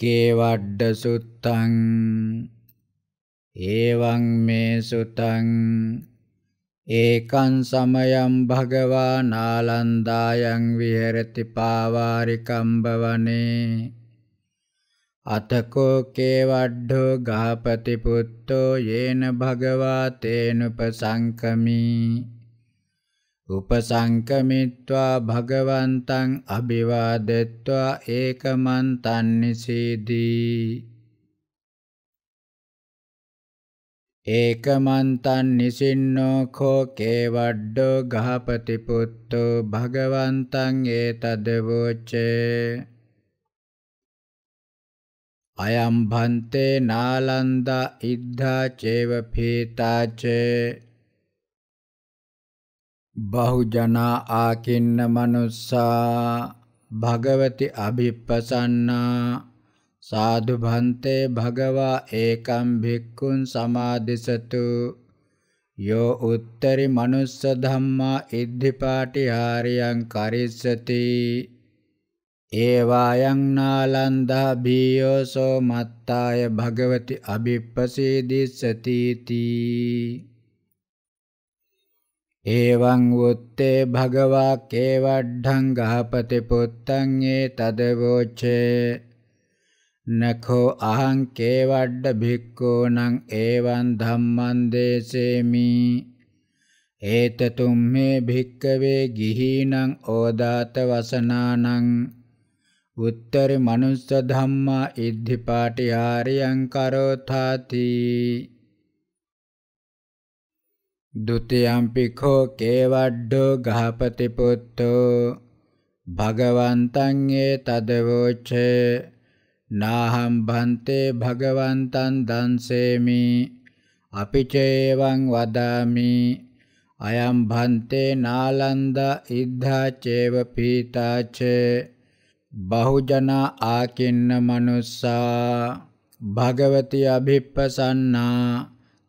කේවඩ්ඩ සුත්තං ඒවං මේ සුතං ඒකං සමයං භගවා නාලන්දායන් විහෙරති පාවාරිකම්බවනේ අතකෝ කේවඩ්ඩෝ ගහපති පුත්තෝ යේන භගවා තේනුපසංකමී උපසංකමිත්වා භගවන්තං අභිවාදෙත්වා ඒකමන් තන්නිසීදී ඒකමන්තන් නිසින්නෝ කෝ කේවඩ්ඩෝ ගහපති පුත්තෝ භගවන්තං ඒතදවෝචේ අයම් භන්තේ නාලන්දා ඉද්ධා චේව පීතාචේ බහුජනා ආකින්න මනුස්සා භගවති අභිප්පසන්නා සාදු භන්තේ භගවා ඒකම් භික්ඛුන් සමාදිසතු යෝ උත්තරි මනුස්ස ධම්මා ඉද්ධිපාටිහාරියං කරිස්සති ඒවායන් නාලන්දා භීයෝ සෝ මත්තාය භගවති අභිප්පසීදිස්සති තී එවං උත්තේ භගවා කේවඩ්ඩං ගහපති පුත්තං ඒ තදවෝචේ නඛෝ අහං කේවඩ්ඩ භික්ඛෝ නං එවං ධම්මං දේසෙමි ඒතතුම් මේ භික්කවේ ගිහිණං ඕදාත වසනානං උත්තරි මනුස්ස ධම්මා ඉද්ධිපාටිහාරියං කරෝථාති द्वितीयम्पिखो केवड्ढो गहपतिपुत्तो भगवन्तं ये तदवोचे नाहं भन्ते भगवन्तं दंसेमि अपि च एवं वदामि अयं भन्ते नालन्द इद्धा चेव पीता च बहुजना आकिन्न मनुष्या भगवति अभिप्रसन्ना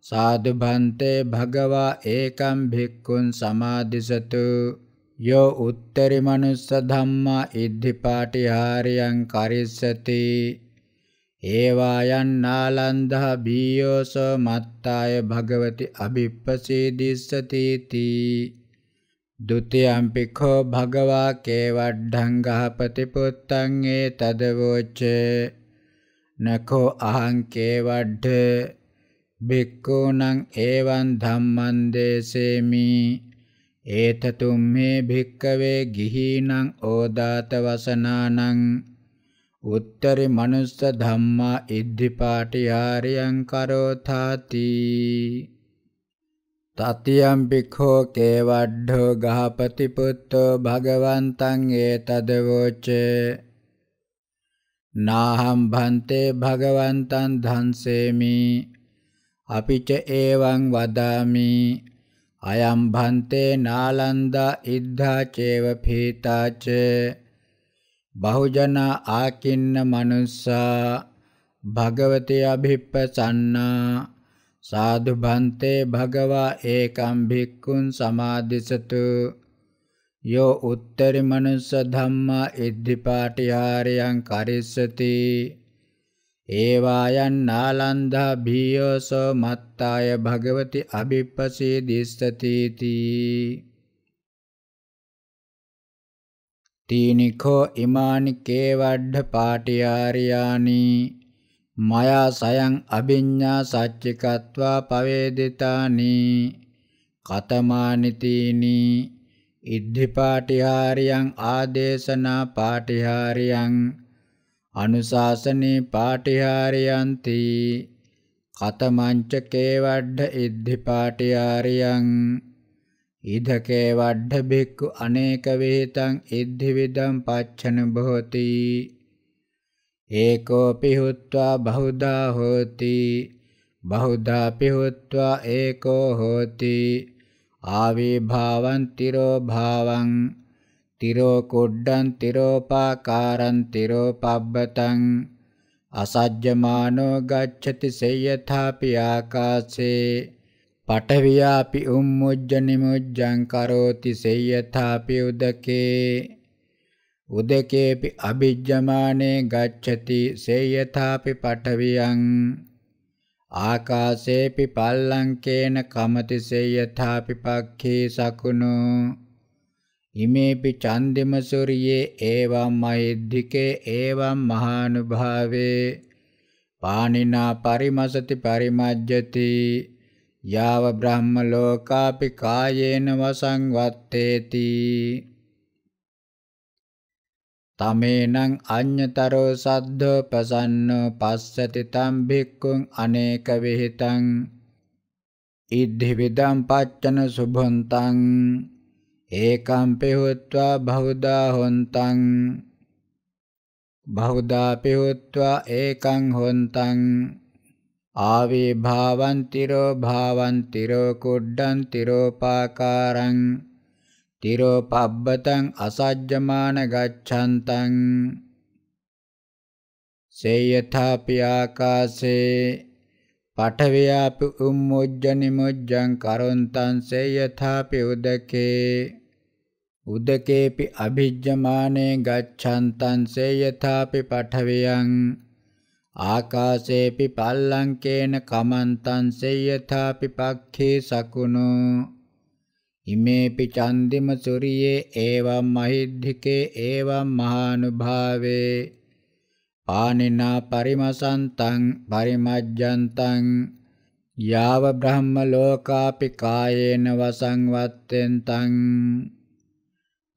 साधुभन्ते भगवा एकं भिक्खुं समादिशतु यो उत्तरिमनुष्यधम्म इद्धिपाटिहार्यं करिष्यति ඒවායන්නාලන්දහ බීයෝසෝ මත්තාය භගවති අභිප්පසීදිස්සතිති දුතියම්පිකෝ භගවා කේවඩ්ඩංගහපති පුත්තන් ඒ තදවෝච්ච නකෝ අහං කේවඩ්ඩ භික්ඛූනං එවං ධම්මං දේසේමි ඒතතුම් මේ භික්කවේ ගිහීනං ඕදාත වසනානං උත්තරි මනුස්ස ධම්මා ඉද්ධිපාටි ආරියං කරෝථාති තතියම් භික්ඛෝ කේවඩ්ඩෝ ගහපති පුත්තෝ භගවන්තං ඒතදවෝච නාහම් භන්තේ භගවන්තං ධන්සේමි අපිච ඒවං වදාමි අයම් භන්තේ නාලන්දා ඉද්ධා චේව පීතාච බහුජන ආකින්න මනුස්සා භගවති අභිප්පසන්නා සාදු භන්තේ භගවා ඒකම් භික්ඛුන් සමාදිසතු යෝ උත්තරි මනුස්ස ධම්මා ඉද්ධිපාටිහාරයන් කරිස්සති ඒවායන් නාලන්දා භීයෝසෝ මත්තාය භගවති අභිප්පසේ දිස්සතීති තීනිකෝ ඉමානි කේවඩ්ඩ පාටියාරියානි මයා සයන් අභිඤ්ඤා සච්චිකත්වා පවේදිතානි කතමානි තීනි ඉද්ධි පාටිහාරියං ආදේශනා පාටිහාරියං අනුශාසනේ පාටිහාරයන්ති කතමංච කේවඩ්ඩ ඉද්ධි පාටිහාරයන් ඉදකේ වඩ්ඩ බික්කු අනේක විහිතං ඉද්ධි විදම් පච්චන බොහෝති ඒකෝපි හුත්වා බහුදා හෝති බහුදා පිහුත්වා ඒකෝ හෝති ආවිභාවන්තිරෝ භාවං තිරෝ කුඩ්ඩං තිරෝපාකාරං තිරෝපබ්බතං අසජ්ජමානෝ ගච්ඡති සේයථාපි ආකාශේ පඨවියාපි උම්මුජ්ජ නිමුජ්ජං කරෝති සේයථාපි උදකේ උදකේපි අභිජ්ජමානේ ගච්ඡති සේයථාපි පඨවියං ආකාශේපි පල්ලංකේන කමති සේයථාපි පක්ඛේ සකුණෝ ඉමේපි චන්දිමසුරියේ ඒවම් මහිද්దికේ ඒවම් මහානුභාවේ පාණිනා පරිමසති පරිමජ්ජති යාව බ්‍රහ්ම ලෝකාපි කායේන වසං වත්තේති තමේනං අඤ්ඤතරෝ සද්ධෝ පසන්නෝ පස්සති තම් භික්ඛුං අනේක විಹಿತං ඉද්ධි විදම් පච්චන සුභන්තං ඒකම්පි හුත්වා බහුදා හොන්තං බහුදාපි හුත්වා ඒකං හොන්තං ආවේ භාවන්තිරෝ භාවන්තිරෝ කුඩ්ඩං තිරෝපාකාරං තිරෝ පබ්බතං අසජ්ජමාන ගච්ඡන්තං සේයථාපි ආකාසේ පඨවියාපි උම්මුජ්ජ නිමුජ්ජං කරොන්තං සේයථාපි උදකේ උදකේපි අභිජ්ජමානේ ගච්ඡන්තං සේයථාපි පඨවියං ආකාශේපි පල්ලංකේන කමන්තං සේයථාපි පක්ඛේ සකුණෝ ඉමේපි චන්දිම සූරියේ එවම් මහිද්ධිකේ එවම් මහානුභාවේ පානිනා පරිමසන්තං පරිමජ්ජන්තං යාව බ්‍රහ්ම ලෝකාපි කායේන වසං වත්තෙන් තං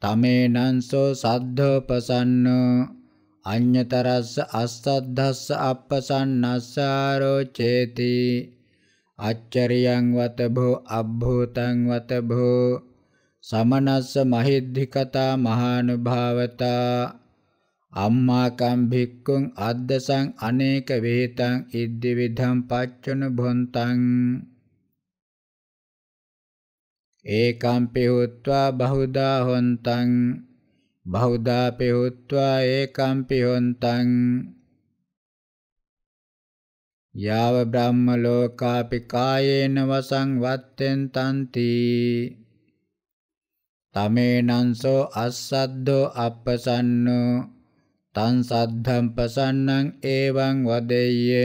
තමේනංසෝ සද්ධෝපසන්නෝ අඤ්‍යතරස්ස අස්සද්ධස්ස අප්පසන්නස්ස ආරෝචේති අච්චරියං වත භෝ අබ්භූතං වත භෝ සමනස්ස මහිද්ධිකතා මහානුභාවතා අම්මාකම් භික්කුන් අද්දසං අනේක වේතං ඉද්දිවිධම් පච්චුන භොන්තං ඒකම්පි හුත්වා බහුදා හොන්තං බහුදාපි හුත්වා ඒකම්පි හොන්තං යාව බ්‍රහ්ම ලෝකාපි කායේන වසං වත්තෙන් තන්ති තමේනංසෝ අස්සද්දෝ අපසන්නෝ තං සද්ධම් පසන්නං එවං වදෙය්‍ය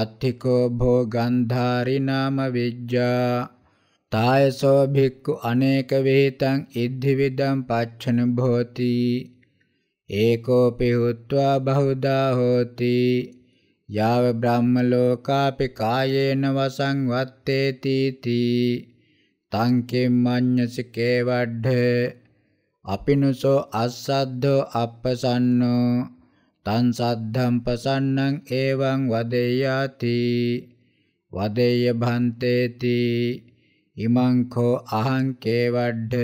අත්තිකෝ භෝ ගන්ධාරි නාම විජ්ජා තායසෝ භික්ඛු අනේක විහිතං ඉද්ධි විදං පච්චනුභෝති ඒකෝපි හුත්වා බහුදා හෝති යාව බ්‍රහ්ම ලෝකාපි කායේන වසං වත්තේති තී තං කිම්මඤ්ඤස කේවඩ්ඩ අපිනුසෝ අස්සද්ධෝ අප්පසන්නෝ තං සද්ධම් පසන්නං එවං වදෙයාති වදෙය භන්තේති ඉමංකෝ අහං කේවඩ්ඩ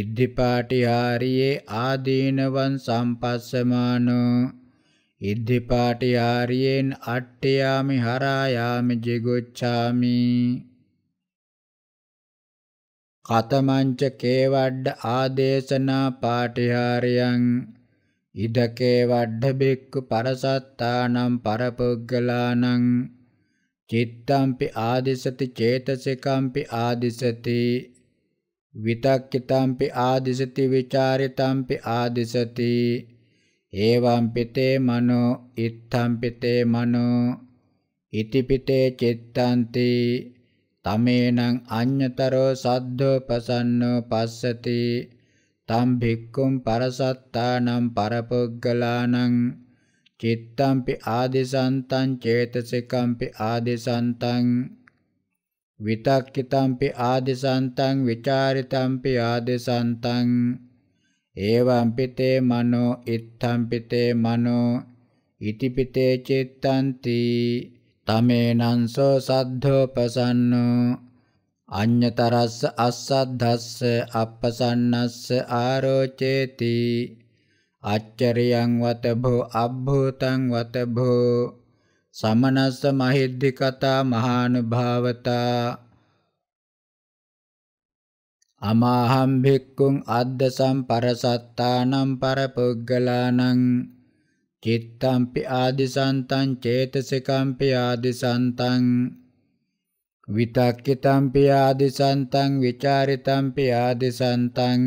ඉද්ධිපාටිහාරියේ ආදීනවන් සම්පස්සමානෝ ඉද්ධිපාටිහාරියෙන් අට්ඨයාමි හරායාමි ජිගුච්ඡාමි කතමංච කේවඩ්ඩ ආදේශනා පාටිහාරියං ඉදකේ වඩ්ඩ බික්කු පරසත්තානම් පරපුග්ගලානං චිත්තම්පි ආදිසති චේතසිකම්පි ආදිසති විතක්කිතම්පි ආදිසති විචාරිතම්පි ආදිසති ඒවම්පිතේ මනෝ ඉත්තම්පිතේ මනෝ ඉතිපිතේ චිත්තන්ති තමේනං අඤ්‍යතරෝ සද්ධෝපසන්නෝ පස්සති තම් භික්ඛුම් පරසත්තානම් පරපුග්ගලානම් චිත්තම්පි ආදිසන්තං චේතසිකම්පි ආදිසන්තං විතක්කිතම්පි ආදිසන්තං විචාරිතම්පි ආදිසන්තං ඒවම්පිතේ මනෝ ඉත්තම්පිතේ මනෝ ඉතිපිතේ චිත්තන්ති තමේනංසෝ සද්ධෝපසන්නෝ අඤ්‍යතරස්ස අස්සද්ධස්ස අපසන්නස්ස ආරෝචේති ආච්චරියං වත භෝ අබ්භූතං වත භෝ සමනස්ස මහිද්దికතා මහානුභාවතා අමාහම් භික්කුං අද්දසම් පරසත්තානම් පරපුග්ගලානං චිත්තම්පි ආදිසන්තං චේතසිකම්පි ආදිසන්තං විතක්කිතම්පි ආදිසන්තං විචාරිතම්පි ආදිසන්තං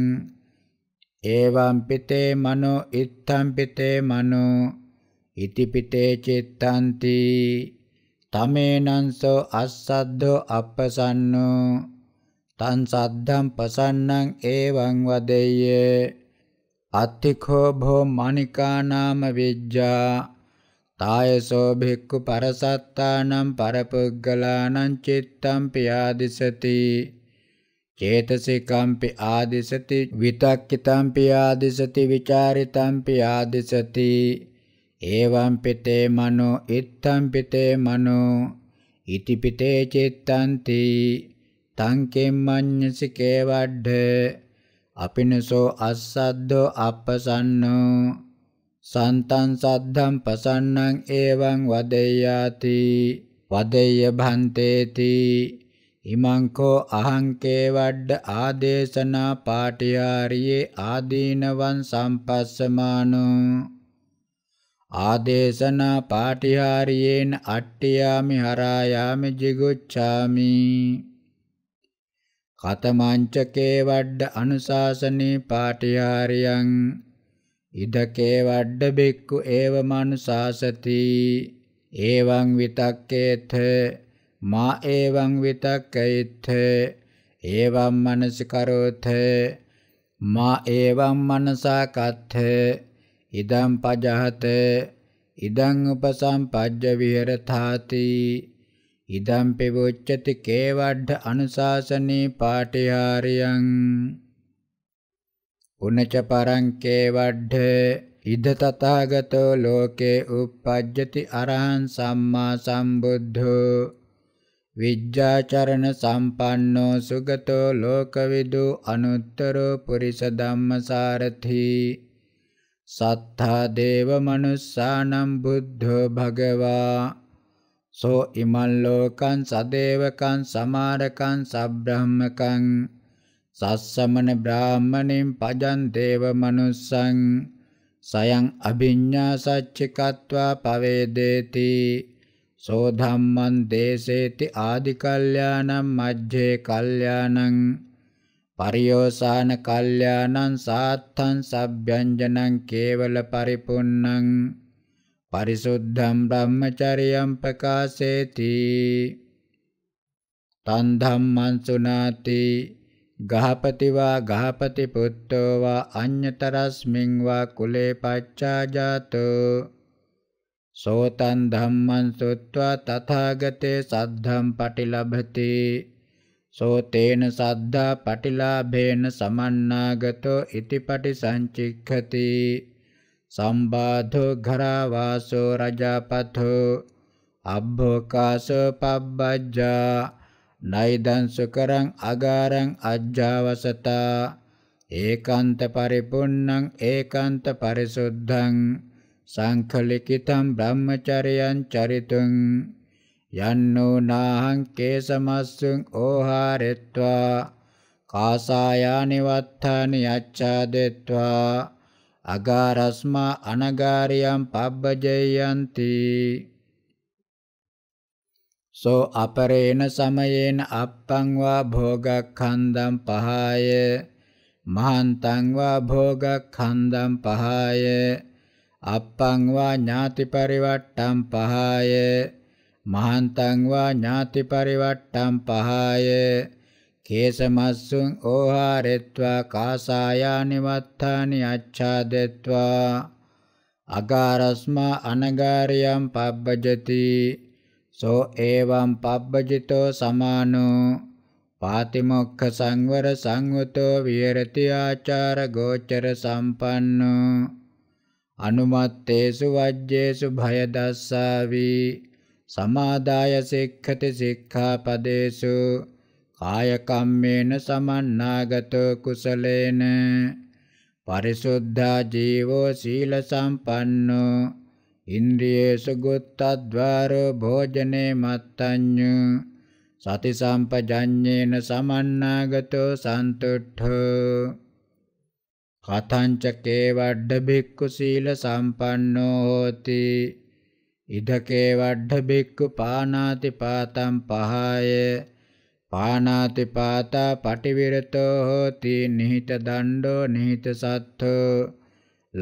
එවං පිතේ මනෝ ඉත්තං පිතේ මනෝ ඉති පිතේ චිත්තಂತಿ තමේනංසෝ අස්සද්ධෝ අපසන්නෝ තං සද්ධම් පසන්නං එවං වදෙය්‍ය අත්තිඛෝ භෝ මානිකා නාම විජ්ජා තායසෝ භික්ඛු පරසත්තානම් පරපුග්ගලානං චිත්තං පියාදිසති චේතසිකම්පි ආදිසති විතක්කිතම්පි ආදිසති විචාරිතම්පි ආදිසති එවං පිතේ මනෝ ඉත්තං පිතේ මනෝ ඉති පිතේ චිත්තන්ති තං කෙම්මඤ්ඤසි කේවඩ්ඩ අපිනසෝ අස්සද්දෝ අපසන්නෝ සන්තං සද්ධම් පසන්නං එවං වදෙයාති වදෙය භන්තේති ඉමංකෝ අහංකේ වඩ්ඩ ආදේශනා පාටියාරියේ ආදීනවන් සම්පස්සමානෝ ආදේශනා පාටිහාරියේන අට්ඨියාමි හරායාමි jigucchාමි කතමංචකේ වඩ්ඩ අනුශාසනේ පාටිහාරියං ඉදකේ වඩ්ඩ බෙක්කු ඒව මනුසාසති එවං විතක්කේත මා එවං විතක්කයිත්ථ එවං මනසිකරෝත්ථ මා එවං මනසාකත්ථ ඉදං පජහත ඉදං උපසම්පජ්ජ විහෙරථාති ඉදම් පෙවොච්චති කේවඩ්ඩ අනුශාසනී පාටිහාරියං උනච පරං කේවඩ්ඩ ඉද තථාගතෝ ලෝකේ උප්පජ්ජති අරහං සම්මා සම්බුද්ධෝ විජ්ජාචරණ සම්පන්නෝ සුගතෝ ලෝකවිදු අනුත්තරෝ පුරිස ධම්මසාරති සත්තා දේව මනුස්සානම් බුද්ධෝ භගවා සෝ ඉමන් ලෝකං සදේවකං සමාරකං සබ්‍රහ්මකං සස්සමන බ්‍රාහ්මණෙන් පජන් දේව මනුස්සං සයං අභිඤ්ඤා සච්චිකत्वा පවේදේති සෝ ධම්මං දේසේති ආදි කල්යාණං මජ්ජේ කල්යාණං පරියෝසాన කල්යාණං සාත්තං සබ්බ්‍යංජනං කේවල පරිපුන්නං පරිසුද්ධම් බ්‍රහ්මචරියම් ප්‍රකාශේති තන් ධම්මං සුනාති ගහපති වා ගහපති පුত্তෝ වා අඤ්‍යතරස්මින් වා කුලේ පච්චාජාතෝ සෝතන් ධම්මං සුත්වා තථාගතේ සද්ධම් පටිලබති සෝතේන සද්ධා පටිලාභේන සමන්නාගතෝ ඉති පටිසංචික්ඛති සම්බාධෝ ඝරවාසෝ රජපතෝ අබ්බෝකාසෝ පබ්බජ්ජා නයිදං සුකරං අගාරං අජ්ජාවසතා ඒකාන්ත පරිපුන්නං ඒකාන්ත පරිසුද්ධං සංඛලිකිතම් බ්‍රහ්මචරයන් චරිතුං යන්නෝ නාහං කේසමස්සුං ඕහාරෙත්වා කාසායානි වත්තානි යච්ඡාදෙත්වා අගාරස්මා අනගාරියම් පබ්බජයන්ති සෝ අපරේණ සමයේන අප්පං වා භෝගක්ඛන්දම් පහය මහන්තං වා භෝගක්ඛන්දම් පහය අප්පං වා ඥාති පරිවට්ටම් පහය මහන්තං වා ඥාති පරිවට්ටම් පහය කේසමස්සුං ඕහාරෙත්වා කාසායානි වත්තානි අච්ඡාදෙත්වා අගාරස්මා අනගාරියම් පබ්බජති සෝ එවං පබ්බජිතෝ සමානෝ පාතිමොක්ඛ සංවර සංවතෝ විහෙරති ආචාර ගෝචර සම්පන්නෝ අනුමත්තේසු වජ්ජේසු භය දස්සාවි සමාදාය සික්ඛති සික්ඛාපදේසු කාය කම්මේන සමන්නාගතෝ කුසලේන පරිසුද්ධා ජීවෝ සීල සම්පන්නෝ ඉන්ද්‍රියේසු ගුත්තද්වාරෝ භෝජනේ මත්තඤ්ඤු සති සම්පජඤ්ඤේන සමන්නාගතෝ සන්තුට්ඨෝ කතංච කේවඩ්ඩ බික්කු සීල සම්පන්නෝ හෝති ඉද කේවඩ්ඩ බික්කු පානාති පාතම් පහය පානාති පාතා පටිවිරතෝ හෝති නිහිත දණ්ඩෝ නිහිත සත්ථෝ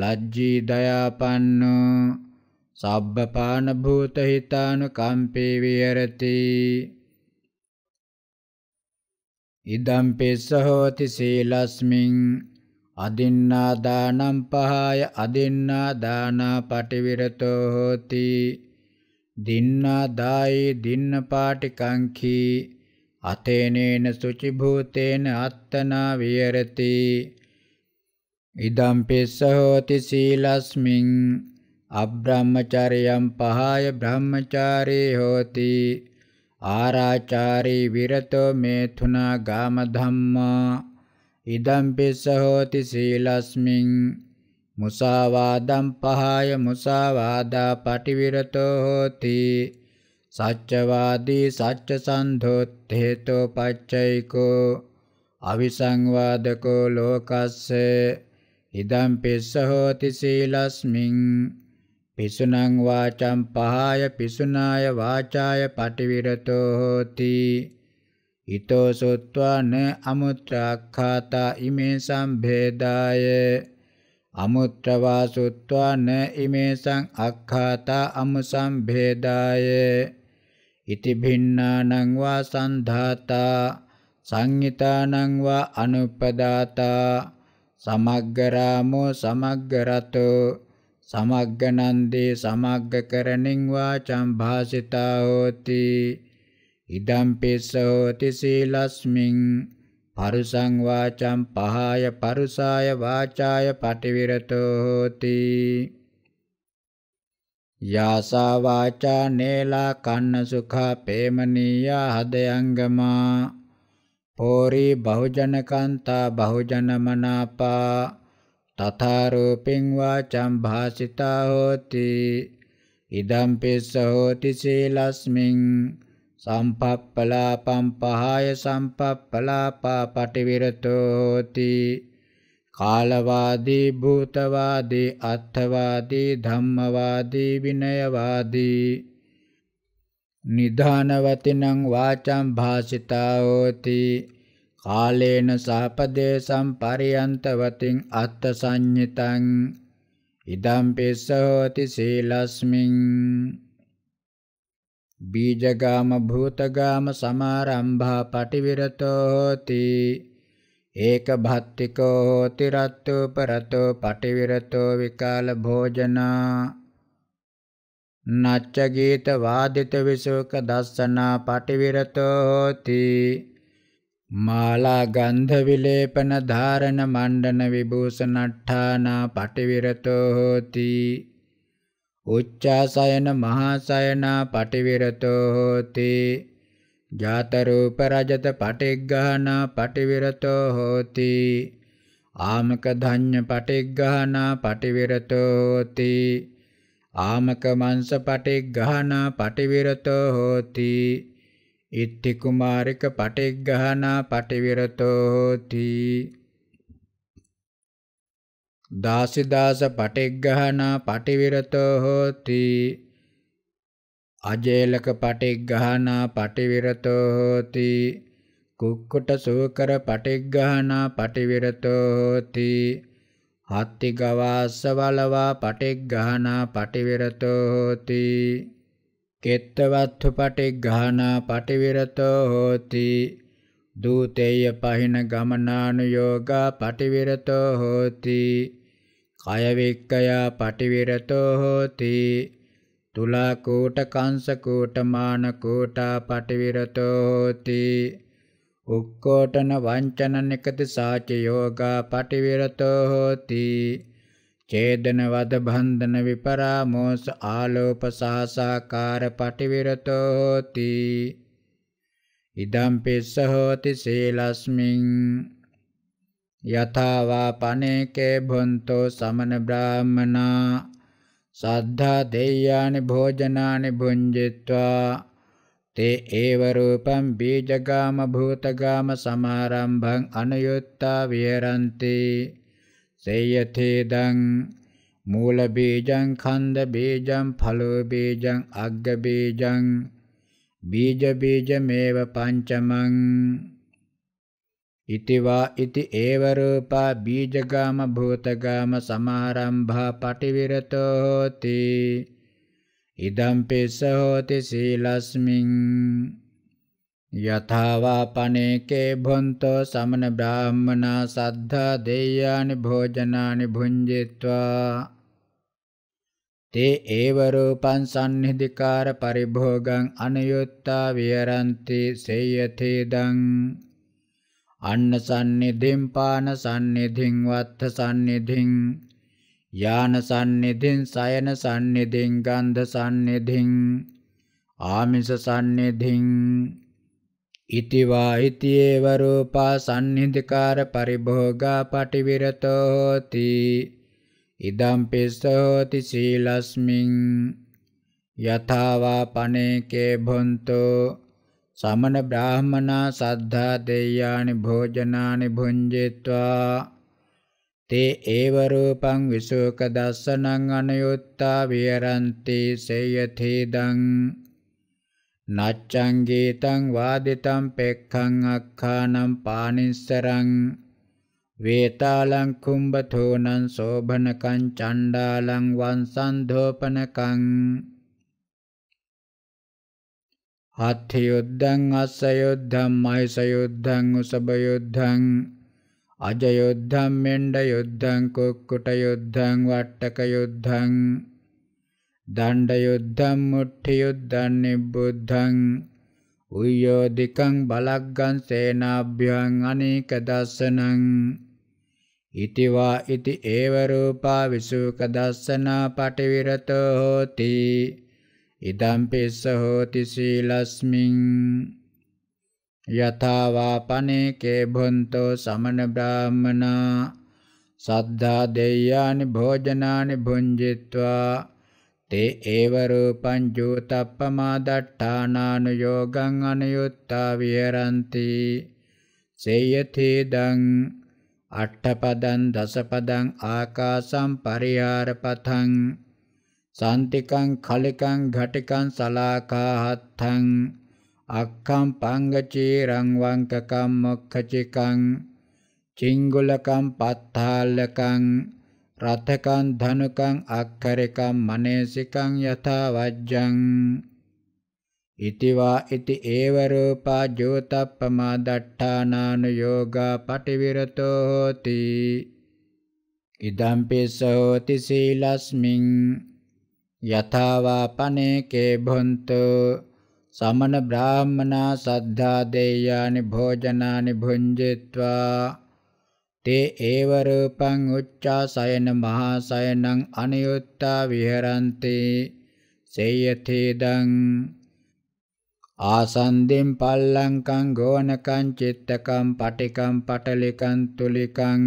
ලජ්ජී දයාපන්නෝ සබ්බ පාන භූත හිතානු කම්පේ විහෙරති ඉදම් පිස්ස හෝති සීලස්මින් අදින්නා දානම් පහය අදින්නා දානා පටිවිරතෝ හෝති දින්නා දායි දින්න පාටිකංඛී අතේනේන සුචි භූතේන අත්තනා විහෙරති ඉදම් පිස්ස හෝති සීලස්මින් අබ්‍රහ්මචාරියම් පහය බ්‍රහ්මචාරී හෝති ආරාචාරී විරතෝ මේතුනා ගාම ධම්මා ඉදම්පිස්ස හෝති සීලස්මින් මුසාවාදම් පහය මුසාවාදා පටිවිරතෝ හෝති සච්චවාදී සච්ච සන්ධොත් හේතෝ පච්චයිකෝ අවිසංවාදකෝ ලෝකස්සේ ඉදම් පිස්ස හෝති සීලස්මින් පිසුනං වාචම් පහය පිසුනාය වාචාය පටිවිරතෝ හෝති හිතෝ සොත්වාන අමුත්‍රාක්ඛාතා ඉමේ සම්භේදාය අමුත්‍රවා සොත්වාන ඉමේ සං අක්ඛාතා අමුසම්භේදාය ඉති භින්නානං වා සන්ධාතා සංහිතානං වා අනුපදාතා සමග්ගරාමෝ සමග්ගරතෝ සමග්ගනන්දේ සමග්ගකරණින් වා චම්භාසිතා හෝති ඉදම්පිස්සෝති සීලස්මින් පරුසං වාචම් පහාය පරුසාය වාචාය පටිවිරතෝ හෝති යාසා වාචා නේලා කන්න සුඛා ප්‍රේමනීයා හදයංගමා පෝරි බහුජනකාන්තා බහුජනමනාපා තථා රූපෙන් වාචම් භාසිතා හෝති ඉදම්පිස්ස හෝති සීලස්මින් සම්පප්පලාපම් පහය සම්පප්පලාපා පටිවිරතෝති කාලවාදී භූතවාදී අත්ථවාදී ධම්මවාදී විනයවාදී නිධානවතිනං වාචං භාසිතාෝති කාලේන සාපදේශම් පරියන්තවතින් අත්ථ සංඤිතං ඉදම් පිස්සහෝති සීලස්මින් බීජගාම භූතගාම සමාරම්භා පටිවිරතෝ හෝති ඒක භත්තිකෝ හෝති රත්තුපරතෝ පටිවිරතෝ විකාල භෝජනා නච්ච ගීත වාදිත විසුක දස්සනා පටිවිරතෝ හෝති මාලා ගන්ධ විලේපන ධාරණ මණ්ඩන විභූෂණට්ඨානා පටිවිරතෝ හෝති උච්චාසයන මහාසයනා පටිවිරතෝ හෝති ජාතරූප රජත පටිග්ගහනා පටිවිරතෝ හෝති ආමක ධඤ්ඤ පටිග්ගහනා පටිවිරතෝ හෝති ආමක මංස පටිග්ගහනා පටිවිරතෝ හෝති ඉත්ති කුමාරික පටිග්ගහනා පටිවිරතෝ හෝති දාසිදාස පටිග්ගහනා පටිවිරතෝ හෝති අජේලක පටිග්ගහනා පටිවිරතෝ හෝති කුක්කුට සූකර පටිග්ගහනා පටිවිරතෝ හෝති හත්ති ගවාස්ස වලවා පටිග්ගහනා පටිවිරතෝ හෝති කෙත්තවත්තු පටිග්ගහනා පටිවිරතෝ හෝති දූතේය පහින ගමනානුයෝගා පටිවිරතෝ හෝති කයවික්කයා පටිවිරතෝ හෝති තුලා කෝට කංශ කෝට මාන කෝටා පටිවිරතෝ හෝති උක්කෝටන වංචන නිකති සාච යෝගා පටිවිරතෝ හෝති චේදන වද බන්ධන විපරාමෝස ආලෝප සාසාකාර පටිවිරතෝ හෝති ඉදම් පිස්ස හෝති සීලස්මින් යථාවා පනේකේ භොන්තෝ සමන බ්‍රාහ්මනා සද්ධා දෙය්‍යානි භෝජනානි භුඤ්ජිත්වා තේ ඒව රූපම් බීජගාම භූතගාම සමාරම්භං අනුයුත්තා විහෙරಂತಿ සේයතේදං මූල බීජං ඛණ්ඩ බීජං ඵලෝ බීජං අග්ග බීජං බීජ බීජමේව පංචමං ඉති වා ඉති ඒව රූපා බීජගාම භූතගාම සමාරම්භා පටිවිරතෝ හෝති ඉදම් පිස්ස හෝති සීලස්මින් යථාවා පනේකේ භොන්තෝ සමන බ්‍රාහ්මනා සද්ධා දෙය්‍යානි භෝජනානි භුඤ්ජිත්වා තේ ඒව රූපං සම්නිධිකාර පරිභෝගං අනයුත්තා විහරಂತಿ සේයතේදං අන්න සන්නිධින් පාන සන්නිධින් වත්ථ සන්නිධින් යාන සන්නිධින් සයන සන්නිධින් ගන්ධ සන්නිධින් ආමිස සන්නිධින් ඉතිවා ඉතියේව රූපා සන්නිධිකාර පරිභෝගා පටිවිරතෝ හෝති ඉදම් පිස්සෝති සීලස්මින් යථාවා පනේකේ භොන්තෝ සමන බ්‍රාහමනා සද්ධා දෙය්‍යානි භෝජනානි භුංජිත්වා තේ ඒව රූපං විසෝක දස්සනං අනයුත්තා විහරಂತಿ සේයතේදං නච්ඡං ගීතං වාදිතං පෙක්ඛං අක්ඛානම් පානිස්සරං වේතාලං කුම්බතෝනං සෝභනකං චණ්ඩාලං වංසන්ධෝපනකං අත්ථ යුද්ධං අස්ස යුද්ධං මහස යුද්ධං උසබ යුද්ධං අජ යුද්ධං මෙණ්ඩ යුද්ධං කුක්කුට යුද්ධං වට්ටක යුද්ධං දණ්ඩ යුද්ධං මුට්ඨි යුද්ධං නිබ්බුද්ධං උයෝධිකං බලග්ගං සේනාභ්‍යං අනේක දස්සනං ඉතිවා ඉති ඒව රූපා විසුක දස්සනා පටිවිරතෝ හෝති ඉදම් පිස්ස හෝති සීලස්මින් යථාවාපනේ කේබොන්තෝ සමන බ්‍රාහ්මනා සද්ධා දෙය්‍යානි භෝජනානි භුංජිත්වා තේ ඒව රූපං ජූතප්පමා දට්ඨානානු යෝගං අනයුත්තා විහෙරಂತಿ සේයති දං අට්ඨපදං දසපදං ආකාසම් පරිහාරපතං සන්තිකං කලකං ඝටකං සලාකාහත්තං අක්ඛම් පංගචීරං වංකකම් මොක්ඛචිකං චිංගුලකම් පත්තාලකං රතකං ධනුකං අක්ඛරකං මනේසිකං යථා වජ්ජං ඉතිවා ඉති ඒව රූපා ජෝතප්පමා දට්ඨානානු යෝගා පටිවිරතෝ හෝති ඉදම්පි සෝති සීලස්මින් යථාවාපනේකේ භොන්තු සමන බ්‍රාහ්මනා සද්ධා දේයානි භෝජනානි භුංජිත්වා තේ ඒව රූපං උච්චාසයන මහාසයනං අනියුත්තා විහරන්ති සේයතේදං ආසන්දෙන් පල්ලංකං ගෝනකං චිත්තකං පටිකං පටලිකං තුලිකං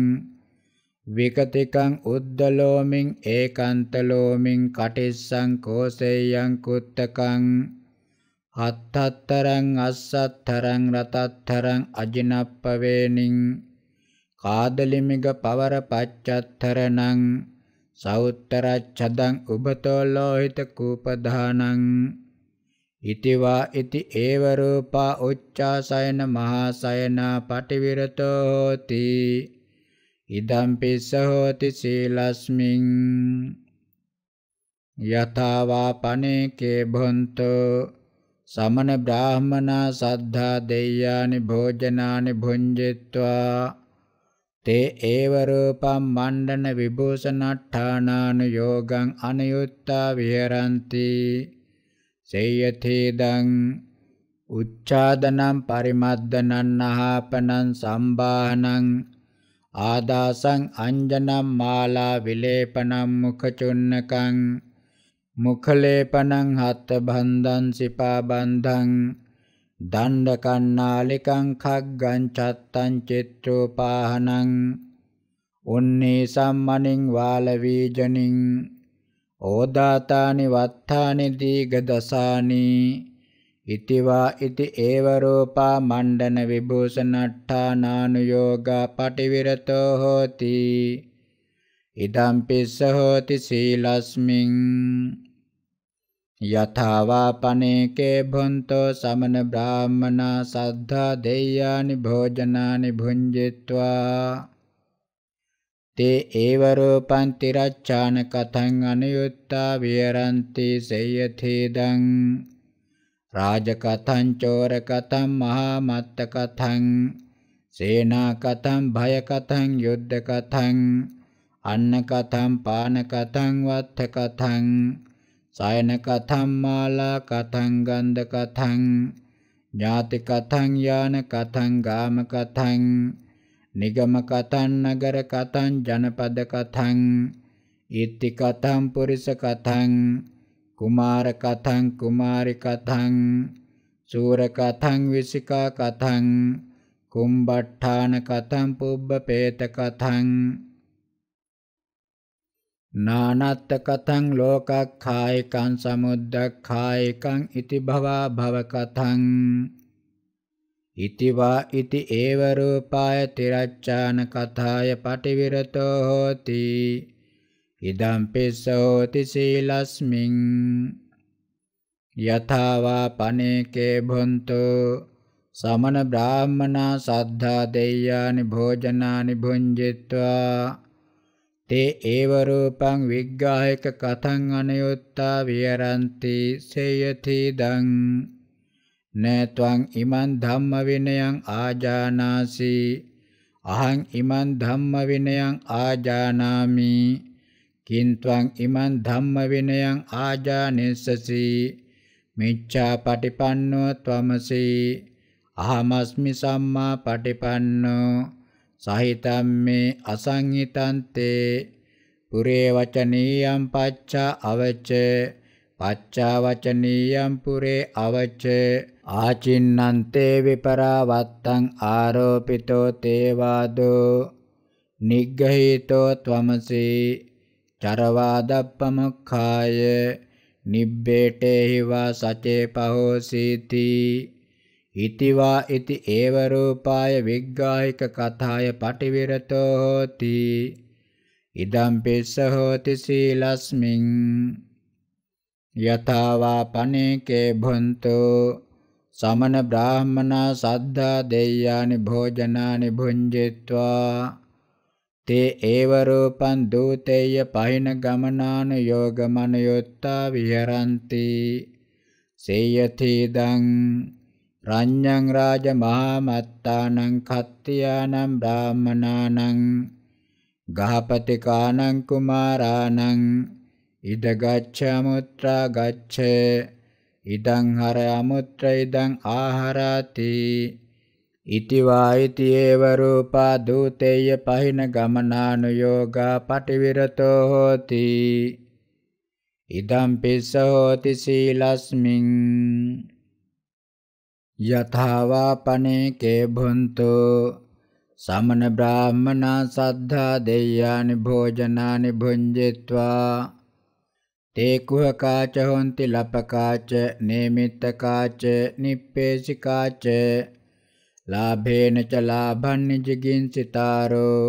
විකතිකං උද්දලෝමින් ඒකාන්තලෝමින් කටිස්සං කෝසෙයං කුත්තකං අත්තතරං අස්සතරං රතතරං අජිනප්පවේනින් කාදලිමිග පවර පච්චත්තරණං සෞත්තරච්ඡදං උබතෝ ලෝහිත කූපදානං ඉතිවා ඉති ඒව රූපා උච්චාසයන මහාසයන පටිවිරතෝ හෝති ඉදම්පිස්ස හෝති සීලස්මින් යථාවා පනේකේ භොන්තෝ සමන බ්‍රාහමනා සද්ධා දෙය්‍යානි භෝජනානි භුඤ්ජිත්වා තේ ඒව රූපම් මණ්ඩන විභූෂණට්ඨානාන යෝගං අනයුත්තා විහෙරಂತಿ සේයතේදං උච්ඡාදනම් පරිමද්දනන් අහපනං සම්බාහනං ආදාසං අංජනම් මාලා විලේපනම් මුඛචුන්නකං මුඛලේපනං හත් බන්ධං සිපා බන්ධං දණ්ඩ කන්නාලිකං khග්ගං චත්තං චිත්‍රෝපාහනං උන්නේ සම්මණින් වාල වීජනින් ඕදාතානි වත්තානි දීගදසානි ඉතිවා ඉති ඒව රූපා මණ්ඩන විභූෂණට්ඨා නානුയോഗා පටිවිරතෝ හෝති ඉදම් පිස්ස හෝති සීලස්මින් යථාවා පනේකේ භොන්තෝ සමන බ්‍රාහ්මනා සද්ධා දෙය්‍යානි භෝජනානි භුඤ්ජිත්වා තේ ඒව රූපං තිරච්ඡාන කතං අනුයුත්තා විහරಂತಿ සේයතේදං රාජකතං චෝර කතං මහා මත්ත කතං සේනා කතං භය කතං යුද්ධ කතං අන්න කතං පාන කතං වත්ථ කතං සයන කතං මාලා කතං ගන්ධ කතං ඥාති කතං යාන කතං ගාම කතං නිගම කතං නගර කතං ජනපද කතං ඉත්ති කතං පුරිස කතං කුමාර කතං කුමාරි කතං සූර කතං විසිකා කතං කුම්බට්ඨාන කතං පුබ්බපේත කතං නානත්ත කතං ලෝකක්ඛායකං සමුද්දක්ඛායකං ඉති භවා භව කතං ඉති වා ඉති ඒව රූපාය තිරච්ඡාන කථාය පටිවිරතෝ හෝති ඉදම්පිස්සෝති සීලස්මින් යථාවා පනේකේ භොන්තු සමන බ්‍රාහ්මනා සද්ධා දෙය්‍යානි භෝජනානි භුංජිත්වා තේ ඒව රූපං විග්ගායක කතං අනයුත්තා විහරಂತಿ සේයති දං නේත්වං ඉමන් ධම්ම විනයං ආජානාසි අහං ඉමන් ධම්ම විනයං ආජානාමි කින්ත්වං ඉමං ධම්ම විනයං ආජානෙස්සසි මිච්ඡා පටිපන්නෝ ත්වමසි අහමස්මි සම්මා පටිපන්නෝ සහිතම් මේ අසංහිතන්තේ පුරේ වචනීයම් පච්චා අවච පච්චා වචනීයම් පුරේ අවච ආචින්නන්තේ විපරාවත්තං ආරෝපිතෝ තේවාදෝ නිග්ගහීතෝ ත්වමසී චරවාදප්පමක්ඛාය නිබ්බේටේහි වා සචේ පහෝසීති ඉතිවා ඉති ඒව රූපාය විග්ගායික කථාය පටිවිරතෝ හෝති ඉදම් පිස්ස හෝති සීලස්මින් යතාවා පනේකේ භන්තෝ සමන බ්‍රාහ්මනා සද්ධා දෙය්‍යානි භෝජනානි භුඤ්ජිත්වා තේ ඒව රූපං දූතේය පහින ගමනාන යෝගමනයොත්තා විහරಂತಿ සේයති දං රඤ්ඤං රාජ මහා මත්තානං කත්තියානං බ්‍රාහමනානං ගහපතිකානං කුමාරානං ඉද ගච්ඡ මුත්‍රා ගච්ඡ ඉදං හර අමුත්‍ර ඉදං ආහාරාති ඉති වායිති ඒව රූපා දූතේය පහින ගමනානුയോഗා පටිවිරතෝ හෝති ඉදම් පිස්ස හෝති සීලස්මින් යථාවා පනේ කේ භුන්තෝ සමන බ්‍රාහ්මනා සද්ධා දෙය්‍යානි භෝජනානි භුඤ්ජිත්වා තේ කුහකාච හොಂತಿ ලපකාච නේමිත්තකාච නිප්පේසිකාච ලාභේන ච ලාභන්න ජිගින් සිතාරෝ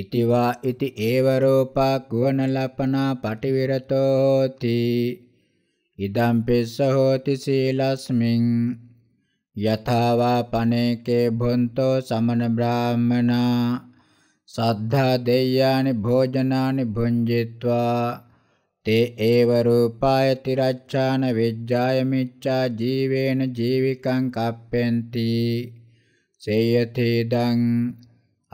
ඉතිවා ඉති ඒව රෝපා කුවන ලපනා පටිවිරතෝ හෝති ඉදම් පිස්ස හෝති සීලස්මින් යථාවා පනේකේ භොන්තෝ සමන බ්‍රාහ්මනා සද්ධා දෙය්‍යානි භෝජනානි භුංජිත්වා තේ ඒව රූපාය තිරච්ඡාන විජ්ජාය මිච්ඡා ජීවේන ජීවිකං කප්පෙන්ති සේයතේදං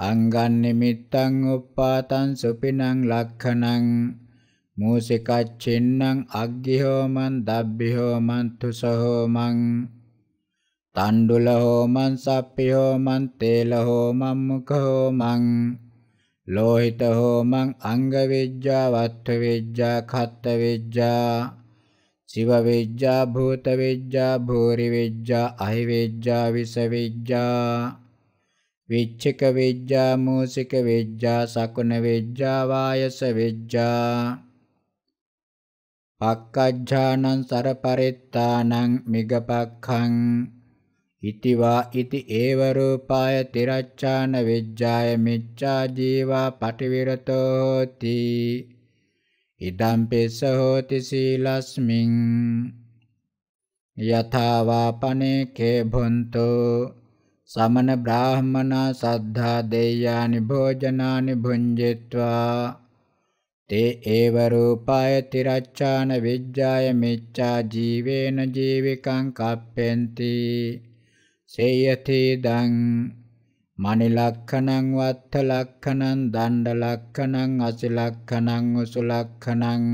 අංගන් නිමිත්තං උප්පාතං සුපිනං ලක්ඛනං මූසිකච්චින්නං අග්ගිහෝමං දබ්බිහෝමං තුසහෝමං තණ්ඩුලහෝමං සප්පිහෝමං තේලහෝමං මුඛහෝමං ලෝහිතහෝමං අංගවිජ්ජා වත්ථවිජ්ජා කත්තවිජ්ජා शिव विद्या भूतविद्या भूरिविद्या अहिविद्या विषविद्या विच्छिकविद्या मूषिकविद्या शकुनविद्या वायसविद्या පක්කජ්ජානං සරපරිත්තානං මිගපක්ඛං ඉතිවා ඉති ඒව රූපාය තිරච්ඡාන විජ්ජාය මිච්ඡා ජීවා පටිවිරතෝති ඉදම් පෙස හෝති සීලස්මින් යථා වාපනේ කේ භොන්තෝ සමන බ්‍රාහමනා සද්ධා දෙය්‍යානි භෝජනානි භුඤ්ජිත්වා තේ ඒව රූපාය තිරච්ඡාන විජ්ජාය මිච්ඡා ජීවේන ජීවිකං කප්පෙන්ති සේයති දං මණි ලක්ඛණං වත්ත ලක්ඛණං දණ්ඩ ලක්ඛණං අසි ලක්ඛණං උසු ලක්ඛණං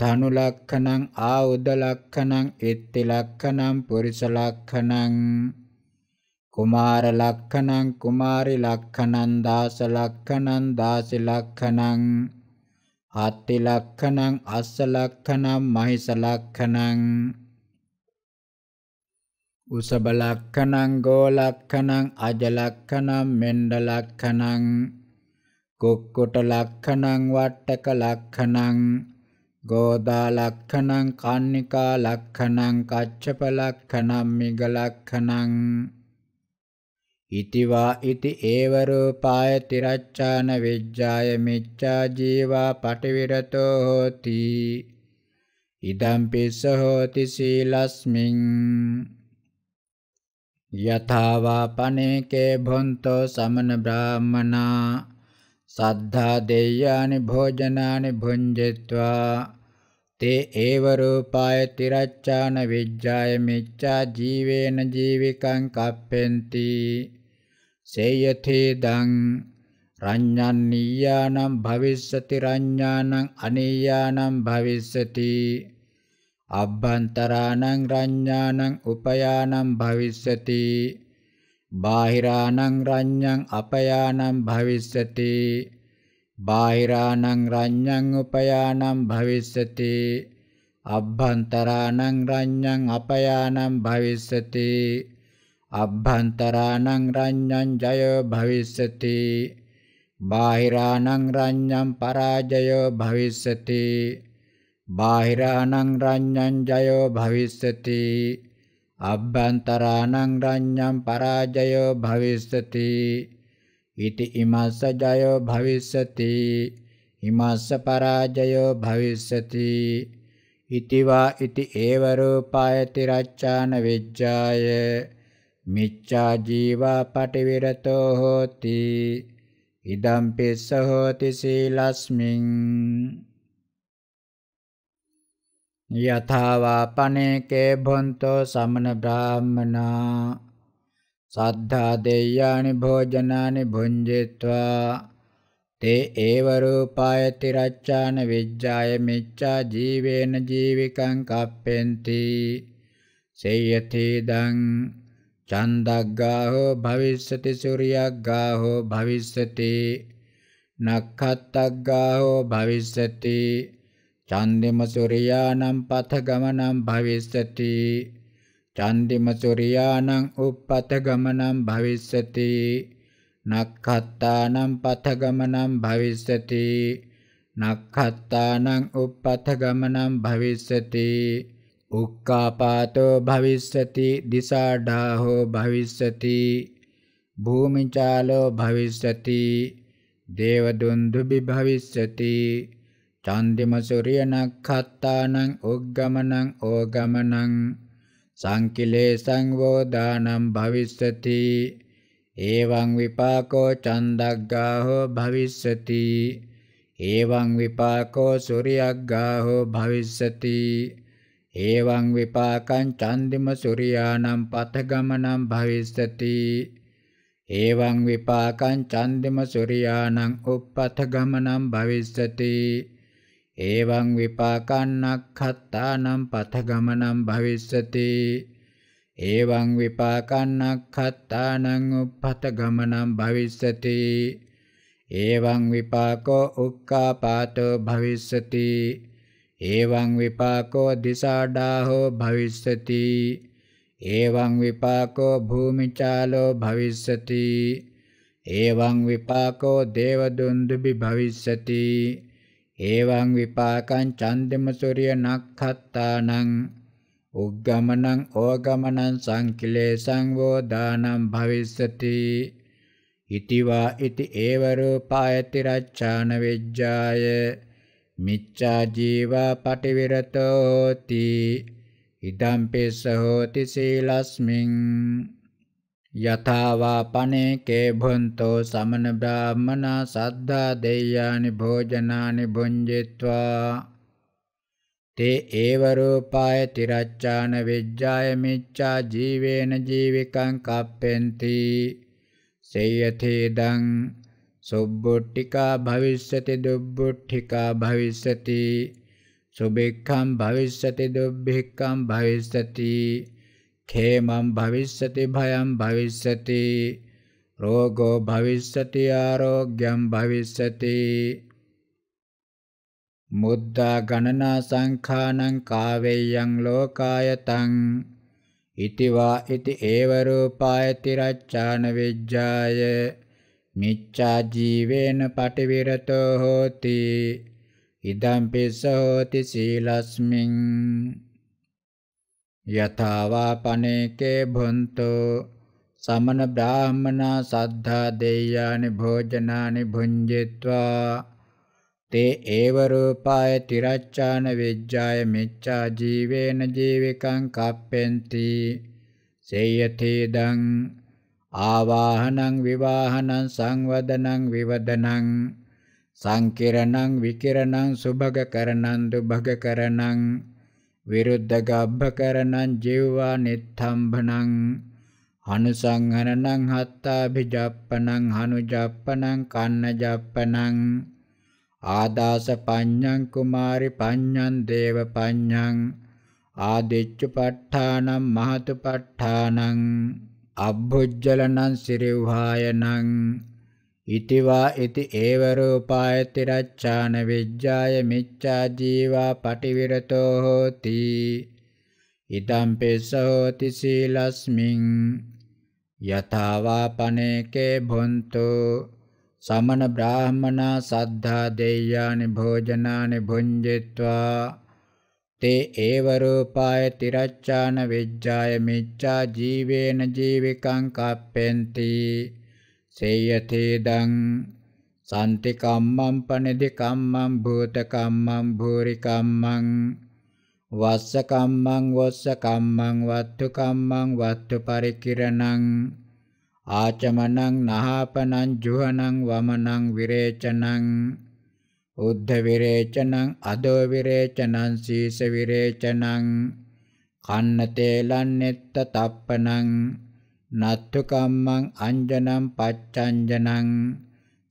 ධනු ලක්ඛණං ආඋද ලක්ඛණං ඉත්ති ලක්ඛණං පුරිස ලක්ඛණං කුමාර ලක්ඛණං කුමාරි ලක්ඛණං දාස ලක්ඛණං දාසි ලක්ඛණං හත්ති ලක්ඛණං අස්ස ලක්ඛණං මහිස ලක්ඛණං උසබ ලක්ඛණං ගෝලක්ඛණං අජලක්ඛණං මෙණ්ඩ ලක්ඛණං කුක්කුට ලක්ඛණං වට්ටක ලක්ඛණං ගෝදා ලක්ඛණං කන්නිකා ලක්ඛණං කච්චප ලක්ඛණං මිග ලක්ඛණං ඉතිවා ඉති ඒව රූපාය තිරච්ඡාන විජ්ජාය මිච්ඡා ජීවා පටිවිරතෝ හෝති ඉදම් පිස්ස හෝති සීලස්මින් යථාවා පනේකේ භොන්තෝ සමන බ්‍රාහමනා සද්ධා දෙය්‍යානි භෝජනානි භුංජිත්වා තේ ඒව රූපාය තිරච්ඡාන විජ්ජාය මිච්ඡා ජීවේන ජීවිකං කප්පෙන්ති සේයති දං රඤ්ඤන්නීයානම් භවිස්සති රඤ්ඤානම් අනීයානම් භවිස්සති අබ්බන්තරාණං රඤ්ඤාණං උපයානං භවිස්සති බාහිරාණං රඤ්ඤං අපයානං භවිස්සති බාහිරාණං රඤ්ඤං උපයානං භවිස්සති අබ්බන්තරාණං රඤ්ඤං අපයානං භවිස්සති අබ්බන්තරාණං රඤ්ඤං ජයෝ භවිස්සති බාහිරාණං රඤ්ඤං පරාජයෝ භවිස්සති බාහිරාණං රඤ්ඤං ජයෝ භවිස්සති අබ්බන්තරාණං රඤ්ඤං පරාජයෝ භවිස්සති ඉති ඉමස්ස ජයෝ භවිස්සති ඉමස්ස පරාජයෝ භවිස්සති ඉතිවා ඉති ඒව රූපායති රච්ඡාන විජ්ජාය මිච්ඡා ජීවා පටිවිරතෝ හෝති ඉදම් පිස්ස හෝති සීලස්මින් යථාවා පනේකේ භොන්තෝ සමන බ්‍රාහ්මනා සද්ධා දෙය්‍යානි භෝජනානි භුංජිත්වා තේ ඒව රූපායති රච්ඡාන විජ්ජාය මිච්ඡා ජීවේන ජීවිකං කප්පෙන්ති සේයති දං චන්දග්ගාහෝ භවිස්සති සූර්යග්ගාහෝ භවිස්සති නක්ඛත්තග්ගාහෝ භවිස්සති චන්දිම සූර්යානම් පත ගමනම් භවිස්සති චන්දිම සූර්යානම් උප්පත ගමනම් භවිස්සති නක්ඛත්තානම් පත ගමනම් භවිස්සති නක්ඛත්තානං උප්පත ගමනං භවිස්සති උක්කාපාතෝ භවිස්සති දිසාඩාහෝ භවිස්සති භූමිචාලෝ භවිස්සති දේවදුන්දුබි භවිස්සති චන්දිමසුරියනක්ඛත්තානං උග්ගමනං ඕගමනං සංකිලේසං වෝදානම් භවිස්සති එවං විපාකෝ චන්දග්ගාහෝ භවිස්සති එවං විපාකෝ සූර්යග්ගාහෝ භවිස්සති එවං විපාකං චන්දිම සූර්යානම් පතගමනම් භවිස්සති එවං විපාකං චන්දිම සූර්යානම් උප්පත ගමනම් භවිස්සති එවං විපාකන්නක්ඛත්තානම් පතගමනම් භවිස්සති එවං විපාකන්නක්ඛත්තානං උපතගමනම් භවිස්සති එවං විපාකෝ උක්කාපාතෝ භවිස්සති එවං විපාකෝ දිසාඩාහෝ භවිස්සති එවං විපාකෝ භූමිචාලෝ භවිස්සති එවං විපාකෝ දේවදුන්දුබි භවිස්සති එවං විපාකං චන්දමසූරිය නක්ඛත්තානං උග්ගමනං ඕගමනං සංකිලේසං වෝදානම් භවිස්සති ඉතිවා ඉති ඒව රූපායති රච්ඡාන වෙජ්ජාය මිච්ඡා ජීවා පටිවිරතෝති ඉදම්පිස්ස හෝති සීලස්මින් යථාවා පනේ කේභොන්තෝ සමන බ්‍රාහ්මනා සද්ධා දෙය්‍යානි භෝජනානි භුඤ්ජිත්වා තේ ඒව රූපාය තිරච්ඡාන විජ්ජාය මිච්ඡා ජීවේන ජීවිකං කප්පෙන්ති සේයතේදං සුබ්බුට්ඨිකා භවිස්සති දුබ්බුට්ඨිකා භවිස්සති සුභික්ඛං භවිස්සති දුබ්බික්ඛං භවිස්සති खेमं भविष्यति भयं भविष्यति रोगो भविष्यति आरोग्यं भविष्यति මුද්දා ගණනා සංඛානං කාවේයං ලෝකායතං ඉතිවා ඉති ඒව රූපායති රච්ඡාන විජ්ජාය මිච්ඡා ජීවේන පටිවිරතෝ හෝති ඉදම් පිස්සෝති සීලස්මින් යතාවා පනේකේ භුන්තු සමන බ්‍රාහ්මනා සද්ධා දෙය්‍යානි භෝජනානි භුඤ්ජිත්වා තේ ඒව රූපාය තිරච්ඡාන විජ්ජාය මෙච්ඡා ජීවේන ජීවිකං කප්පෙන්ති සේයතේදං ආවාහනං විවාහනං සංවදනං විවදනං සංකිරණං විකිරණං සුභග කරණං දුභග කරණං විරුද්ධගබ්බකරණං ජීවා නිත්තම්භනං අනුසංහනනං හත්තාභිජප්පනං හනුජප්පනං කන්නජප්පනං ආදාස පඤ්ඤං කුමාරි පඤ්ඤං දේව පඤ්ඤං ආදිච්ච ප ဋ ාණං මහතු ප ဋ ාණං අබ්බුජ්ජලනං සිරිවහායනං ඉතිවා ඉති ඒව රූපායති රච්ඡාන විජ්ජාය මිච්ඡා ජීවා පටිවිරතෝ හෝති ඉදම් පෙසෝති සීලස්මින් යතාවා පනේකේ භොන්තු සමන බ්‍රාහ්මනා සද්ධා දෙය්‍යානි භෝජනානි භුඤ්ජිත්වා තේ ඒව රූපාය තිරච්ඡාන විජ්ජාය මිච්ඡා ජීවේන ජීවිකං කප්පෙන්ති සේයතේදං සන්ති කම්මං පනිදි කම්මං භූත කම්මං භූරි කම්මං වස්ස කම්මං වස්ස කම්මං වත්තු කම්මං වත්තු පරිකිරණං ආචමනං නහපනං ජුහනං වමනං විරේචනං උද්ධ විරේචනං අදෝ විරේචනං සීස විරේචනං කන්න තේලන් නෙත්ත තප්පනං නත්තුකම්මං අංජනම් පච්චංජනං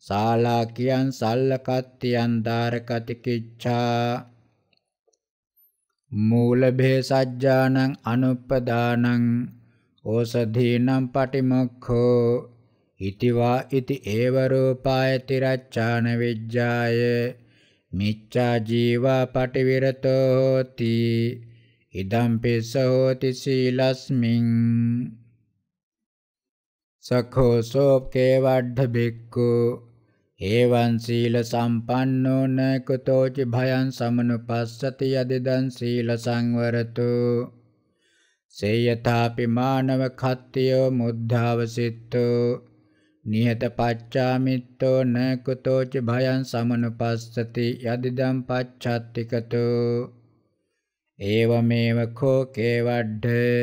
සාලාකියන් සල්ලකත්තියන් ධාරකතිකිච්ඡා මූල භේසජ්ජානං අනුප්පදානං ඕසධීනම් පටිමොක්ඛෝ ඉතිවා ඉති ඒව රූපාය තිරච්ඡාන විජ්ජාය මිච්ඡා ජීවා පටිවිරතෝ හෝති ඉදම් පිස්ස හෝති සීලස්මින් සඛෝ සෝප්කේ වඩ්ඩ බික්කු ඒවං සීල සම්පන්නෝ න කුතෝචි භයං සමනුපස්සති යදිදං සීල සංවරතු සේයථාපි මානව කත්තියෝ මුද්ධාවසිට්ඨෝ නියත පච්චාමිත්තෝ න කුතෝචි භයං සමනුපස්සති යදිදං පච්ඡත්තිකතෝ ඒවමේව කෝ කේවඩ්ඩේ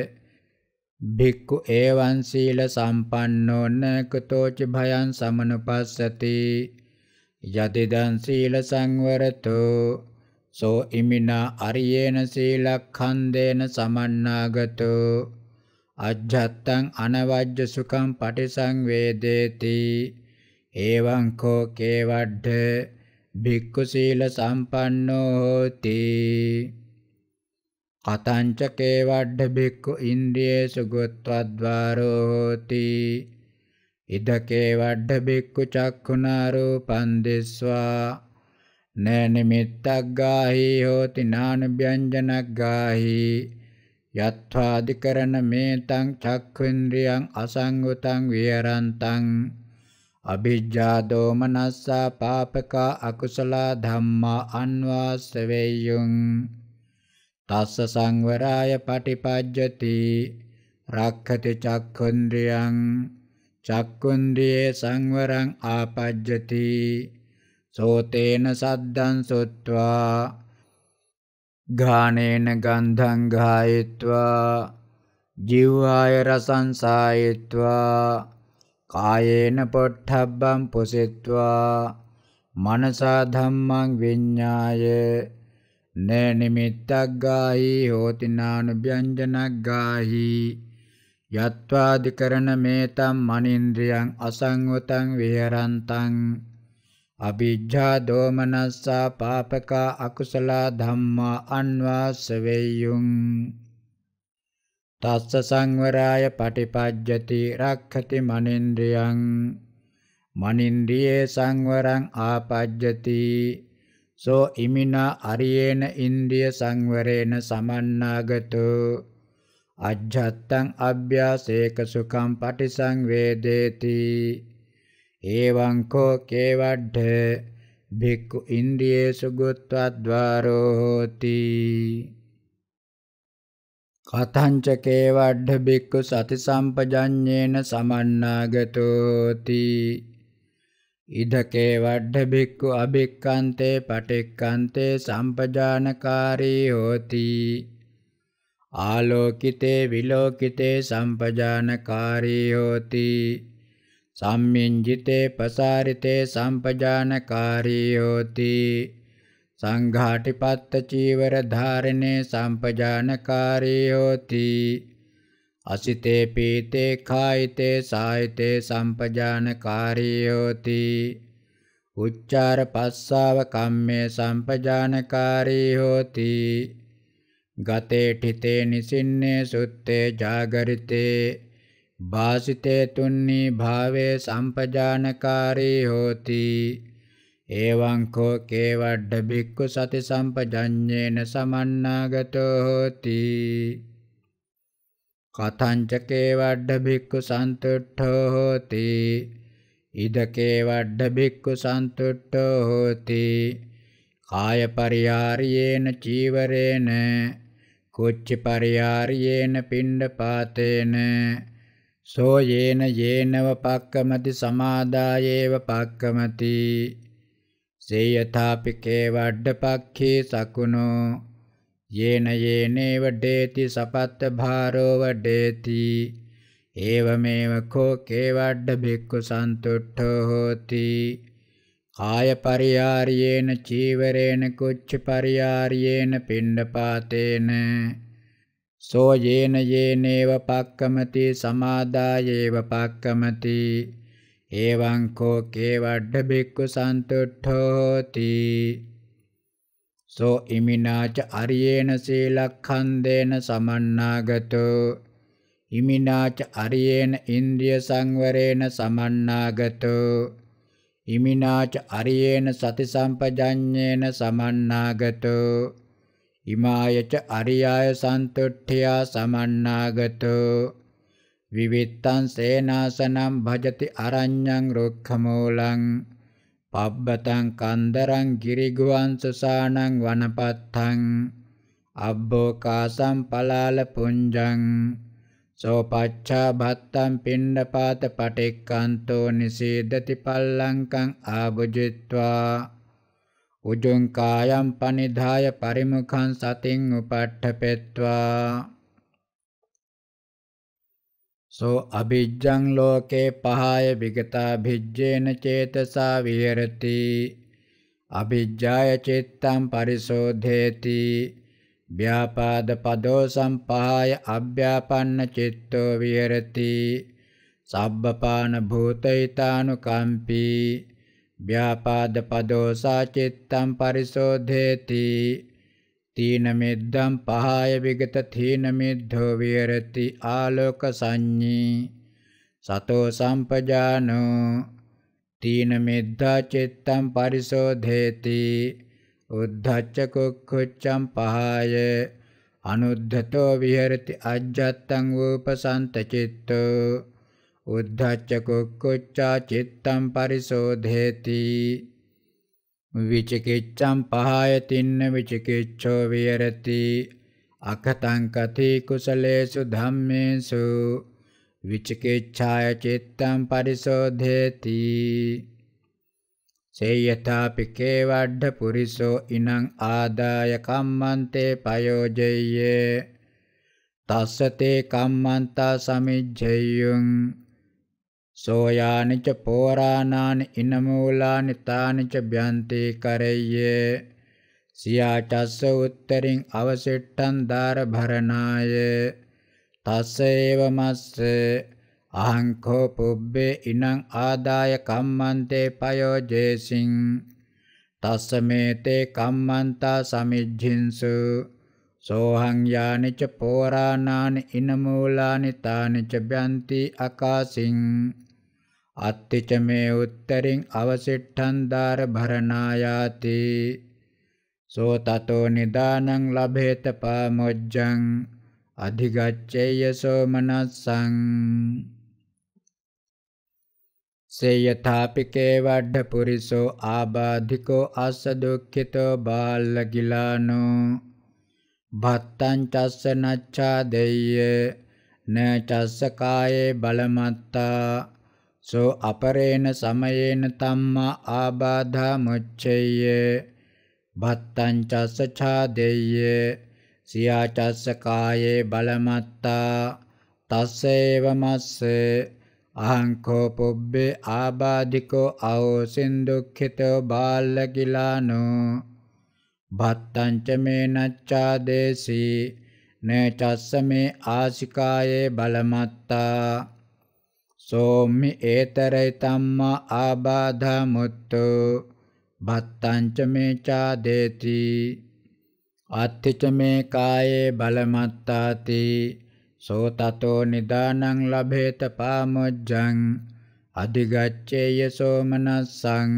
භික්ඛු ඒවං සීල සම්පන්නෝ නකතෝච භයං සමනුපස්සති යතිදං සීල සංවරතෝ සෝ ඉමිනා අරියේන සීලක්ඛන්දේන සමන්නාගතෝ අජ්ජත්තං අනවජ්ජ සුඛං පටිසංවේදේති එවං කෝ කේවඩ්ඩ භික්ඛු සීල සම්පන්නෝ හෝති කතංච කේවඩ බික්ඛු ඉන්ද්‍රියේසු ගොත්වද්වාරෝ හෝති ඉද කේවඩ බික්ඛු චක්ඛුනා රූපං දිස්වා නේ නිමිත්තක් ගාහි හෝති නානුභ්‍යංජනක් ගාහි යත්වාදිකරණ මේතං චක්ඛුන්ද්‍රියං අසංගතං විහරන්තං අභිජ්ජා දෝමනස්සා පාපකා අකුසල ධම්මා අන්වාස්සවේයුං තස්ස සංවරාය පටිපජ්ජති රක්ඛති චක්ඛුන්ද්‍රියං චක්ඛුන්ද්‍රියේ සංවරං ආපජ්ජති සෝතේන සද්දං සොත්වා ඝානේන ගන්ධං ගායත්වා ජීවාය රසං සායත්වා කායේන පොට්ඨබ්බං පුසෙත්වා මනසා ධම්මං විඤ්ඤාය න නිමිත්තක් ගාහි හෝති නානුභ්‍යංජනක් ගාහි යත්වාදිකරණ මේතම් මනින්ද්‍රියං අසංවතං විහරන්තං අභිජ්ජා දෝමනස්සා පාපකා අකුසල ධම්මා අන්වාස වේයුං තස්ස සංවරාය පටිපජ්ජති රක්ඛති මනින්ද්‍රියං මනින්ද්‍රියේ සංවරං ආපජ්ජති සෝ ඉමිනා අරියේන ඉන්ද්‍රිය සංවරේන සමන්නාගතෝ අජ්ජත්තං අභ්‍යාසේක සුඛං පටිසංවේදේති එවං කෝ කේවඩ්ඩ භික්ඛු ඉන්ද්‍රියේසු ගොත්වාද්වාරෝ හෝති කතංච කේවඩ්ඩ භික්ඛු සති සම්පජඤ්ඤේන සමන්නාගතෝති ඉදකේ වඩ්ඩ බික්කු අබික්කන්තේ පටික්කන්තේ සම්පජානකාරී හෝති ආලෝකිතේ විලෝකිතේ සම්පජානකාරී හෝති සම්මින්ජිතේ පසාරිතේ සම්පජානකාරී හෝති සංඝාටිපත්ත චීවර ධාරණේ සම්පජානකාරී හෝති අසිතේ පීතේ කායිතේ සායිතේ සම්පජානකාරීයෝති උච්චාර පස්සාව කම්මේ සම්පජානකාරී හෝති ගතේ ඨිතේ නිසින්නේ සුත්තේ జాగරිතේ භාසිතේ තුන්නී භාවේ සම්පජානකාරී හෝති එවං කෝ කේවඩ බික්ඛු සති සම්පජඤ්ඤේන සමන්නාගතෝ හෝති කතංචකේ වඩ භික්ඛු සන්තුට්ඨෝ හෝති ඉදකේ වඩ භික්ඛු සන්තුට්ඨෝ හෝති කාය පරිහාරියේන චීවරේන කුච්ච පරිහාරියේන පිණ්ඩ පාතේන සෝ යේන යේනව පක්කමති සමාදායේව පක්කමති සේයථාපි කේ වඩ පක්ඛේ සකුණෝ යේන යේනේව ඩේති සපත්ත භාරෝ වඩේති ඒවමේව කෝ කේවඩ බික්කු සන්තුට්ඨෝ හෝති කාය පරියාරියේන චීවරේන කුච්ච පරියාරියේන පිණ්ඩපාතේන සෝ යේන යේනේව පක්කමති සමාදායේව පක්කමති එවං කෝ කේවඩ බික්කු සන්තුට්ඨෝ හෝති සෝ ඉමිනාච අරියේන සීලක්ඛන්දේන සමන්නාගතෝ ඉමිනාච අරියේන ඉන්ද්‍රිය සංවරේන සමන්නාගතෝ ඉමිනාච අරියේන සති සම්පජඤ්ඤේන සමන්නාගතෝ ඉමායච අරියාය සන්තුට්ඨියා සමන්නාගතෝ විවිත්තං සේනාසනම් භජති අරඤ්ඤං රුක්ඛමූලං පබ්බතං කන්දරං ගිරිගුවන්සසානං වනපත්තං අබ්බෝකාසම් පලාල පුංජං සෝපච්ඡා භත්තම් පිණ්ඩපාත පටික්කන්තෝ නිසීදති පල්ලංකං ආභුජිත්වා උජුං කායම් පනිධාය පරිමුඛං සතින් උපට්ඨපෙත්වා සෝ අභිජ්ජං ලෝකේ පහය විගතා භිජ්ජේන චේතසා විහෙරති අභිජ්ජාය චිත්තං පරිසෝධේති ව්‍යාපාද පදෝ සම්පහාය අභ්‍යාපන්න චිත්තෝ විහෙරති සබ්බපාන භූතෛතානුකම්පී ව්‍යාපාද පදෝ සාචිත්තං පරිසෝධේති තීනමිද්ධම් පහය විගත තීනමිද්ධෝ විහෙරති ආලෝක සංඤී සතෝ සම්පජානෝ තීනමිද්ධා චිත්තම් පරිසෝධේති උද්ධච්ච කුක්කුච්චම් පහය අනුද්ධතෝ විහෙරති අජ්ජත්තං ූපසන්ත චිත්තෝ උද්ධච්ච කුක්කුච්චා චිත්තම් පරිසෝධේති විචිකිච්ඡම් පහය තින්න විචිකිච්ඡෝ විහෙරති අකතං කති කුසලේසු ධම්මේසු විචිකිච්ඡාය චිත්තං පරිසෝධේති සේයථාපි කේවඩ පුරිසෝ ඉනං ආදාය කම්මන්තේ පයෝජෙය්‍යේ තස්සතේ කම්මන්තා සමිජ්ජය්‍යං සෝයානිච පෝරාණානි ඉනමූලානි තානිච භ්‍යන්ති කරෙය්‍යේ සියාචස්ස උත්තරින් අවසෙට්ටන් දාර භරණාය තස්ස ඒව මස්ස අහංකෝ පුබ්බේ ඉනං ආදාය කම්මන්තේ පයෝජේසින් තස්ස මේතේ කම්මන්තා සමිජ්ජින්සු සෝහං යානිච පෝරාණානි ඉනමූලානි තානිච බ්‍යන්ති අකාසින් අත්තිච මේ උත්තරින් අවසිට්ඨන්දාර භරණායාති සෝ තතෝ නිදානං ලබේත පාමොජ්ජං අධිගච්ඡේය සෝ මනස්සං සේයථාපිකේ වඩ පුරිසෝ ආබාධිකෝ අස්ස දුක්ඛිතෝ බාල්ලගිලානෝ භත්තං චස්ස නච්ඡා දෙය්‍ය න චස්ස කායේ බලමත්තා සෝ අපරේණ සමයේන තම්මා ආබාධා මුච්ඡේය භත්තං චස්ස ඡාදෙය්‍ය සියා චස්ස කායේ බලමත්තා තස්සේව මස්සේ අහංකෝ පුබ්බේ ආබාධිකෝ අවෝසින් දුක්ඛිතෝ බාලකිලානෝ භත්තංච මේ නච්ඡාදේසී නේචස්ස මේ ආසිකායේ බලමත්තා සෝම්මි ඒතරයි තම්මා ආබාධා මුත්තෝ භත්තංච මේ චාදේති අත්ථිච මේ කායේ බලමත්තාති සෝ තතෝ නිදානං ලබේත පාමොජ්ජං අධිගච්ඡේය සෝමනස්සං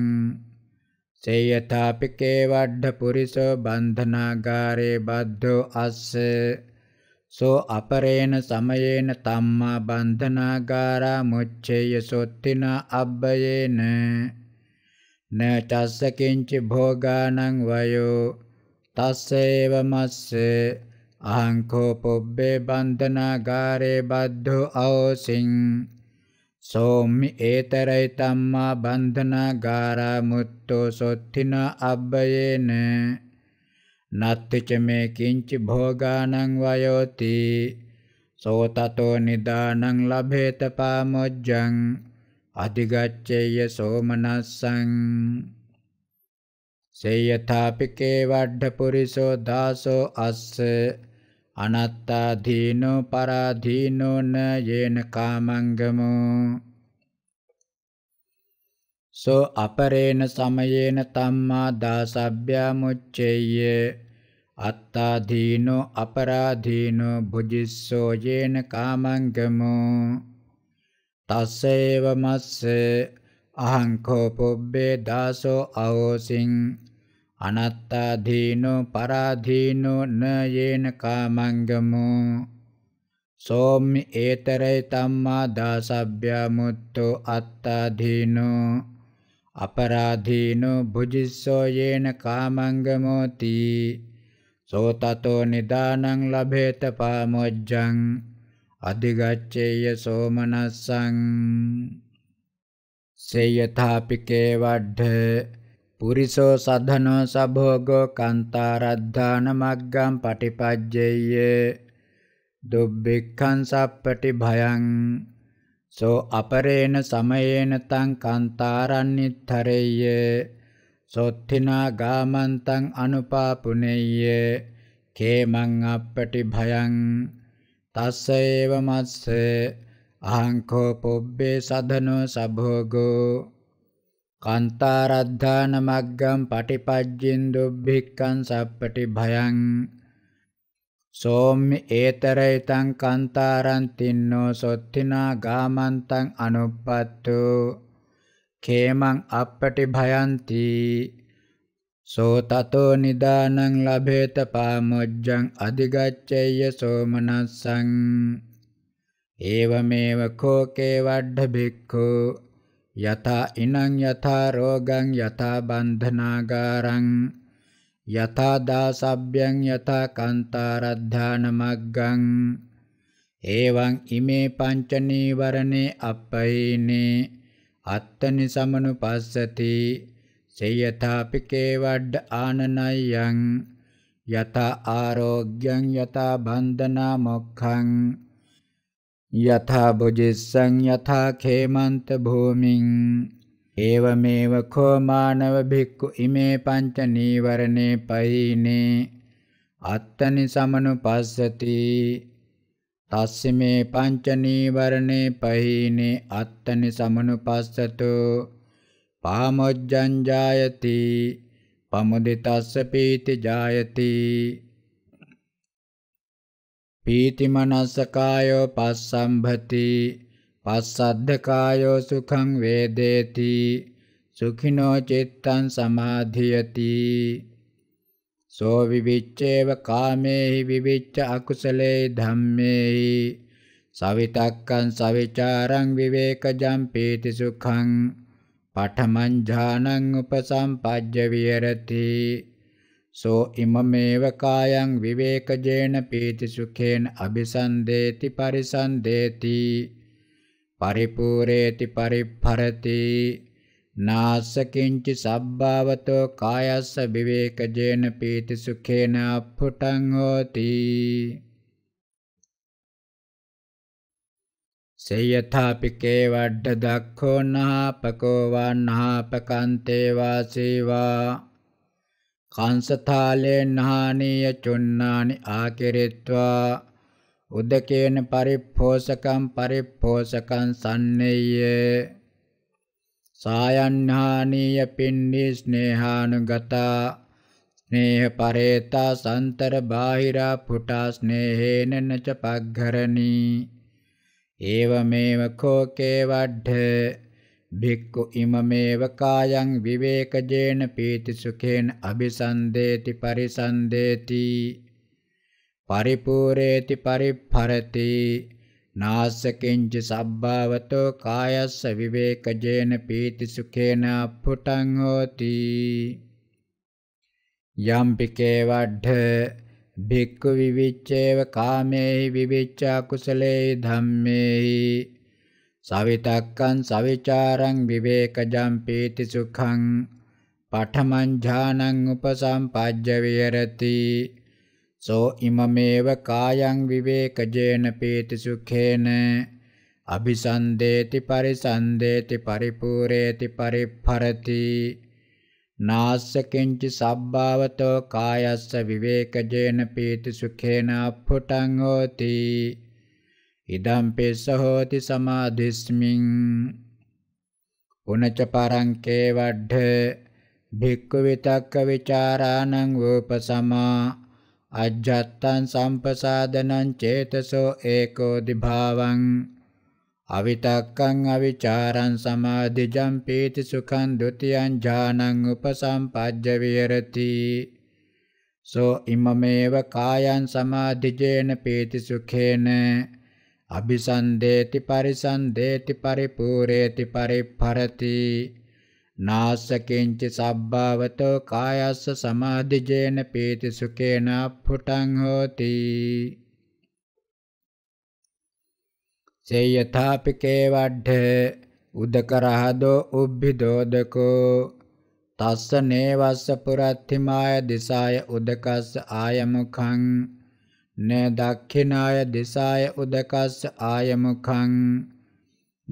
සේයථාපි කේ වඩ්ඩ පුරිසෝ බන්ධනාගාරේ බද්ධෝ අස්ස සෝ අපරේන සමයේන තම්මා බන්ධනාගාරා මුච්ඡේය සොත්තින අබ්බයේන න චස්ස කිංච භෝගානං වයෝ තස්සේව මස්සේ අහං කෝ පොබ්බේ බන්ධනාගාරේ බද්ධෝ අවසින් සෝම්මි ඒතරයි තම්මා බන්ධනාගාරා මුත්තෝ සොත්තින අබ්බයේන නත්තිච මේ කිංචි භෝගානං වයෝති සෝතතෝ නිදානං ලබේත පාමොජ්ජං අධිගච්ඡේය සෝමනස්සං සේයථාපිකේ වඩ්ඩ පුරිසෝ දාසෝ අස්ස අනත්තා දීනෝ පරාදීනෝ න යේන කාමංගමෝ සෝ අපරේණ සමයේන තම්මා දාසබ්භ්‍යා මුච්චේය අත්තාදීනෝ අපරාදීනෝ භුජිස්සෝ යේන කාමංගමෝ තස්සේව මස්සේ අහං කෝ පොබ්බේ දාසෝ අහෝසින් අනත්තාදීනෝ පරාදීනෝ න යේන කාමංගමෝ සෝම්මි ඒතරේ තම්මා දාසබ්භ්‍යා මුත්තෝ අත්තාදීනෝ අපරාධීනෝ භුජිස්සෝ යේන කාමංගමෝති සෝ තතෝ නිදානං ලබේත පාමොච්ඡං අධිගච්ඡේය සෝමනස්සං සේයථාපිකේ වඩ්ඩ පුරිසෝ සද්ධනෝ සභෝගෝ කාන්තාරද්ධාන මග්ගම් පටිපජ්ජේය දුබ්බික්ඛං සප්පටි භයං සෝ අපරේන සමයේන තං කාන්තාරන්නිතරෙය්‍ය සොත්තිනා ගාමන්තං අනුපාපුනෙය්‍ය කේමං අප්පටි භයං තස්ස ඒව මස්ස අහංකෝ පොබ්බේ සදනෝ සභෝගෝ කාන්තාරද්ධාන මග්ගම් පටිපජ්ජින් දුබ්බික්ඛං සප්පටි භයං සෝම්මි ඒතරයිතං කාන්තාරං තින්නෝ සොත්තිනා ගාමන්තං අනුප්පත්තු කේමං අපපටි භයන්ති සෝ තතෝ නිදානං ලබේත පාමොජ්ජං අධිගච්ඡේය සෝමනස්සං ඒවමේව කෝකේ වඩ්ඩ බික්ඛු යතා ඉනං යතා රෝගං යතා බන්ධනාගාරං යථා දාසබ්බයන් යථා කාන්තාරද්ධානමග්ගං එවං ඉමේ පංච නීවරණේ අප්පයිනේ අත්තනි සමනුපස්සති සේයථාපි කේවඩ් ආනනයං යත ආරෝග්‍යං යත බන්ධනා මොක්ඛං යත බුජිස්සං යත ඛේමන්ත භූමින් ඒවමේව කෝ මානව භික්ඛු ඉමේ පංච නීවරණේ පයිනේ අත්තනි සමනුපස්සති තස්මේ පංච නීවරණේ පයිනේ අත්තනි සමනුපස්සතෝ පාමොජ්ජං ජායති පමුදිතස්ස පීති ජායති පීති මනස කායෝ පස්සම්භති පස්සද්ධකායෝ සුඛං වේදේති සුඛිනෝ චිත්තං සමාධියති සෝ විවිච්ඡේව කාමේහි විවිච්ඡ අකුසලේ ධම්මේහි සවිතක්කං සවිචාරං විවේකජං පීති සුඛං පඨමං ඥානං උපසම්පජ්ජ විහෙරති සෝ ඉමමේව කායං විවේකජේන පීති සුඛේන අபிසන්දේති පරිසන්දේති පරිපූරේති පරිපරති නාස කිංචි සබ්බවතෝ කායස්ස විවේකජේන පීති සුඛේන අප්පුටං හෝති සේයථාපිකේ වඩ දක්ඛෝ නහපකෝ වන්නහපකන්තේ වාසීවා කංසථාලේ නහානීය චුන්නානි ආකිරිත්වා උදකේන පරිප්පෝසකම් පරිප්පෝසකම් සන්නේය සායන්හානීය පින්නි ස්නේහානුගතා ස්නේහ පරේතා සන්තර බාහිරා පුටා ස්නේහේන නච පග්ඝරණී ඒවමේව කෝකේ වඩ්ඩ භික්ඛු ඉමමේව කායං විවේකජේන පීති සුඛේන අபிසන්දේති පරිසන්දේති පරිපූරේති පරිපරති නාසකෙන්ජ සබ්බවතෝ කායස්ස විවේකජේන පීති සුඛේන පුටං හෝති යම්පිකේ වඩ්ඩ භික්ඛු විවිච්ඡේව කාමේහි විවිච්ඡා කුසලේ ධම්මේහි සවිතක්කං සවිචාරං විවේකජම් පීති සුඛං පඨමං ඥානං උපසම්පජ්ජ විහෙරති සෝ ඉමමේව කායං විවේකජේන පීති සුඛේන අபிසන්දේති පරිසන්දේති පරිපූර්ණේති පරිපරති නාස්ස කිංචි සබ්භාවතෝ කායස්ස විවේකජේන පීති සුඛේන අප්පුටං හෝති ඉදම් පිස්ස හෝති සමාධිස්මින් උනච පරං කේවඩ්ඩ භික්ඛු විතක්ක විචාරාණං උපසමා අජ්ජත්තං සම්පසාදනං චේතසෝ ඒකෝ දිභාවං අවිතක්කං අවිචාරං සමාධිජං පීති සුඛං ဒ ුතියං ඥානං උපසම්පජ්ජ විහෙරති සෝ ඉමමේව කායං සමාධිජේන පීති සුඛේන අபிසන්දේති පරිසන්දේති පරිපූර්ණේති පරිපරති නාසකෙන්ච සබ්භාවතෝ කායස්ස සමාධිජේන පීති සුකේන පුටං හෝති සේයථාපිකේ වඩ්ඩ උදකරහදෝ උබ්බිදෝදකෝ තස්ස නේවස්ස පුරත්තිමාය දිසාය උදකස්ස ආයමුඛං න දක්ඛිනාය දිසාය උදකස්ස ආයමුඛං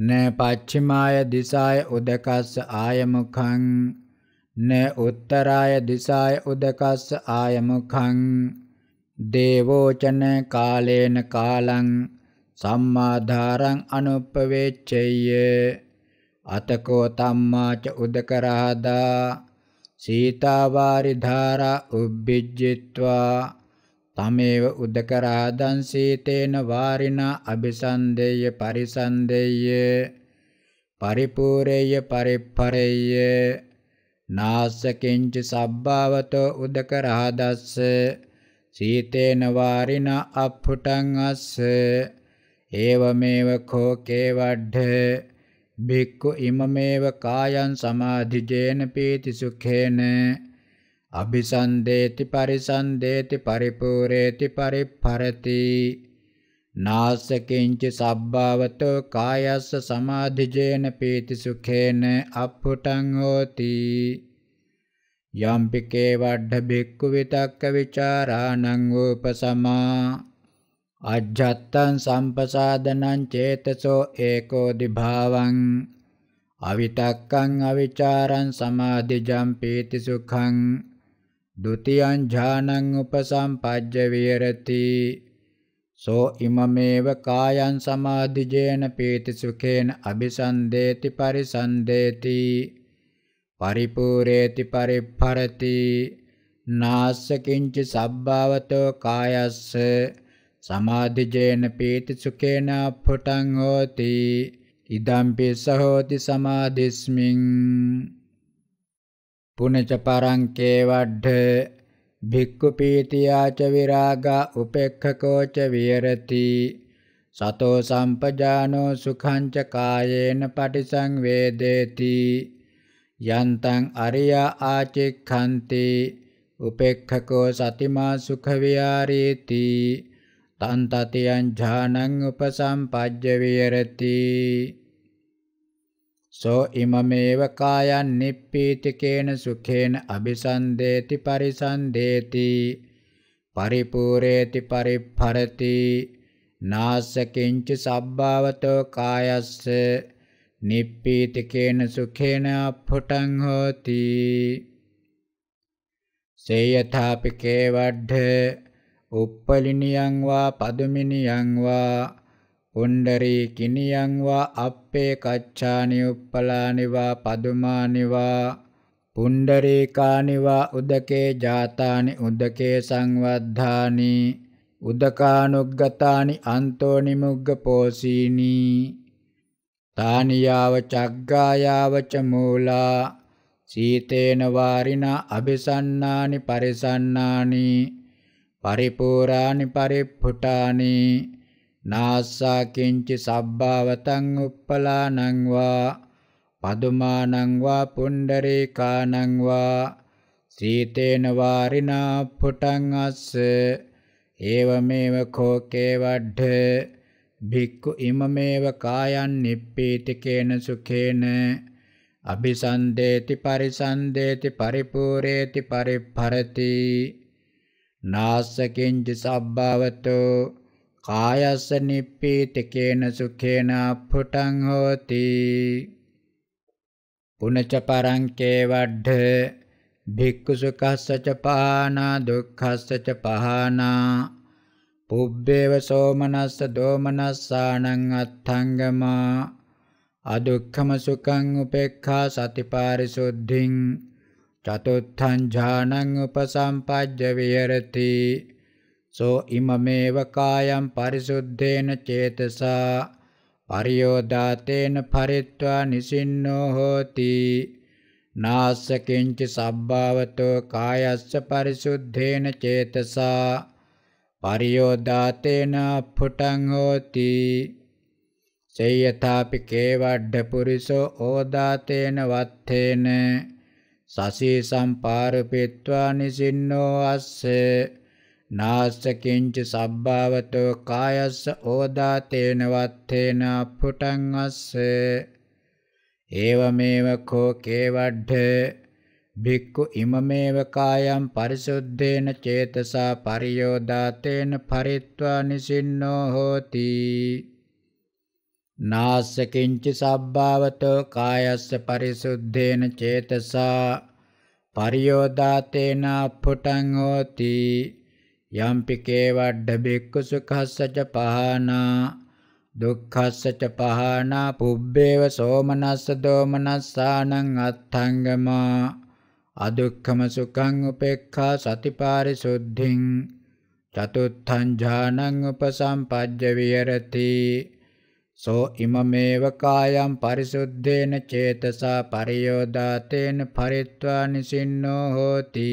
න පච්චිමාය දිසාය උදකස්ස ආයමුඛං න උත්තරාය දිසාය උදකස්ස ආයමුඛං දේවෝචන කාලේන කාලං සම්මාධාරං අනුප්පවේච්චය්‍ය අතකෝ තම්මාච උදකරාදා සීතාවාරි ධාරා උබ්බිජ්ජිත්වා තමේව උදකරාදං සීතේන වාරිනා අபிසන්දේය පරිසන්දේය පරිපූරේය පරිපරේය නාසකෙන්ච සබ්බවතෝ උදකරාදස්ස සීතේන වාරිනා අප්පුටං අස්ස ඒවමේව කෝ කේවඩ්ඩ භික්ඛු ඉමමේව කායං සමාධිජේන පීති සුඛේන අභිසන්දේති පරිසන්දේති පරිපූර්ණේති පරිපරති නාසකින්ච සබ්බවතෝ කායස්ස සමාධිජේන පීති සුඛේන අප්පුටං හෝති යම්පිකේ වඩ බික්කු විතක්ක ਵਿਚාරාණං උපසමා අජ්ජත්තං සම්පසාදනං චේතසෝ ඒකෝ දිභාවං අවිතක්කං අවිචාරං සමාධිජං පීති සුඛං द्वितीयं ध्यानम् उपसम्पाद्य विहरति सो इममेव कायं समाधिजेन पीतिसुखेन अभिसन्देति परिसन्देति परिपूरेति परिफरति नास्य किञ्चि सब्भावतो कायस्य समाधिजेन पीतिसुखेन स्फुटं होति इदं पि स होति समाधिस्मिन् පුනච පරං කේවඩ්ඩ භික්ඛු පීතියාච විරාගා උපේක්ඛකෝච විහෙරති සතෝ සම්පජානෝ සුඛං ච කායේන පටිසංවේදේති යන්තං අරියා ආචික්ඛන්ති උපේක්ඛකෝ සතිමා සුඛ විහාරීති තන්තතියං ඥානං උපසම්පජ්ජ විහෙරති සෝ ඉමමේව කායන් නිප්පීතිකේන සුඛේන අபிසන්දේති පරිසන්දේති පරිපූරේති පරිපරති නාසකින්ච සබ්බවතෝ කායස්ස නිප්පීතිකේන සුඛේන අපුටං හෝති සේයථාපි කේවඩ්ඩ උප්පලිනියං වා පදුමිනියං වා උණ්ඩරී කිනියං වා අප්පේ කච්ඡානි උප්පලානි වා පදුමානි වා පුණ්ඩරීකානි වා උදකේ ජාතානි උදකේ සංවද්ධානි උදකානුග්ගතානි අන්තෝනි මුග්ග පෝසීනි තානියාව චග්ගායාව ච මූලා සීතේන වාරිනා අபிසන්නානි පරිසන්නානි පරිපූරානි පරිප්පුටානි නාස්සා කිංචි සබ්බාවතං uppalaනං වා පදුමානං වා පුණ්ඩරීකානං වා සීතේන වාරිනා පුටං අස්ස ඒවමේව කෝකේ වඩ්ඩ භික්ඛු ඉමමේව කායන් නිප්පීතිකේන සුඛේන අபிසන්දේති පරිසන්දේති පරිපූර්ණේති පරිපරති නාස්සකින්ච සබ්බවතෝ කායස්ස නිප්පීතකේන සුඛේන අප්පුටං හෝති පුනච පරං කේවඩ්ඩ භික්ඛු සුඛස්ස ච පහනා දුක්ඛස්ස ච පහනා පුබ්බේව සෝමනස්ස දෝමනස්සානං අත්ථංගමා අදුක්ඛම සුඛං උපේක්ඛා සතිපාරිසුද්ධින් චතුත්ථං ඥානං උපසම්පජ්ජ විහෙරති සෝ ඉමමේව කායම් පරිසුද්ධේන චේතසා පරියෝදාතේන පරිත්වා නිසින්නෝ හෝති නාස්ස කිංච සබ්භාවතෝ කායස්ස පරිසුද්ධේන චේතසා පරියෝදාතේන ඵුටං හෝති සේයථාපි කේවඩ්ඩ පුරිසෝ ඕදාතේන වත්තේන සසී සම්පාරුපිත්වා නිසින්නෝ අස්සේ නාස්සකින්ච සබ්භාවතෝ කායස්ස ඕදා තේන වත්තේන පුටං අස්සේ ඒවමේව කෝ කේවඩ්ඩ භික්ඛු ඉමමේව කායම් පරිසුද්ධේන චේතසා පරියෝදා තේන පරිත්වා නිසින්නෝ හෝති නාස්සකින්ච සබ්භාවතෝ කායස්ස පරිසුද්ධේන චේතසා පරියෝදාතේන පුටං හෝති යම්පි කේවඩ්ඩ බික්කු සුඛස්සච පහනා දුක්ඛස්සච පහනා පුබ්බේව සෝමනස්ස දෝමනස්සානං අත්ථංගමා අදුක්ඛම සුඛං උපේක්ඛා සතිපාරිසුද්ධින් චතුත්ථං ඥානං උපසම්පජ්ජ විහෙරති සෝ ඉමමේව කායම් පරිසුද්ධේන චේතසා පරියෝදාතේන පරිත්වා නිසින්නෝ හෝති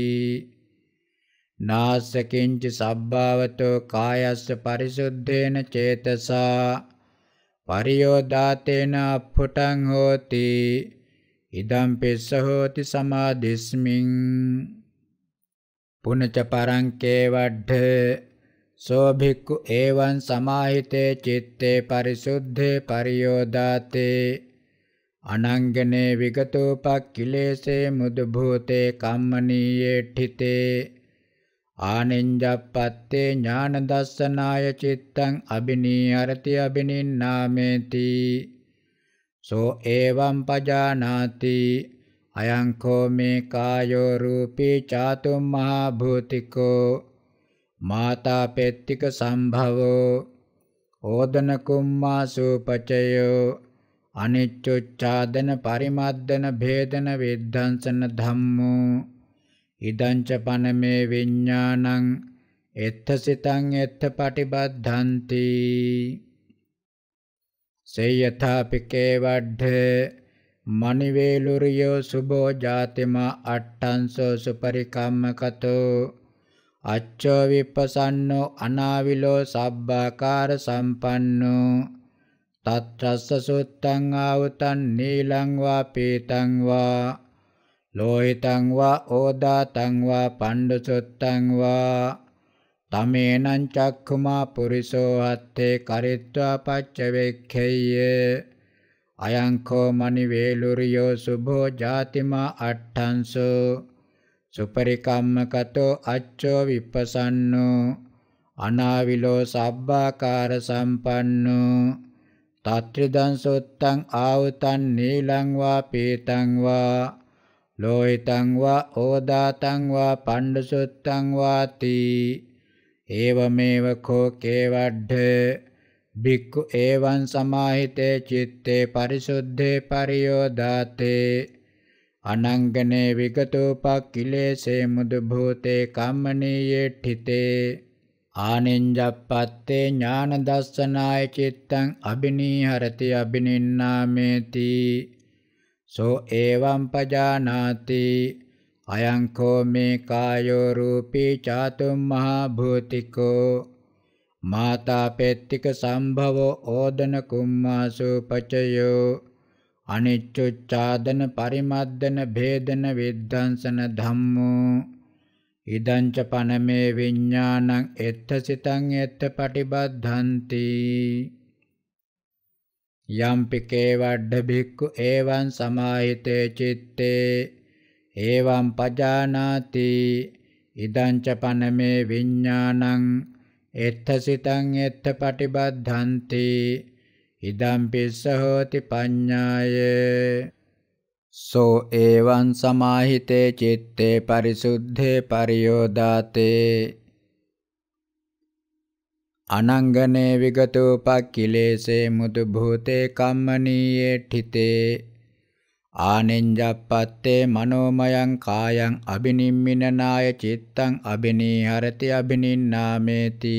නාසකින්ච සබ්භාවතෝ කායස්ස පරිසුද්ධේන චේතසා පරියෝදාතේන අප්පුටං හෝති ඉදම් පිස්ස හෝති සමාදිස්මින් පුනච පරං කේවඩ්ඩ සෝ භික්ඛු එවං සමාහිතේ චිත්තේ පරිසුද්ධේ පරියෝදාතේ අනංගනේ විගතෝපක්ඛිලේසේ මුදු භූතේ කම්මනීයේ ඨිතේ ආනෙන්ජප්පත්තේ ඥාන දස්සනාය චිත්තං අබිනීහරති අබිනින්නාමේති සෝ එවං පජානාති අයං කෝ මේ කායෝ රූපී චාතුම් මහා භූතිකෝ මාතා පෙත්තික සම්භවෝ ඕදන කුම්මා සූපචයෝ අනිච්චුච්ඡාදන පරිමද්දන භේදන විද්ධාංසන ධම්මෝ ඉදංච පනමේ විඤ්ඤාණං එත්ත සිතං එත්ත පටිබද්ධಂತಿ සේයථාපිකේ වඩ්ඩේ මනිවේලුරියෝ සුබෝ ජාතිම අට්ඨංසෝ සුපරිකම්මකතෝ අච්චෝ විපසන්නෝ අනාවිලෝ සබ්බාකාර සම්පන්නෝ තත්ත්‍රස්ස සුත්තං ආවතං නීලං වා පීතං වා ලෝහිතං වා ඕදාතං වා පණ්ඩුසුත්තං වා තමේනං චක්ඛුමා පුරිසෝ හත්තේ කරිත්වා පච්චවෙක්ඛෙය්‍ය අයං කෝ මනි වේලුරියෝ සුභෝ ජාතිමා අට්ඨංසෝ සුපරිකම්මකතෝ අච්චෝ විපසන්නෝ අනාවිලෝ සබ්බාකාර සම්පන්නෝ තත්‍රිදං සොත්තං ආවතං නීලං වා පීතං වා ලෝහිතං වා ඕදාතං වා පණ්ඩසොත්තං වාති ඒවමේව කෝ කේවඩ්ඩ භික්ඛු එවං සමාහිතේ චitte පරිසුද්ධේ පරියෝදාතේ අනංගනේ විගතෝපක්ඛිලේසේ මුදු භූතේ කම්මනීයේ ඨිතේ ආනෙන්ජප්පත්තේ ඥාන දස්සනාය චිත්තං අබිනීහරති අබිනින්නාමේති සෝ එවං පජානාති අයං කෝ මේ කායෝ රූපී චාතුම් මහා භූතිකෝ මාතා පෙත්තික සම්භවෝ ඕදන කුම්මාසු පචයෝ අනිච්චුච්ඡාදන පරිමද්දන භේදන විද්ධාංසන ධම්මෝ ඉදංච පනමේ විඥානං එත්ථසිතං එත්ථ පටිබද්ධಂತಿ යම්පිකේ වඩ්ඩ භික්ඛු එවං සමාහිතේ චitte එවං පජානාති ඉදං ච පනමේ විඥානං එත්තසිතං එත්ත පටිබද්ධಂತಿ ඉදං පිස්ස හෝති පඤ්ඤාය සෝ එවං සමාහිතේ චitte පරිසුද්ධේ පරියෝදාතේ අනංගනේ විගතෝපක්ඛිලේසේ මුදු භූතේ කම්මනීයේ ඨිතේ ආනෙන්ජප්පත්තේ මනෝමයං කායං අබිනිම්මිනාය චිත්තං අබිනීහරති අබිනින්නාමේති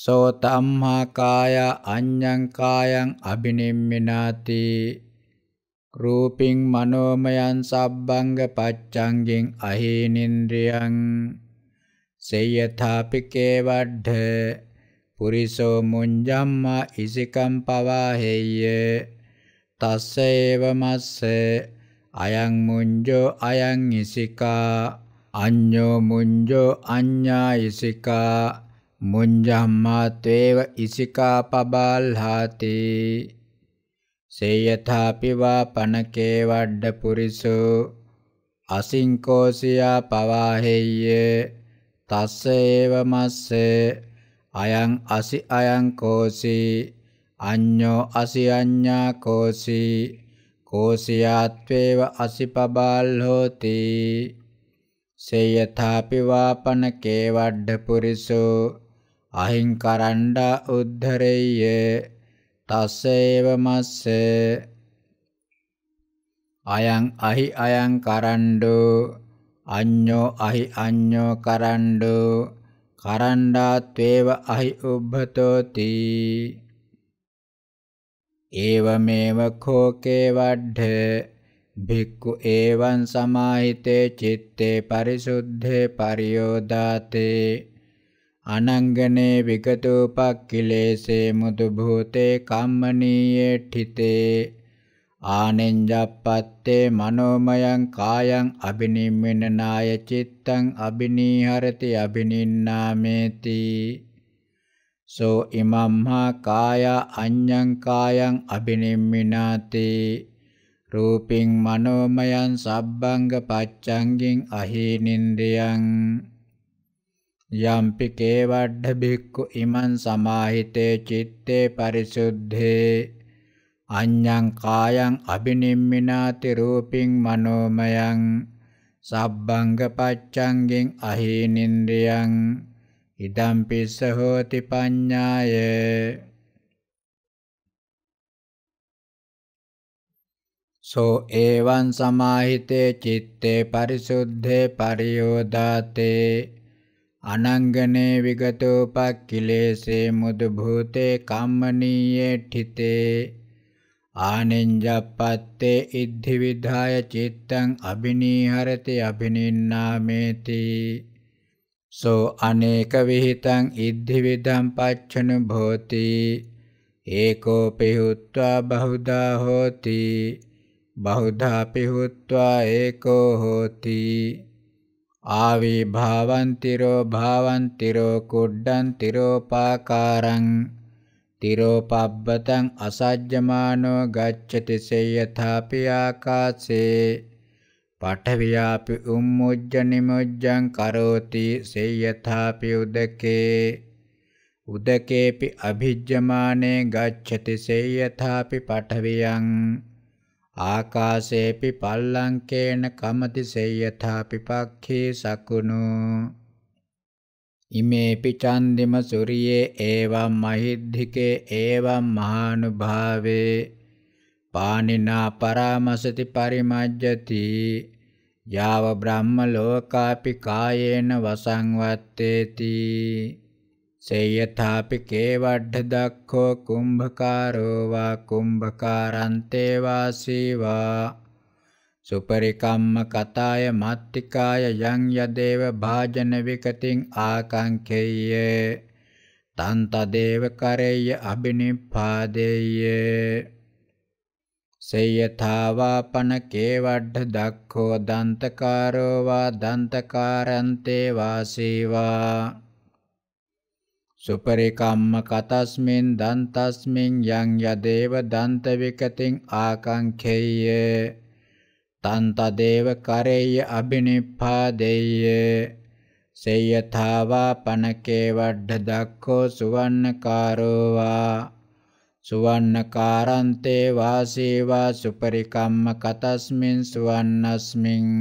සෝ තම්මා කාය අඤ්ඤං කායං අබිනිම්මිනාති රූපින් මනෝමයං සබ්බංග පච්ඡංගෙන් අහේනින්ද්‍රයන් සේයථාපිකේ වඩ්ඩ පුරිසෝ මුඤ්ජම්මා ඉසිකම් පවාහෙය්‍ය තස්ස ඒව මස්ස අයං මුඤ්ජෝ අයං ඉසිකා අඤ්ඤෝ මුඤ්ජෝ අඤ්ඤා ඉසිකා මුඤ්ජම්මා තේව ඉසිකා පබල්හාති සේයථාපි වා පනකේ වඩ්ඩ පුරිසෝ අසින්කෝසියා පවාහෙය්‍ය තස්ස ඒව මස්සේ අයං අසි අයං කෝසි අඤ්ඤෝ අසි අඤ්ඤා කෝසි කෝසියාත්වේව අසිපබාල් හෝති සේයථාපි වාපන කේවඩ්ඩ පුරිසෝ අහිං කරණ්ඩා උද්ධරෙය්‍ය තස්ස ඒව මස්සේ අයං අහි අයං කරණ්ඩෝ අඤ්ඤෝ අහි අඤ්ඤෝ කරණ්ඩෝ කරණ්ඩාත්වේව අහි උබ්බතෝති ඒවමේව කෝකේ වඩ්ඩ භික්ඛු එවං සමාහිතේ චitte පරිසුද්ධේ පරියෝදාතේ අනංගනේ විගතෝපක්ඛිලේසේ මුදු භූතේ කම්මනීයේ ඨිතේ ආනෙන්ජප්පත්තේ මනෝමයං කායං අබිනිම්මනනාය චිත්තං අබිනීහරති අබිනින්නාමේති සෝ ඉමම්හා කාය අඤ්ඤං කායං අබිනිම්මිනාති රූපින් මනෝමයං සබ්බංග පච්ඡංගින් අහීනින්ද්‍රියං යම්පි කේවඩ්ඩ බික්කු ඉමං සමාහිතේ චිත්තේ පරිසුද්ධේ අඤ්ඤං කායං අබිනිම්මිනාති රූපින් මනෝමයං සබ්බංග පච්ඡංගෙන් අහේනින්ද්‍රයං ඉදම් පිස්ස හෝති පඤ්ඤාය සෝ එවං සමාහිතේ චිත්තේ පරිසුද්ධේ පරියෝදාතේ අනංගනේ විගතෝපක්ඛිලේසේ මුදු භූතේ කම්මනීයේ ඨිතේ ආනෙන්ජප්පත්තේ ඉද්ධි විධාය චිත්තං අබිනීහරති අබිනින්නාමේති සෝ අනේක විಹಿತං ඉද්ධි විදං පච්චනු භෝති ඒකෝ පිහුත්වා බහුදා හෝති බහුදා පිහුත්වා ඒකෝ හෝති ආවිභාවන්තිරෝ භාවන්තිරෝ කුඩ්ඩන්තිරෝ පාකාරං තිරෝපබ්බතං අසජ්ජමානෝ ගච්ඡති සේයථාපි ආකාසේ පඨවියාපි උම්මුජ්ජ නිමුජ්ජං කරෝති සේයථාපි උදකේ උදකේපි අභිජ්ජමානේ ගච්ඡති සේයථාපි පඨවියං ආකාසේපි පල්ලංකේන කමති සේයථාපි පක්ඛේ සකුණෝ ඉමේපි චන්දිම සුරියේ ඒවම් මහිද්ධිකේ ඒවම් මහානුභාවේ පානිනා පරාමසති පරිමජ්ජති යාව බ්‍රහ්ම ලෝකාපි කායේන වසංවත්තේති සේයථාපි කේවඩ්ඩ දක්ඛෝ කුම්භකාරෝ වා කුම්භකාරන්තේ වාසී වා සුපරිකම්ම කතාය මත්තිකාය යං යදේව භාජන විකතින් ආකංකේය තන් තදේව කරේය අබිනිපාදේය සේයථාවාපන කේවඩ්ඩ දක්ඛෝ දන්තකාරෝ වා දන්තකාරන්තේ වාසීවා සුපරිකම්ම කතස්මින් දන්තස්මින් යං යදේව දන්ත විකතින් ආකංකේය තන්තදේව කරෙය්‍ය අබිනිප්පාදෙය්‍ය සේයථාවා පනකේ වඩ්ඩ දක්ඛෝ සුවන්නකාරෝවා සුවන්නකාරන්තේ වාසීවා සුපරිකම්ම කතස්මින් සුවන්නස්මින්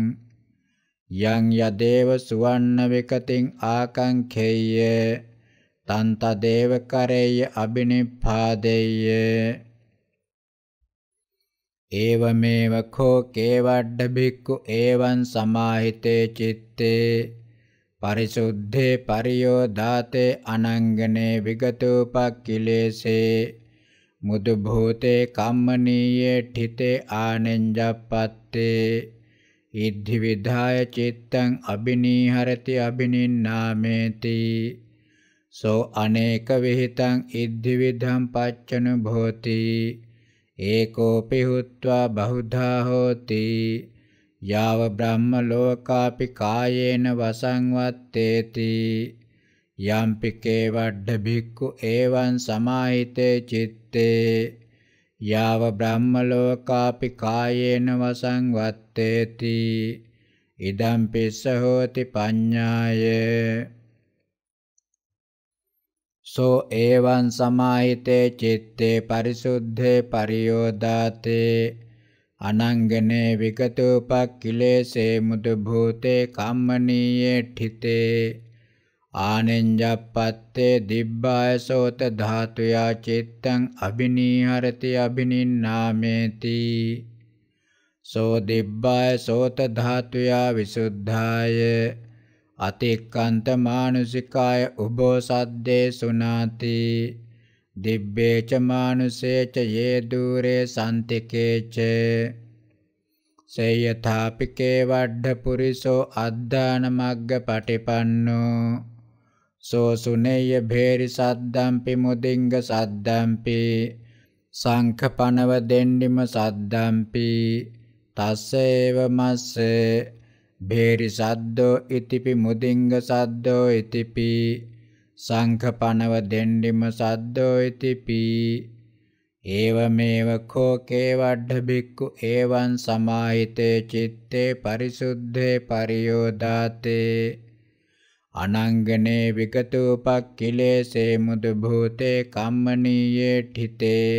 යං යදේව සුවන්න විකතින් ආකංඛේය තන්ත දේව කරේය අබිනිප්පාදේය ඒවමේව කෝ කේවඩ්ඩ බික්කු ඒවං සමාහිතේ චිත්තේ පරිසුද්ධේ පරියෝ දාතේ අනංගනේ විගතූපක්ඛිලේසේ මුදු භූතේ කම්මනීයේ ඨිතේ ආනෙන්ජප්පත්තේ ඉද්ධි විධාය චිත්තං අබිනීහරති අබිනින්නාමේති සෝ අනේක විಹಿತං ඉද්ධි විධං පච්චනු භෝති ඒකෝපි හුත්වා බහුධා හෝති යාව බ්‍රහ්ම ලෝකාපි කායේන වසං වත්තේති යම්පි කේවඩ භික්ඛු එවං සමාහිතේ චitte යාව බ්‍රහ්ම ලෝකාපි කායේන වසං වත්තේති ඉදම්පිස්ස හෝති පඤ්ඤායේ සෝ ඒවං සමාහිතේ චිත්තේ පරිසුද්ධේ පරියෝදාතේ අනංගනේ විකතෝපක් කිලේසේ මුදු භූතේ කම්මනීයේ ඨිතේ ආනෙන්ජප්පත්තේ දිබ්බාය සෝත ධාතුයා චිත්තං අබිනීහරති අබිනින්නාමේති සෝ දිබ්බාය සෝත ධාතුයා විසුද්ධාය අතික්කන්ත මානුසිකාය උබෝ සද්දේ සුනාති දිබ්බේච මානුසේච යේ দূරේ සම්තිකේච සේයථාපිකේ වඩ්ඩ පුරිසෝ අද්දාන මග්ග පටිපන්නෝ සෝ සුනේය භේරි සද්දම්පි මුදින්ග සද්දම්පි සංඛපනව දෙන්නිම සද්දම්පි තස්සේව මස්සේ බේරි සද්දෝ ඉතිපි මුදිංග සද්දෝ ඉතිපි සංඛපනව දෙණ්ඩිම සද්දෝ ඉතිපි ඒවමේව කෝ කේවඩ්ඩ බික්කු ඒවං සමාහිතේ චitte පරිසුද්ධේ පරියෝදාතේ අනංගනේ විගතූපක් කිලේසේ මුදු භූතේ කම්මනීයේ ඨිතේ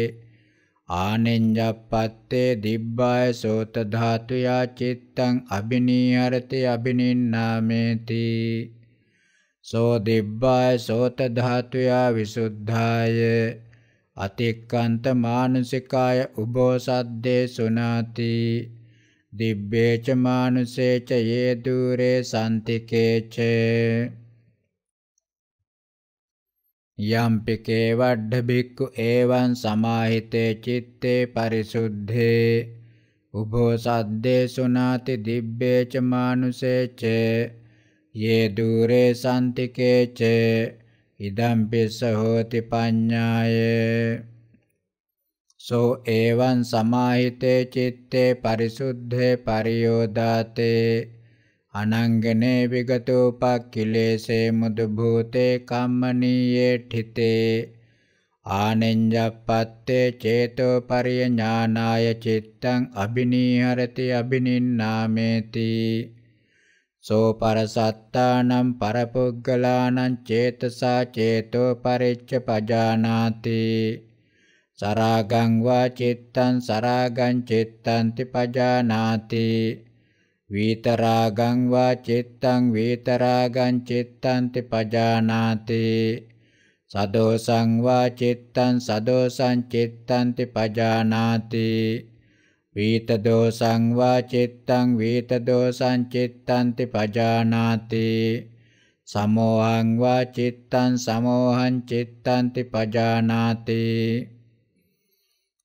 ආනෙන්ජප්පත්තේ දිබ්බාය සෝත ධාතුයා චිත්තං අබිනීහරති අබිනින්නාමේති සෝ දිබ්බාය සෝත ධාතුයා විසුද්ධාය අතික්කන්ත මානසිකාය උභෝසද්දේ සුනාති දිබ්බේච මානුසේච යේ දුරේ සම්තිකේචේ යම්පිකේ වඩ්ඩ බික්කු ඒවන් සමාහිතේ චිත්තේ පරිසුද්ධේ උභෝ සද්දේ සුනාති දිබ්බේච මානුසේච යේ දුරේ සම්තිකේච ඉදම් පිස්ස හෝති පඤ්ඤාය සෝ ඒවන් සමාහිතේ චිත්තේ පරිසුද්ධේ පරියෝදාතේ අනංගනේ විගතෝපක්ඛිලේසේ මුදු භූතේ කම්මනීයේ ඨිතේ ආනෙන්ජප්පත්තේ චේතෝ පරියඥානාය චිත්තං අබිනීහරති අබිනින්නාමේති සෝ පරසත්තානම් පරපුග්ගලානං චේතසා චේතෝ පරිච්ඡ පජානාති සරාගං වා චිත්තං සරාගං චිත්තං ติ පජානාති වීතරාගං වා චිත්තං වීතරාගං චිත්තන්ති පජානාති සදෝසං වා චිත්තං සදෝසං චිත්තන්ති පජානාති වීත දෝසං වා චිත්තං වීත දෝසං චිත්තන්ති පජානාති සමෝහං වා චිත්තං සමෝහං චිත්තන්ති පජානාති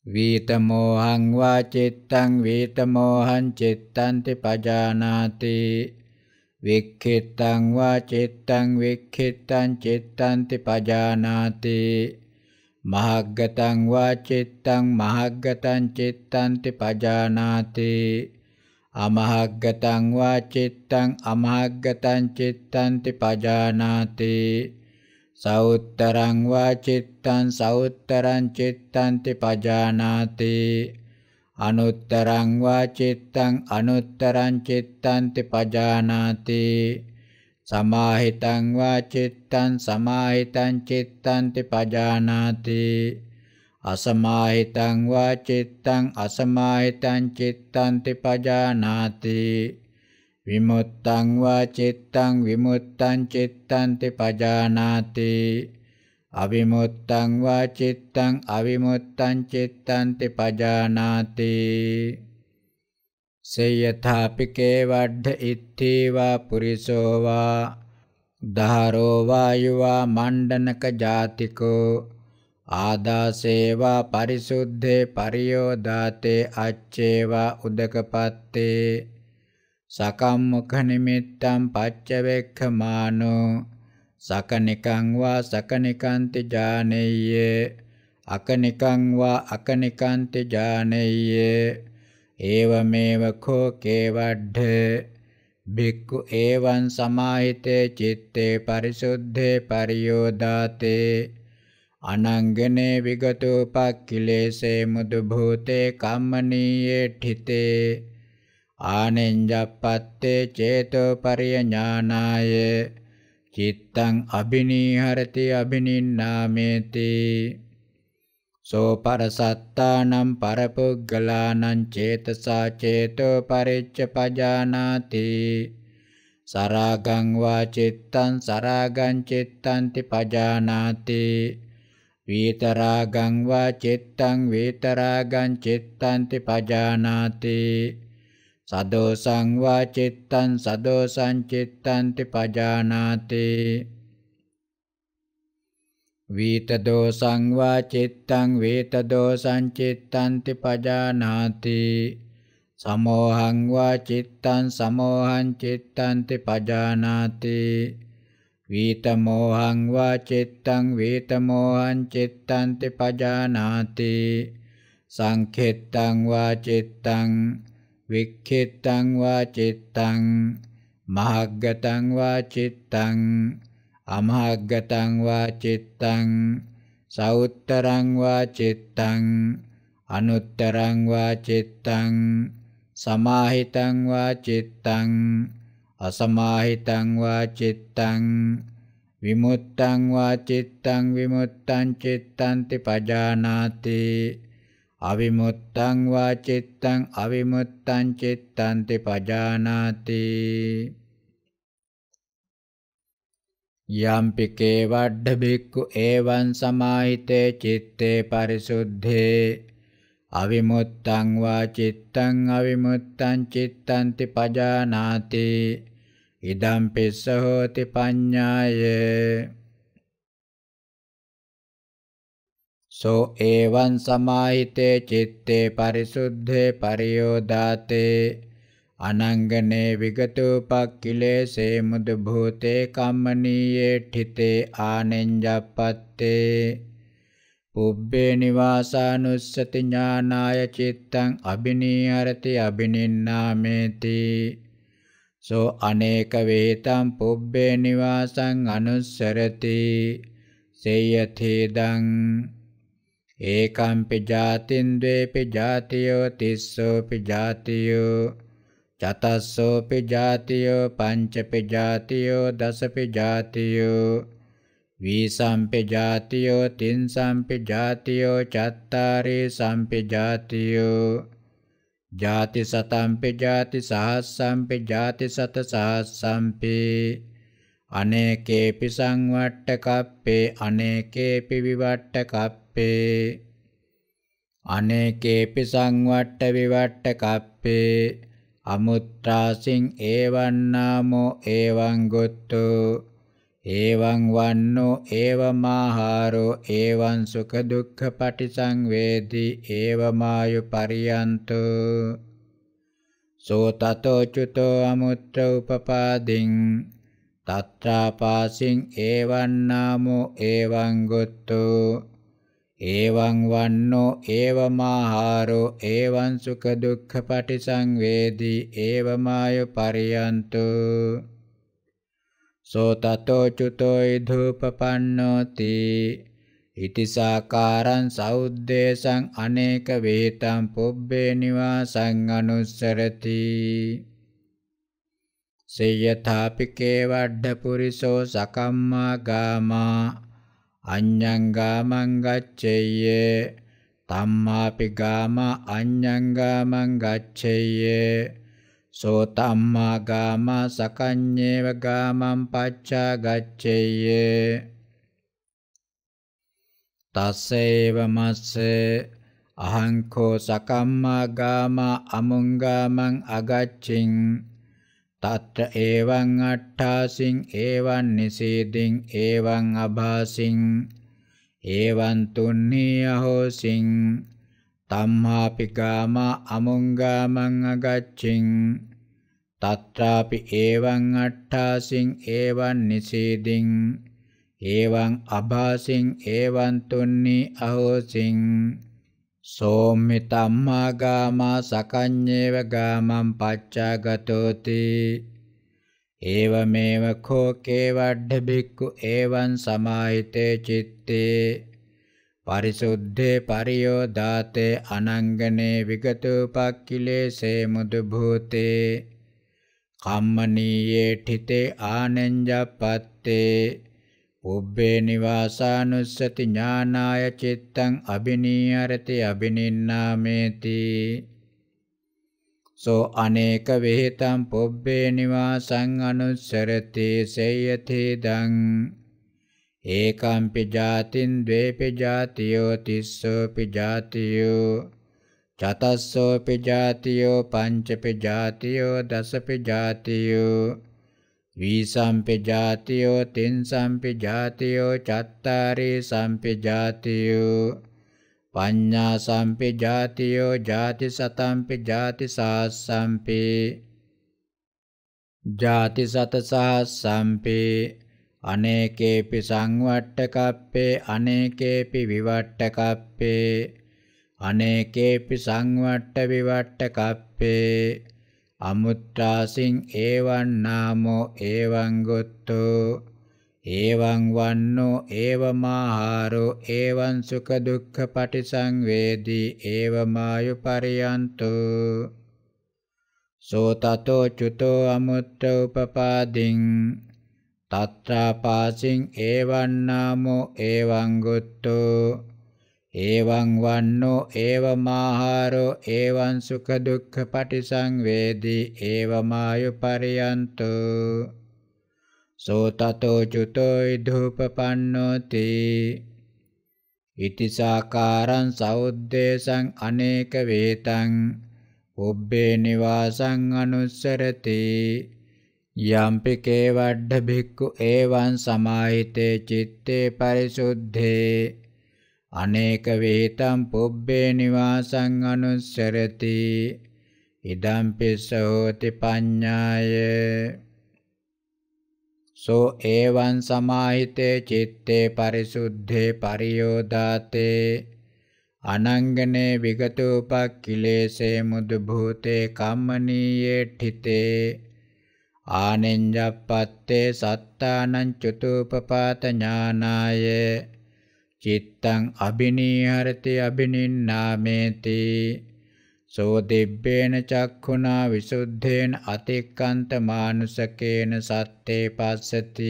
වීතමෝහං වා චිත්තං වීතමෝහං චිත්තන්ති පජානාති වික්ඛිත්තං වා චිත්තං වික්ඛිත්තං චිත්තන්ති පජානාති මහග්ගතං වා චිත්තං මහග්ගතං චිත්තන්ති පජානාති අමහග්ගතං වා චිත්තං අමහග්ගතං චිත්තන්ති පජානාති සෞත්තරං වා චිත්තං සෞත්තරං චිත්තන්ති පජානාති අනුත්තරං වා චිත්තං අනුත්තරං චිත්තන්ති පජානාති සමාහිතං වා චිත්තං සමාහිතං චිත්තන්ති පජානාති අසමාහිතං වා චිත්තං අසමාහිතං චිත්තන්ති පජානාති විමුත්තං වා චිත්තං විමුත්තං චිත්තං ති පජානාති අවිමුත්තං වා චිත්තං අවිමුත්තං චිත්තං ති පජානාති සේයථාපිකේ වඩ්ඩ ඉත්තේවා පුරිසෝ වා ධාරෝ වායුවා මණ්ඩනක ජාතිකෝ ආදාසේවා පරිසුද්ධේ පරියෝදාතේ අච්චේවා උදකපත්තේ සකම්මුඛ නිමිත්තං පච්චවෙක්ඛමානෝ සකනිකං වා සකනිකාන්ති ජානෙය්‍ය අකනිකං වා අකනිකාන්ති ජානෙය්‍ය ඒවමේව කෝ කේවඩ්ඩ භික්ඛු ඒවං සමාහිතේ චිත්තේ පරිසුද්ධේ පරියෝදාතේ අනංගනේ විගතෝපක්ඛිලේසේ මුදු භූතේ කම්මනීයේ ඨිතේ ආනෙන්ජප්පත්තේ චේතෝපරිය ඥානාය චිත්තං අබිනීහරති අබිනින්නාමේති සෝ පරසත්තානම් පරපුග්ගලානං චේතසා චේතෝ පරිච්ඡ පජානාති සරාගං වා චිත්තං සරාගං චිත්තන්ති පජානාති වීතරාගං වා චිත්තං වීතරාගං චිත්තන්ති පජානාති සදෝසං වා චිත්තං සදෝසං චිත්තන්ති පජානාති වීතදෝසං වා චිත්තං වීතදෝසං චිත්තන්ති පජානාති සමෝහං වා චිත්තං සමෝහං චිත්තන්ති පජානාති වීතමෝහං වා චිත්තං වීතමෝහං චිත්තන්ති පජානාති සංඛෙත්තං වා චිත්තං වික්ඛිතං වා චිත්තං මහග්ගතං වා චිත්තං අමහග්ගතං වා චිත්තං සවුත්තරං වා චිත්තං අනුත්තරං වා චිත්තං සමාහිතං වා චිත්තං අසමාහිතං වා චිත්තං විමුත්තං වා චිත්තං විමුත්තං චිත්තන්ති පජානාති අවිමුත්තං වා චිත්තං අවිමුත්තං චිත්තං ติ පජානාති යම්පි කේවඩ්ඩ බික්කු ඒවං සමාහිතේ චිත්තේ පරිසුද්ධේ අවිමුත්තං වා චිත්තං අවිමුත්තං චිත්තං ติ පජානාති ඉදම් පිස්ස හෝති පඤ්ඤායේ සෝ ඒවං සමාහිතේ චිත්තේ පරිසුද්ධේ පරියෝදාතේ අනංගනේ විගතෝපක්ඛිලේසේ මුදු භූතේ කම්මනීයේ ඨිතේ ආනෙන්ජප්පත්තේ පුබ්බේ නිවාසානුස්සති ඥානාය චිත්තං අබිනීහරති අබිනින්නාමේති සෝ අනේක වේතං පුබ්බේ නිවාසං අනුස්සරති සේයතේදං ඒකම්පි ජාතින් ද්වේපි ජාතියෝ තිස්සෝපි ජාතියෝ චතස්සෝපි ජාතියෝ පංචපි ජාතියෝ දසපි ජාතියෝ වීසම්පි ජාතියෝ තින්සම්පි ජාතියෝ චත්තාරේ සම්පි ජාතියෝ ජාති සතම්පි ජාති සහස්සම්පි ජාති සත සහස්සම්පි අනේකේපි සංවට්ඨ කප්පේ අනේකේපි විවට්ඨ කප්පේ කප්පේ අනේකේපි සංවට්ඨ විවට්ඨ කප්පේ අමුත්‍රාසින් ඒවං නාමෝ ඒවං ගොත්තු ඒවං වන්නෝ ඒවමාහාරෝ ඒවං සුඛ දුක්ඛ පටිසංවේදී ඒවමායු පරියන්තු සෝතතෝ චුතෝ අමුත්‍ර උපපාදින් තත්‍රාපාසින් ඒවං නාමෝ ඒවං ගොත්තු එවං වන්නෝ එවමාහාරෝ එවං සුඛ දුක්ඛ පටිසංවේදී එවමාය පරියන්තු සෝ තතෝ චුතෝ ඉධූපපන්නෝති ඉතිසාකාරං සෞද්දේශං අනේක වේතං පුබ්බේ නිවාසං අනුස්සරති සේයථාපි කේවඩ්ඩ පුරිසෝ සකම්මා ගාමා අඤ්ඤංගාමං ගච්ඡෙය්‍ය තම්මාපි ගාම අඤ්ඤංගාමං ගච්ඡෙය්‍ය සෝ තම්මා ගාම සකඤ්ඤේව ගාමං පච්චා ගච්ඡෙය්‍ය තස්සේව මස්සේ අහං කෝ සකම්මා ගාම අමුං ගාමං අගච්ඡින් తత్ర ఏవం అట్టాసిం ఏవం నిషేధిం ఏవం అభాసిం ఏవం తున్నీయహోసిం తమ్మాపి కామ అముంగామం అగచ్చిం తత్రాపి ఏవం అట్టాసిం ఏవం నిషేధిం ఏవం అభాసిం ఏవం తున్నీ అహోసిం සෝම්මිතම්මා ගාමා සකඤ්ඤේව ගාමං පච්චාගතෝති ඒවමේව කෝ කේවඩ්ඩ බික්කු ඒවං සමාහිතේ චitte පරිසුද්ධේ පරියෝදාතේ අනංගනේ විගතෝපක්ඛිලේසේ මුදු භූතේ කම්මනීයේ ඨිතේ ආනෙන්ජපත්තේ පුබ්බේ නිවාසානුස්සති ඥානාය චිත්තං අබිනීයරති අබිනින්නාමේති සෝ අනේක වෙහෙතම් පුබ්බේ නිවාසං අනුස්සරති සේයති දං ඒකම්පි ජාතින් ද්වේපි ජාතියෝ තිස්සෝපි ජාතියෝ චතස්සෝපි ජාතියෝ පංචපි ජාතියෝ දසපි ජාතියෝ වීසම්පි ජාතියෝ තින්සම්පි ජාතියෝ චත්තාරේ සම්පි ජාතියෝ පඤ්ඤා සම්පි ජාතියෝ ජාති සතම්පි ජාති සාස්සම්පි ජාති සත සාස්සම්පි අනේකේපි සංවට්ඨකප්පේ අනේකේපි විවට්ඨකප්පේ අනේකේපි සංවට්ඨ විවට්ඨකප්පේ අමුත්‍රාසින් ඒවං නාමෝ ඒවං ගොත්තෝ ඒවං වන්නෝ ඒවමාහාරෝ ඒවං සුඛ දුක්ඛ පටිසංවේදී ඒවමායු පරියන්තෝ සෝතතෝ චුතෝ අමුත්‍ර උපපාදින් තත්‍රාපාසින් ඒවං නාමෝ ඒවං ගොත්තෝ ඒවං වන්නෝ ඒවමාහාරෝ ඒවං සුඛ දුක්ඛ පටිසංවේදී ඒවමායු පරියන්තු සෝතතෝ චුතෝ ඉදූපපන්නෝති ඉතිසාකාරං සෞද්දේශං අනේක වේතං පුබ්බේ නිවාසං අනුස්සරති යම්පි කේවඩ්ඩ භික්ඛු එවං සමාහිතේ චිත්තේ පරිසුද්ධේ අනේක විහිතම් පුබ්බේ නිවාසං අනුස්සරති ඉදම් පිස්සෝති පඤ්ඤාය සෝ ඒවං සමාහිතේ චිත්තේ පරිසුද්ධේ පරියෝදාතේ අනංගනේ විගතෝපක්ඛිලේසේ මුදු භූතේ කම්මනීයේ ඨිතේ ආනෙන්ජප්පත්තේ සත්තානං චතුපපාත ඥානායේ චිත්තං අබිනීහරති අබිනින්නාමේති සෝ දිබ්බේන චක්ඛුනා විසුද්ධේන අතික්කන්ත මානුසකේන සත්තේ පස්සති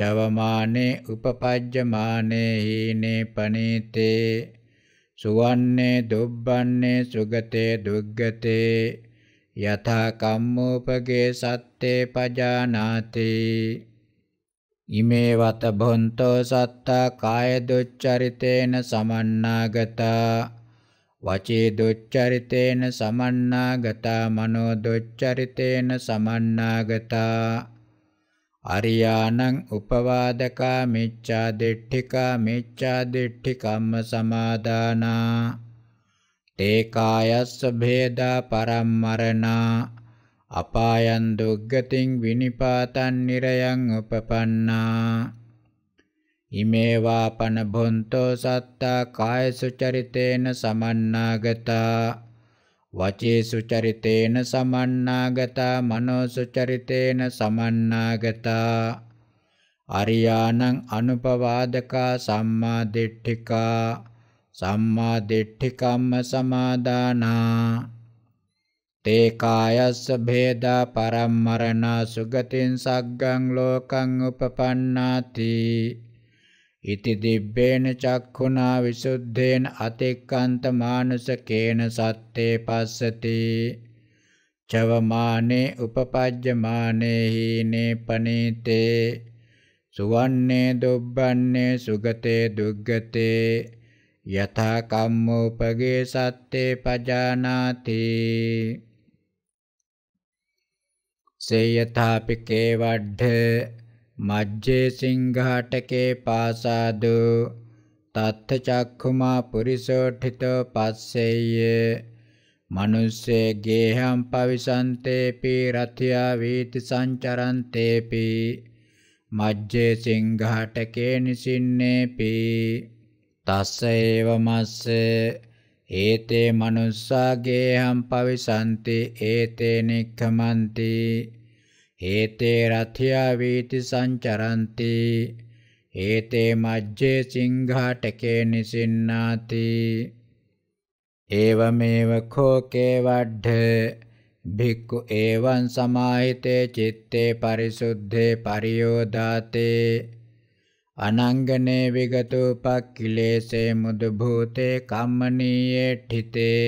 චවමානේ උපපජ්ජමානේ හීනේ පනීතේ සුවන්නේ දුබ්බන්නේ සුගතේ දුග්ගතේ යථා කම්මෝපගේ සත්තේ පජානාතේ ඉමේවත භොන්තෝ සත්තා කාය දුච්චරිතේන සමන්නාගතා වචේ දුච්චරිතේන සමන්නාගතා මනෝ දුච්චරිතේන සමන්නාගතා අරියාණං උපවාදකා මිච්ඡා දිට්ඨිකා මිච්ඡා දිට්ඨිකම්ම සමාදානා තේ කායස්ස භේදා පරම්මරණා අපායන් දුග්ගතින් විනිපාතන් නිරයන් උපපන්නා ඉමේවා පන භොන්තෝ සත්තා කායසු චරිතේන සමන්නාගතා වචේසු චරිතේන සමන්නාගතා මනෝසු චරිතේන සමන්නාගතා අරියානං අනුපවාදකා සම්මා දිට්ඨිකා සම්මා දිට්ඨිකම්ම සමාදානා තේ කායස්ස භේදා පරම්මරණා සුගතින් සග්ගං ලෝකං උපපන්නාති ඉති දිබ්බේන චක්ඛුනා විසුද්ධේන අතික්කන්ත මානුසකේන සත්තේ පස්සති චවමානේ උපපජ්ජමානේ හීනේ පනේතේ සුවන්නේ දුබ්බන්නේ සුගතේ දුග්ගතේ යථා කම්මෝපගේ සත්තේ පජානාති සේයථාපිකේ වඩ්ඩ මජ්ජේ සිංහාටකේ පාසාදු තත්ථ චක්ඛුමා පුරිසෝඨිතෝ පස්සෙය්‍ය මනුස්සේ ගේහම් පවිසන්තේපි රතියා වීති සංචරන්තේපි මජ්ජේ සිංහාටකේ නිසින්නේපි තස්ස ඒව මස්සේ ඒතේ මනුස්සා ගේහම් පවිසන්ති ඒතේ නික්ඛමන්ති ඒතේ රථයා වීති සංචරಂತಿ ඒතේ මජ්ජේ සිංහා ටකේ නිසින්නාති ඒවමේව කෝකේ වඩ්ඩ භික්ඛු එවං සමාහිතේ චitte පරිසුද්ධේ පරියෝදාතේ අනංගනේ විගතෝපක්ඛිලේසේ මුදු භූතේ කම්මනීයේ ඨිතේ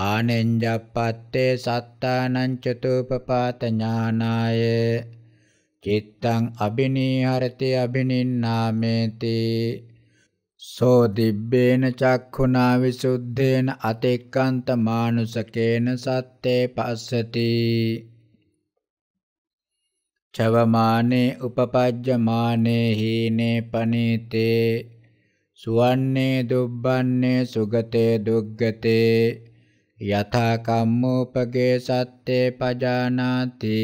ආනෙන්ජප්පත්තේ සත්තානං චතුපපාත ඥානාය චිත්තං අබිනීහරති අබිනින්නාමේති සෝ දිබ්බේන චක්ඛුනා විසුද්ධේන අතික්කන්ත මානුසකේන සත්තේ පස්සති චවමානේ උපපජ්ජමානේ හීනේ පනීතේ සුවන්නේ දුබ්බන්නේ සුගතේ දුග්ගතේ යථා කම්මෝපගේ සත්තේ පජානාති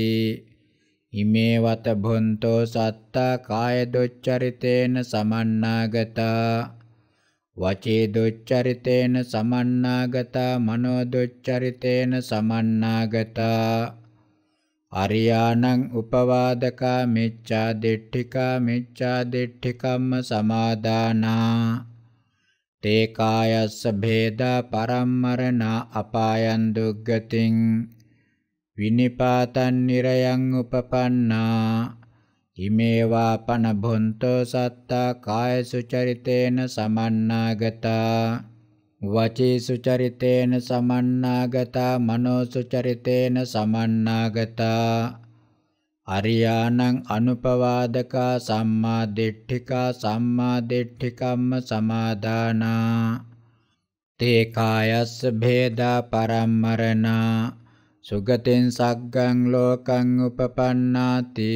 ඉමේ වත භොන්තෝ සත්තා කාය දොච්චරිතේන සමන්නාගතා වචේ දොච්චරිතේන සමන්නාගතා මනෝ දොච්චරිතේන සමන්නාගතා අරියාණං උපවාදකා මෙච්ඡා දිට්ඨිකා මෙච්ඡා දිට්ඨිකම්ම සමාදානා තේ කායස්ස භේදා පරම්මරණා අපායන් දුග්ගතින් විනිපාතන් නිරයන් උපපන්නා ඉමේවා පන භොන්තෝ සත්තා කායසු චරිතේන සමන්නාගතා වචීසු චරිතේන සමන්නාගතා මනෝසු චරිතේන සමන්නාගතා අරියානං අනුපවාදකා සම්මා දිට්ඨිකා සම්මා දිට්ඨිකම්ම සමාදානා තේ කායස්ස භේදා පරම්මරණා සුගතෙන් සග්ගං ලෝකං උපපන්නාති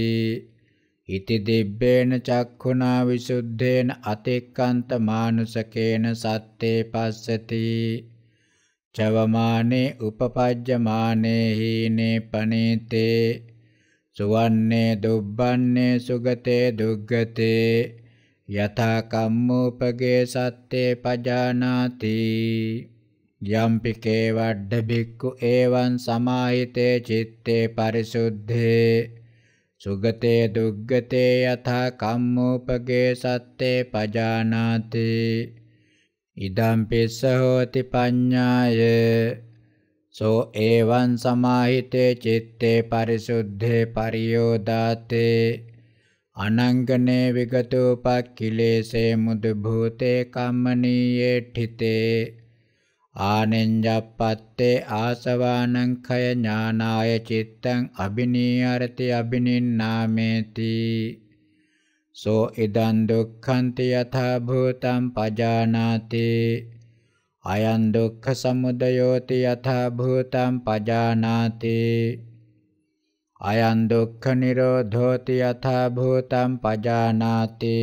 ඉති දිබ්බේන චක්ඛුනා විසුද්ධේන අතික්කන්ත මානුසකේන සත්තේ පස්සති චවමානේ උපපජ්ජමානේ හීනේ පනේතේ සුවන්නේ දුබ්බන්නේ සුගතේ දුග්ගතේ යථා කම්මෝපගේ සත්තේ පජානාති යම්පි කේවඩ බික්කු එවං සමාහිතේ චitte පරිසුද්ධේ සුගතේ දුග්ගතේ යථා කම්මෝපගේ සත්තේ පජානාති ඉදම්පිස්ස හෝති පඤ්ඤාය සෝ ඒවං සමාහිතේ චිත්තේ පරිසුද්ධේ පරියෝදාතේ අනංගනේ විගතෝපක්ඛිලේසේ මුදු භූතේ කම්මනීයේ ඨිතේ ආනෙන්ජප්පත්තේ ආසවානං khය ඥානාය චිත්තං අබිනීයරති අබිනින්නාමේති සෝ ඉදං දුක්ඛන්ති යථා භූතං පජානාති අයං දුක්ඛ සමුදයෝති යථා භූතං පජානාති අයං දුක්ඛ නිරෝධෝති යථා භූතං පජානාති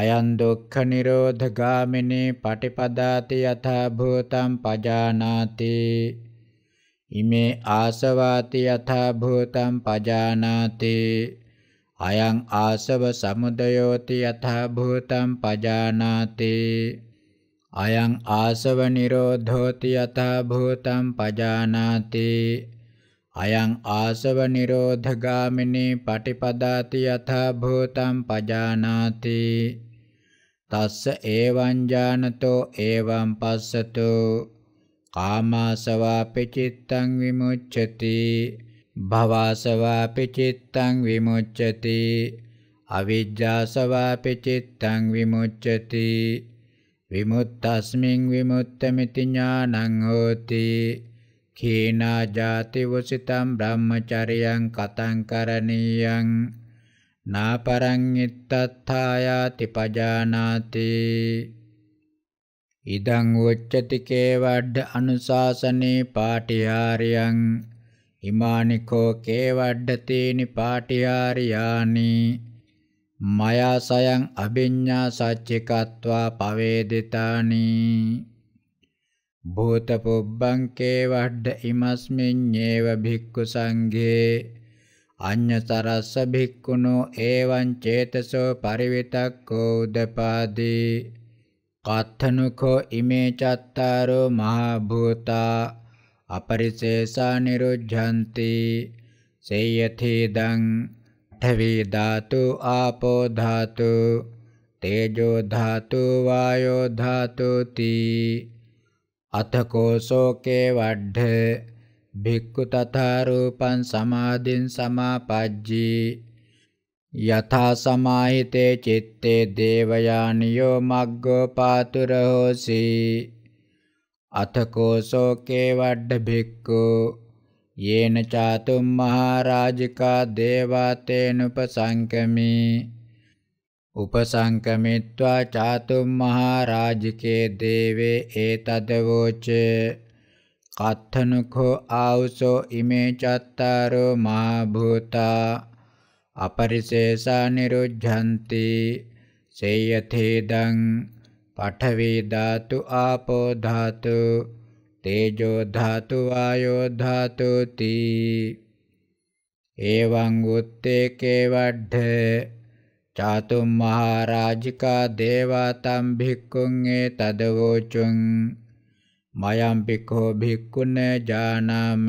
අයං දුක්ඛ නිරෝධගාමිනී පටිපදාති යථා භූතං පජානාති ඉමේ ආසවාති යථා භූතං පජානාති අයං ආසව සමුදයෝති යථා භූතං පජානාති අයං ආසව නිරෝධෝති යථා භූතං පජානාති අයං ආසව නිරෝධගාමිනී පටිපදාති යථා භූතං පජානාති තස්ස ඒවං ඥානතෝ ඒවං පස්සතු කාමාසවාපි චිත්තං විමුච්ඡති භවසවාපි චිත්තං විමුච්ඡති අවිජ්ජාසවාපි චිත්තං විමුච්ඡති විමුත්තස්මින් විමුත්තමිති ඥානං හෝති කේනා ජාති වසිතම් බ්‍රහ්මචරියං කතං කරණීයං නාපරං ඉත්තත්ථායාති පජානාති ඉදං උච්චති කේවඩ් අනුශාසනේ පාටිහාරියං ඉමානිකෝ කේවඩ්ඩ තේනි පාටිහාරියානි මයාසයන් අභිඤ්ඤා සච්චිකත්වා පවේදිතානි භූත පුබ්බං කේවඩ්ඩ ඉමස්මින් ඤේව භික්ඛු සංඝේ අඤ්ඤතරස්ස භික්ඛුනෝ එවං චේතසෝ පරිවිතක්කෝ උදපාදී කත්තනුකෝ ඉමේ චත්තාරෝ මහා භූතා අපරිශේෂා නිරුද්ධಂತಿ සේයති දං පඨවි ධාතු ආපෝ ධාතු තේජෝ ධාතු වායෝ ධාතු තී අතකෝ සෝකේ වඩ්ඩ භික්ඛු තථා රූපං සමාදින් සමාපජ්ජී යථා සමාහිතේ චitte දේවයානියෝ මග්ගෝ පාතුරෝසි අතකෝ සෝකේ වඩ්ඩ භික්ඛු යේන චාතුම් මහරජිකා දේවා තේනුපසංකමී උපසංකමිත්වා චාතුම් මහරජිකේ දේවේ ඒතදවෝච කත්තනකෝ ආවුසෝ ඉමේ චත්තාරෝ මා භූතා අපරිශේෂා නිරුද්ධಂತಿ සේයතේදං පඨවි ධාතු ආපෝ ධාතු තේජෝ ධාතු වායෝ ධාතු තී එවං උත්තේ කේවඩ්ඩ චාතුම් මහරජිකා දේවා තම් භික්ඛුං ඒ තදවෝචුං මයම් පිකෝ භික්ඛුන ජානාම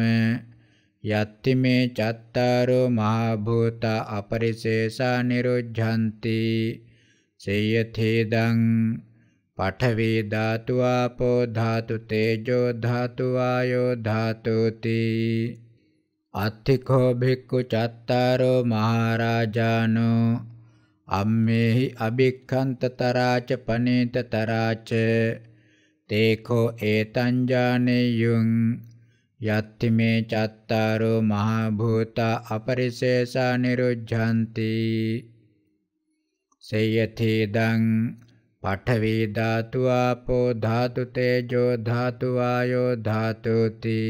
යත්ති මේ චත්තාරෝ මහා භූත අපරිශේෂා නිරුද්ධಂತಿ සේයතේදං පඨවි ධාතු ආපෝ ධාතු තේජෝ ධාතු ආයෝ ධාතුති අත්ථිකෝ භික්ඛු චත්තාරෝ මහරජානෝ අම්මේහි අභික්ඛන්තතරාච පනේතතරාච තේකෝ ඒතං ඥානෙයුං යත්ති මේ චත්තාරෝ මහා භූතා අපරිශේෂා නිරුද්ධಂತಿ සේයතේදං පඨවි ධාතු ආපෝ ධාතු තේජෝ ධාතු වායෝ ධාතුති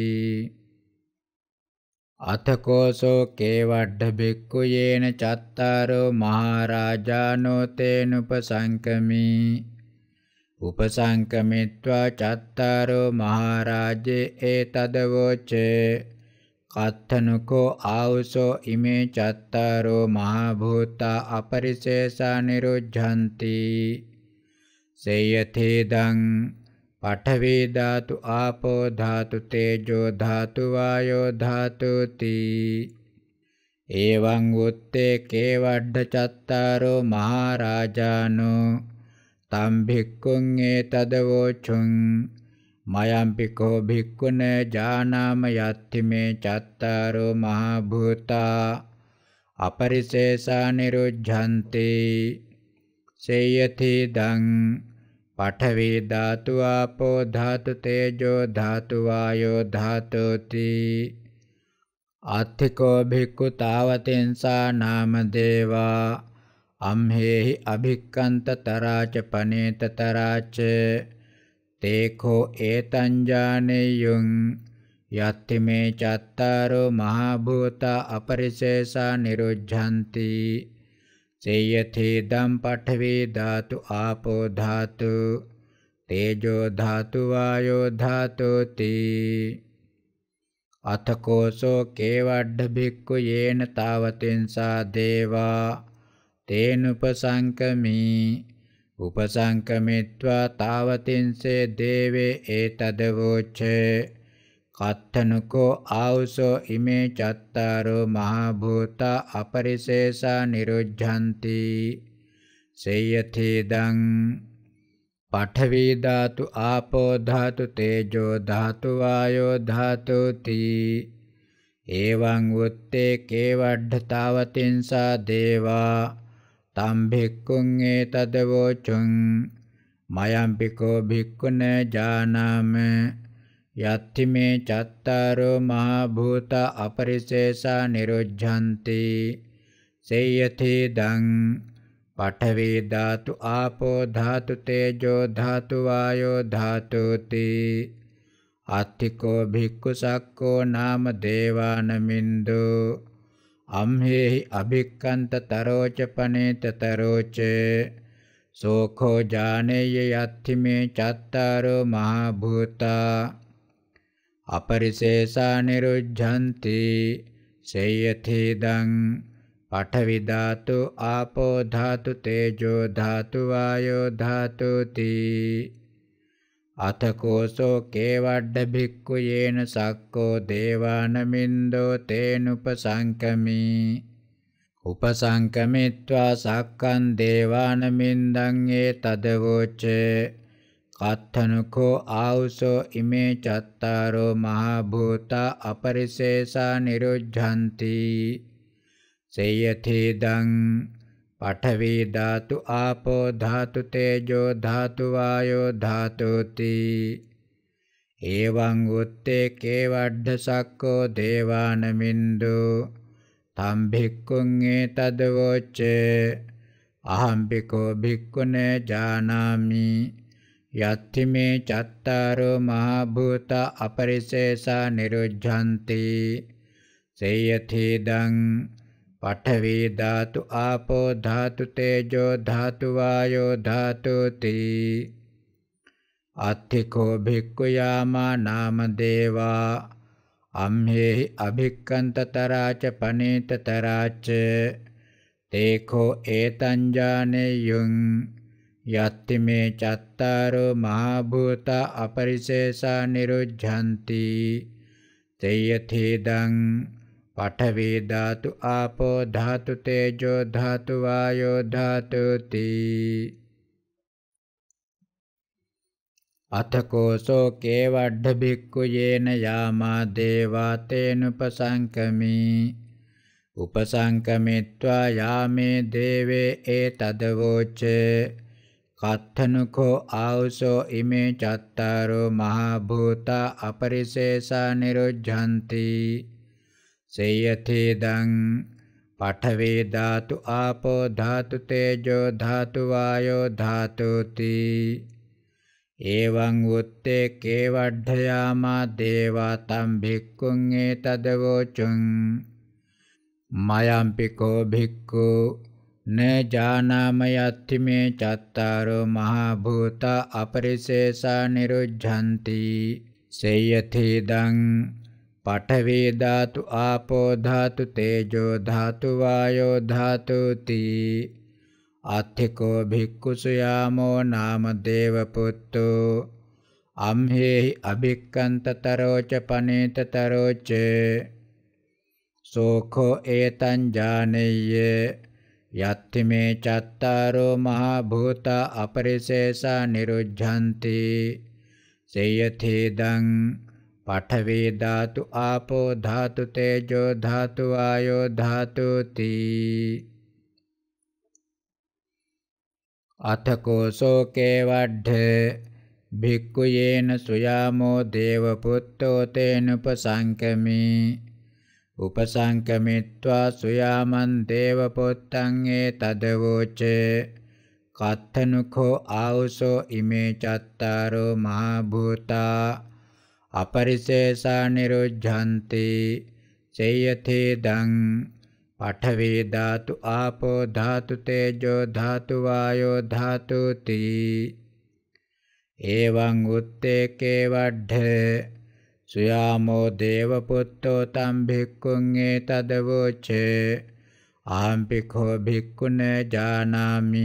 අතකෝසෝ කේවඩ්ඩ බෙක්කු යේන චත්තාරෝ මහරජානෝ තේනුපසංකමි උපසංකමිත්වා චත්තාරෝ මහරජේ ඒතදවෝචේ කත්තනකෝ ආවුසෝ ඉමේ චත්තාරෝ මහා භූතා අපරිශේෂා නිරුද්ධಂತಿ සේයතේදං පඨවේ ධාතු ආපෝ ධාතු තේජෝ ධාතු වායෝ ධාතු තී එවං උත්තේ කේවඩ චත්තාරෝ මහරජානෝ තම් භික්ඛුං ඒතදවෝචුං මයම්පි කෝ භික්ඛුන ජානාම යත්ති මේ චත්තාරෝ මහා භූතා අපරිශේෂා නිරුද්ධන්ති සේයති දං පඨවි ධාතු ආපෝ ධාතු තේජෝ ධාතු වායෝ ධාතෝති අත්ථිකෝ භික්ඛු තාවතෙන්සා නාම දේවා අම්හෙහි අභික්කන්ත තරාච පනේත තරාච තේකෝ ඒතං ඥානෙයුං යත්ති මේ චත්තාරෝ මහා භූත අපරිශේෂා නිරුද්ධಂತಿ සේයතේදම් පඨවේ ධාතු ආපෝ ධාතු තේජෝ ධාතු වායෝ ධාතු තී අතකෝසෝ කේවඩ භික්ඛු යේන තාවතෙන්සා දේවා තේනුපසංකමි උපසංකමිත්වා තාවතින්සේ දේවේ ඒතදවෝචේ කත්තනකෝ ආවුසෝ ඉමේ චත්තාරෝ මහා භූතා අපරිශේෂා නිරුද්ධಂತಿ සේයතේදං පඨවි ධාතු ආපෝ ධාතු තේජෝ ධාතු වායෝ ධාතු තී එවං උත්තේ කේවඩ්ඨතාවතින් සා දේවා තම් භික්ඛුං ඒතදවෝචුං මයම්පිකෝ භික්ඛුන ජානාමේ යත්ති මේ චත්තාරෝ මහා භූත අපරිශේෂා නිරුද්ධಂತಿ සේයති දං පඨවි ධාතු ආපෝ ධාතු තේජෝ ධාතු වායෝ ධාතුති අත්තිකෝ භික්ඛු සක්කෝ නාම දේවානමින්දු අම්හෙහි අභික්කන්ත තරෝච පනේත තරෝච සෝඛෝ ජානේය යත්ති මේ චත්තාරෝ මහා භූතා අපරිශේෂා නිරුද්ධಂತಿ සේයතිදං පඨවි ධාතු ආපෝ ධාතු තේජෝ ධාතු වායෝ ධාතු තී අතකෝසෝ කේවඩ භික්ඛු යේන සක්කෝ දේවානමින්දෝ තේනුපසංකමි උපසංකමිත්වා සක්කං දේවානමින්දං ඒ තදවෝචේ කත්තනකෝ ආවුසෝ ඉමේ චත්තාරෝ මහා භූතා අපරිශේෂා නිරුද්ධಂತಿ සේයතේදං පඨවි ධාතු ආපෝ ධාතු තේජෝ ධාතු වායෝ ධාතුති එවං උත්තේ කේවඩ්ඩ සක්කෝ දේවානමින්දු තම් භික්ඛුං ඒතදවොච්චේ අහම්පිකෝ භික්ඛුනේ ජානාමි යත්ති මේ චත්තාරෝ මහා භූත අපරිශේෂා නිරුද්ධಂತಿ සේයතිදං පඨවි ධාතු ආපෝ ධාතු තේජෝ ධාතු වායෝ ධාතු තී අත්ථිකෝ භික්ඛු යාමා නාම දේවා අම්හෙහි අභික්කන්තතරාච පනේතතරාච තේකෝ ඒතං ඥානෙයුං යත්ති මේ චත්තාරෝ මහා භූත අපරිශේෂා නිරුද්ධಂತಿ තේයතේදං පඨවේ ධාතු ආපෝ ධාතු තේජෝ ධාතු වායෝ ධාතු තී අතකෝසෝ කේවඩ්ඩ බික්කු යේන යාමා දේවා තේනුපසංකමී උපසංකමිත්වා යාමේ දේවේ ඒ තදවෝචේ කත්තනකෝ ආවසෝ ඉමේ චත්තාරෝ මහා භූතා අපරිශේෂා නිරුද්ධಂತಿ සේයතේදං පඨවේ ධාතු ආපෝ ධාතු තේජෝ ධාතු වායෝ ධාතුති එවං උත්තේ කේවඩ්ඩයාමා දේවා තම් භික්ඛුන් ඒතදවෝචුං මයම්පිකෝ භික්ඛු න ජානාමයත්ති මේ චත්තාරෝ මහා භූත අපරිශේෂා නිරුද්ධಂತಿ සේයතිදං පඨවේ ධාතු ආපෝ ධාතු තේජෝ ධාතු වායෝ ධාතු තී අත්ථිකෝ භික්ඛුසු යාමෝ නාම දේව පුත්තෝ අම්හෙහි අභික්කන්තතරෝච පනේතතරෝච සෝඛෝ ඒතං ජානෙය්‍ය යත්ති මේ චත්තාරෝ මහා භූත අපරිශේෂා නිරුද්ධಂತಿ සේයතේදං පඨවේ ධාතු ආපෝ ධාතු තේජෝ ධාතු ආයෝ ධාතු තී අතකෝ සෝකේ වඩ්ඩ භික්ඛු යේන සුයාමෝ දේවපුත්තෝ තේනුපසංකමී උපසංකමිත්වා සුයාමන් දේවපොත්තං ඒ තදවෝචේ කත්තනුකෝ ආවුසෝ ඉමේ චත්තාරෝ මහා භූතා අපරිශේෂා නිරුද්ධಂತಿ සේයතේ දං පඨවේ ධාතු ආපෝ ධාතු තේජෝ ධාතු වායෝ ධාතු තී එවං උත්තේ කේවඩ්ඩ සුයාමෝ දේවපුත්තෝ තම් භික්ඛුන් ඒතදවෝචේ ආම්පිකෝ භික්ඛුන ජානාමි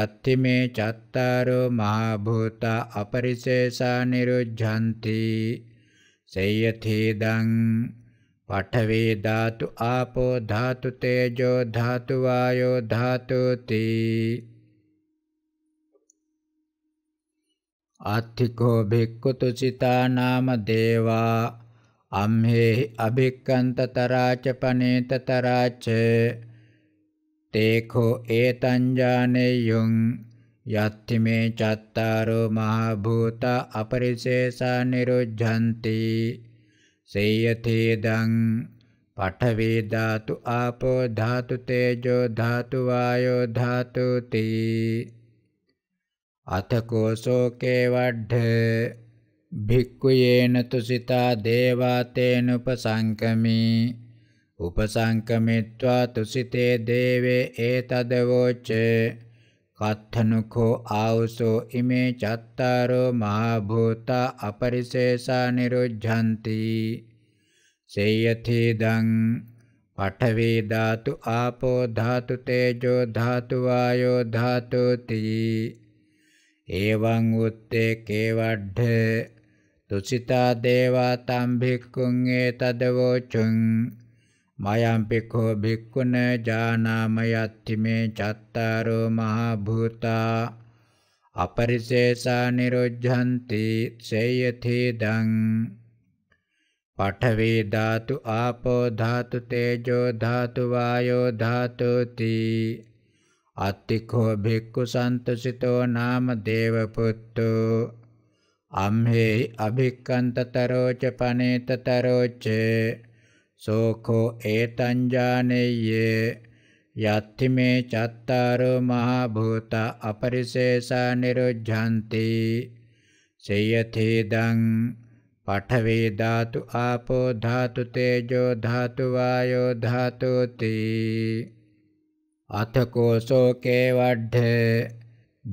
යත්ති මේ චත්තාරෝ මහා භූත අපරිශේෂා නිරුද්ධಂತಿ සේයතේදං පඨවේ ධාතු ආපෝ ධාතු තේජෝ ධාතු වායෝ ධාතු තී අත්තිකෝ භික්කුතු සිතා නාම දේවා අම්හෙහි අභික්කන්ත තරාච පනේත තරාච තේකෝ ඒතංජානෙයුං යත්ති මේ චත්තාරෝ මහා භූත අපරිශේෂා නිරුද්ධಂತಿ සේයතේදං පඨවි ධාතු ආපෝ ධාතු තේජෝ ධාතු වායෝ ධාතු තී අතකෝ සෝකේ වඩ්ඩ භික්ඛුයේන තුසිතා දේවාතේන උපසංකමි උපසංකමිත්වා තුසිතේ දේවේ ඒතද වෝච කත්තනුකෝ ආවසෝ ඉමේ චත්තාරෝ මහා භූතා අපරිශේෂා නිරුද්ධಂತಿ සේයති දං පඨවි ධාතු ආපෝ ධාතු තේජෝ ධාතු වායෝ ධාතු තී एवं उत्ते केवढ तुषिता देवा तं भिक्खुं एतदवोचुं මයම් පිකෝ භික්ඛුන ජානාම යත්ති මේ චත්තාරෝ මහා භූතා අපරිශේෂා නිරුද්ධಂತಿ සේයති දං පඨවි ධාතු ආපෝ ධාතු තේජෝ ධාතු වායෝ ධාතු තී අත්තික්හෝ භික්කු සන්තුසිතෝ නාම දේවපුත්තු අම්හෙයි අභික්කන්තතරෝච පනේතතරෝච්චේ සෝකෝ ඒතංජානෙයේ යත්ති මේ චත්තාරෝ මහා භූත අපරිශේෂා නිරුද්ධಂತಿ සේයතේදං පඨවේ ධාතු ආපෝ ධාතු තේජෝ ධාතු වායෝ ධාතු තී අතකෝ සෝකේ වඩ්ඩ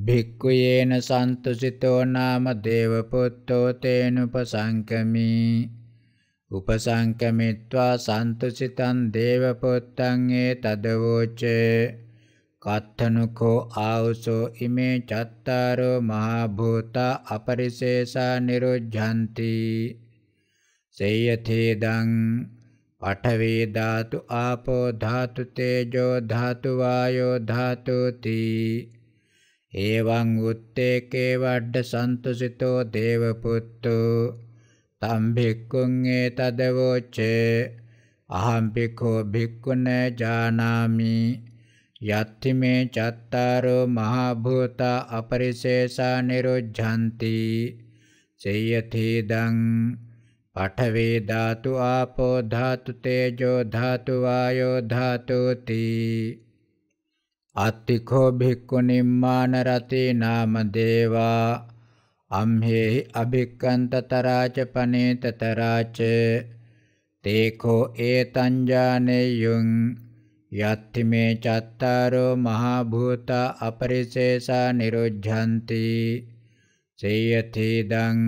භික්ඛුයේන සන්තුසිතෝ නාම දේවපුත්තෝ තේනුපසංකමි උපසංකමිත්වා සන්තුසිතං දේවපුත්තං ඒ තදවෝච කත්තනකෝ ආවසෝ ඉමේ චත්තාරෝ මහා භූත අපරිශේෂා නිරුද්ධಂತಿ සේයතේදං පඨවි ධාතු ආපෝ ධාතු තේජෝ ධාතු වායෝ ධාතු තී එවං උත්තේකේ වඩ සන්තුසිතෝ දේවපුත්තු තම් භික්ඛුං ඒතදවෝචේ අහං භික්ඛෝ භික්ඛුන ජානාමි යත්ති මේ චත්තාරෝ මහා භූත අපරිශේෂා නිරුද්ධಂತಿ සේයති දං පඨවේ ධාතු ආපෝ ධාතු තේජෝ ධාතු වායෝ ධාතු තී අත්තිඛෝ භික්ඛු නිම්මාන රති නාම දේවා අම්හෙහි අභික්කන්ත තරාච පනේත තරාච තේඛෝ ඒතං ඥානෙයුං යත්ති මේ චත්තාරෝ මහා භූත අපරිශේෂා නිරුද්ධಂತಿ සේයති දං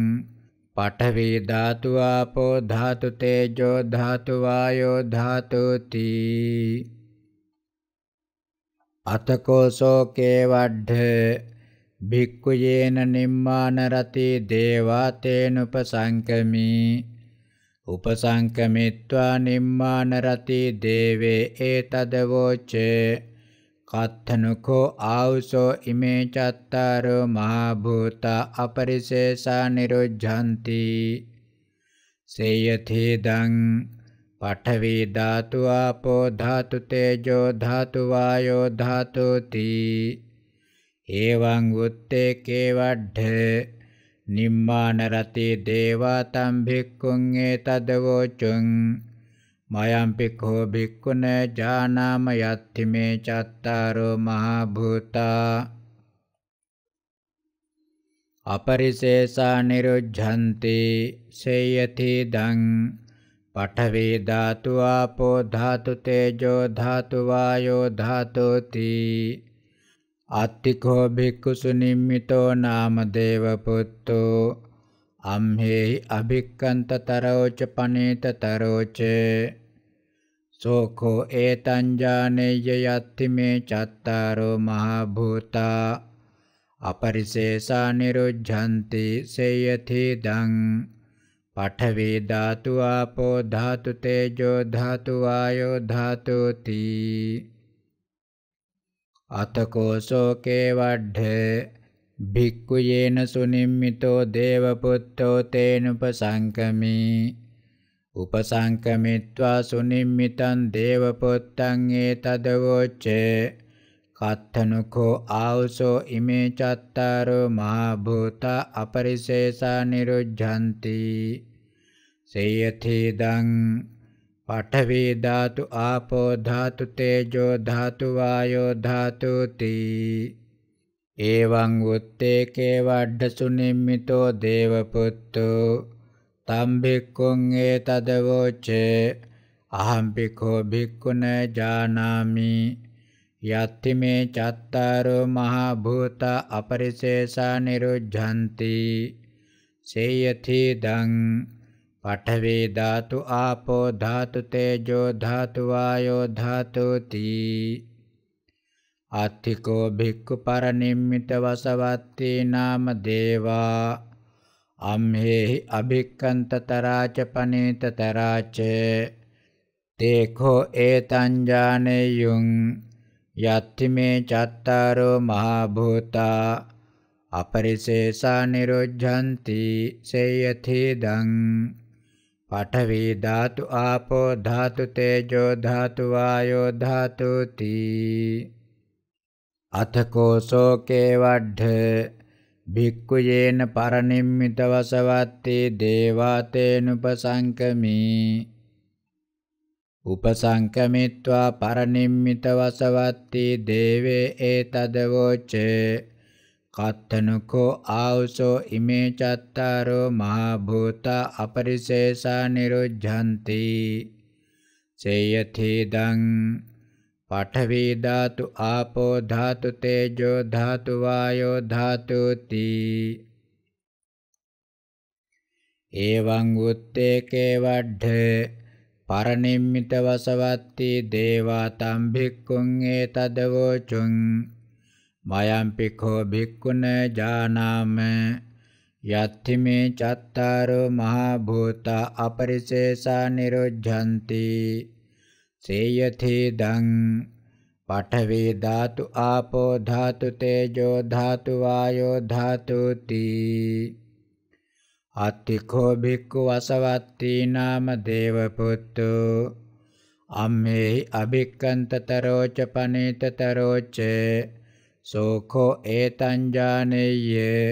පඨවි ධාතු ආපෝ ධාතු තේජෝ ධාතු වායෝ ධාතු තී අතකෝසෝ කේවඩ්ඩ භික්ඛුයේන නිම්මාන රති දේවා තේනුපසංකමි උපසංකමිත්වා නිම්මාන රති දේවේ ඒතදවෝචේ කත්තනකෝ ආවුසෝ ඉමේ චත්තාරෝ මහා භූත අපරිශේෂා නිරුද්ධಂತಿ සේයතේ දං පඨවි ධාතු ආපෝ ධාතු තේජෝ ධාතු වායෝ ධාතු තී ඒවං උත්තේ කේවඩ්ඩ නිම්මාන රති දේවා තම් භික්ඛුන් ඒතදවෝචුං මයම්පික් හෝ භික්ඛුන ජානාම යත්ති මේ චත්තාරෝ මහා භූතා අපරිශේෂා නිරුද්ධන්ති සේයති දං පඨවේ ධාතු ආපෝ ධාතු තේජෝ ධාතු වායෝ ධාතෝති අත්තිකෝ භික්ඛුසු නිම්මිතෝ නාම දේව පුත්තෝ අම්හෙහි අභික්කන්තතරෝච පනේතතරෝචේ සෝකෝ ඒතංජානෙය යත්ති මේ චත්තාරෝ මහා භූතා අපරිශේෂා නිරුද්ධಂತಿ සේයති දං පඨවේ ධාතු ආපෝ ධාතු තේජෝ ධාතු වායෝ ධාතු තී අතකෝ සෝකේ වඩ්ඩේ භික්ඛු යේන සුනිම්මිතෝ දේවපුත්තෝ තේනුපසංකමී උපසංකමිත්වා සුනිම්මිතං දේවපොත්තං ඒතදවෝච්චේ කත්තනකෝ ආවසෝ ඉමේ චත්තාරෝ මහා භූත අපරිශේෂා නිරුද්ධಂತಿ සේයති දං පඨවි ධාතු ආපෝ ධාතු තේජෝ ධාතු වායෝ ධාතු තී එවං උත්තේ කේවඩ්ඩ සුනිම්මිතෝ දේවපුත්තෝ තම්බික්කුන් ඒ තදවෝච්චේ අහම්පිකෝ භික්කුණ ජානාමි යත්ති මේ චත්තාරෝ මහා භූත අපරිශේෂා නිරුද්ධಂತಿ සේයති දං පඨවේ ධාතු ආපෝ ධාතු තේජෝ ධාතු වායෝ ධාතුති අත්තිකෝ භික්ඛු පරනිම්මිත වසවත්තේ නාම දේවා අම්හෙහි අභික්කන්තතරාච පනේතතරාච තේකෝ ඒතංජානෙයුං යත්තිමේ චත්තාරෝ මහාභූතා අපරිසේසා නිරුද්ධන්ති සේයතිදං පඨවි ධාතු ආපෝ ධාතු තේජෝ ධාතු වායෝ ධාතුති අතකෝ සෝකේ වඩ්ඩ භික්ඛුයේන පරනිම්මිත වසවත්තේ දේවාතේනුපසංකමී උපසංකමිත්වා පරනිම්මිත වසවත්තේ දේවේ ඒතදවෝචේ කත්තනකෝ ආවසෝ ඉමේ චත්තාරෝ මහා භූත අපරිශේෂා නිරුද්ධಂತಿ සේයති දං පඨවි ධාතු ආපෝ ධාතු තේජෝ ධාතු වායෝ ධාතු තී එවං උත්තේ කේවඩ්ඩ පරනිම්මිත වසවත්ති දේවා තම් භික්ඛුං ඒතදවෝචුං මයම්පි කෝ භික්ඛුන ජානාම යත්ති මේ චත්තාරෝ මහා භූත අපරිශේෂා නිරුද්ධಂತಿ සේයතේදං පඨවේ ධාතු ආපෝ ධාතු තේජෝ ධාතු වායෝ ධාතු තී අත්තිකෝ භික්ඛු අසවත්ති නාම දේව පුත්තු අම්මේහි අභික්කන්තතරෝච පනේතතරෝච සෝඛෝ ඒතං ඥානෙය්‍ය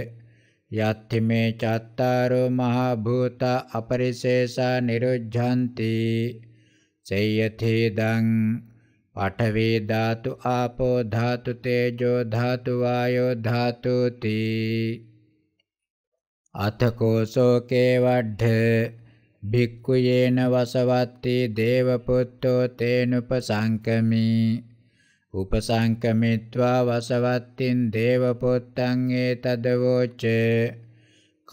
යත්ති මේ චත්තාරෝ මහා භූත අපරිශේෂා නිරුද්ධಂತಿ සේයතේදං පඨවේ ධාතු ආපෝ ධාතු තේජෝ ධාතු වායෝ ධාතු තී අතකෝසෝ කේවඩ්ඩ භික්ඛු යේන වසවත්ති දේවපුත්තෝ තේනුපසංකමි උපසංකමිත්වා වසවත්තින් දේවපුත්තං ඒතදවෝච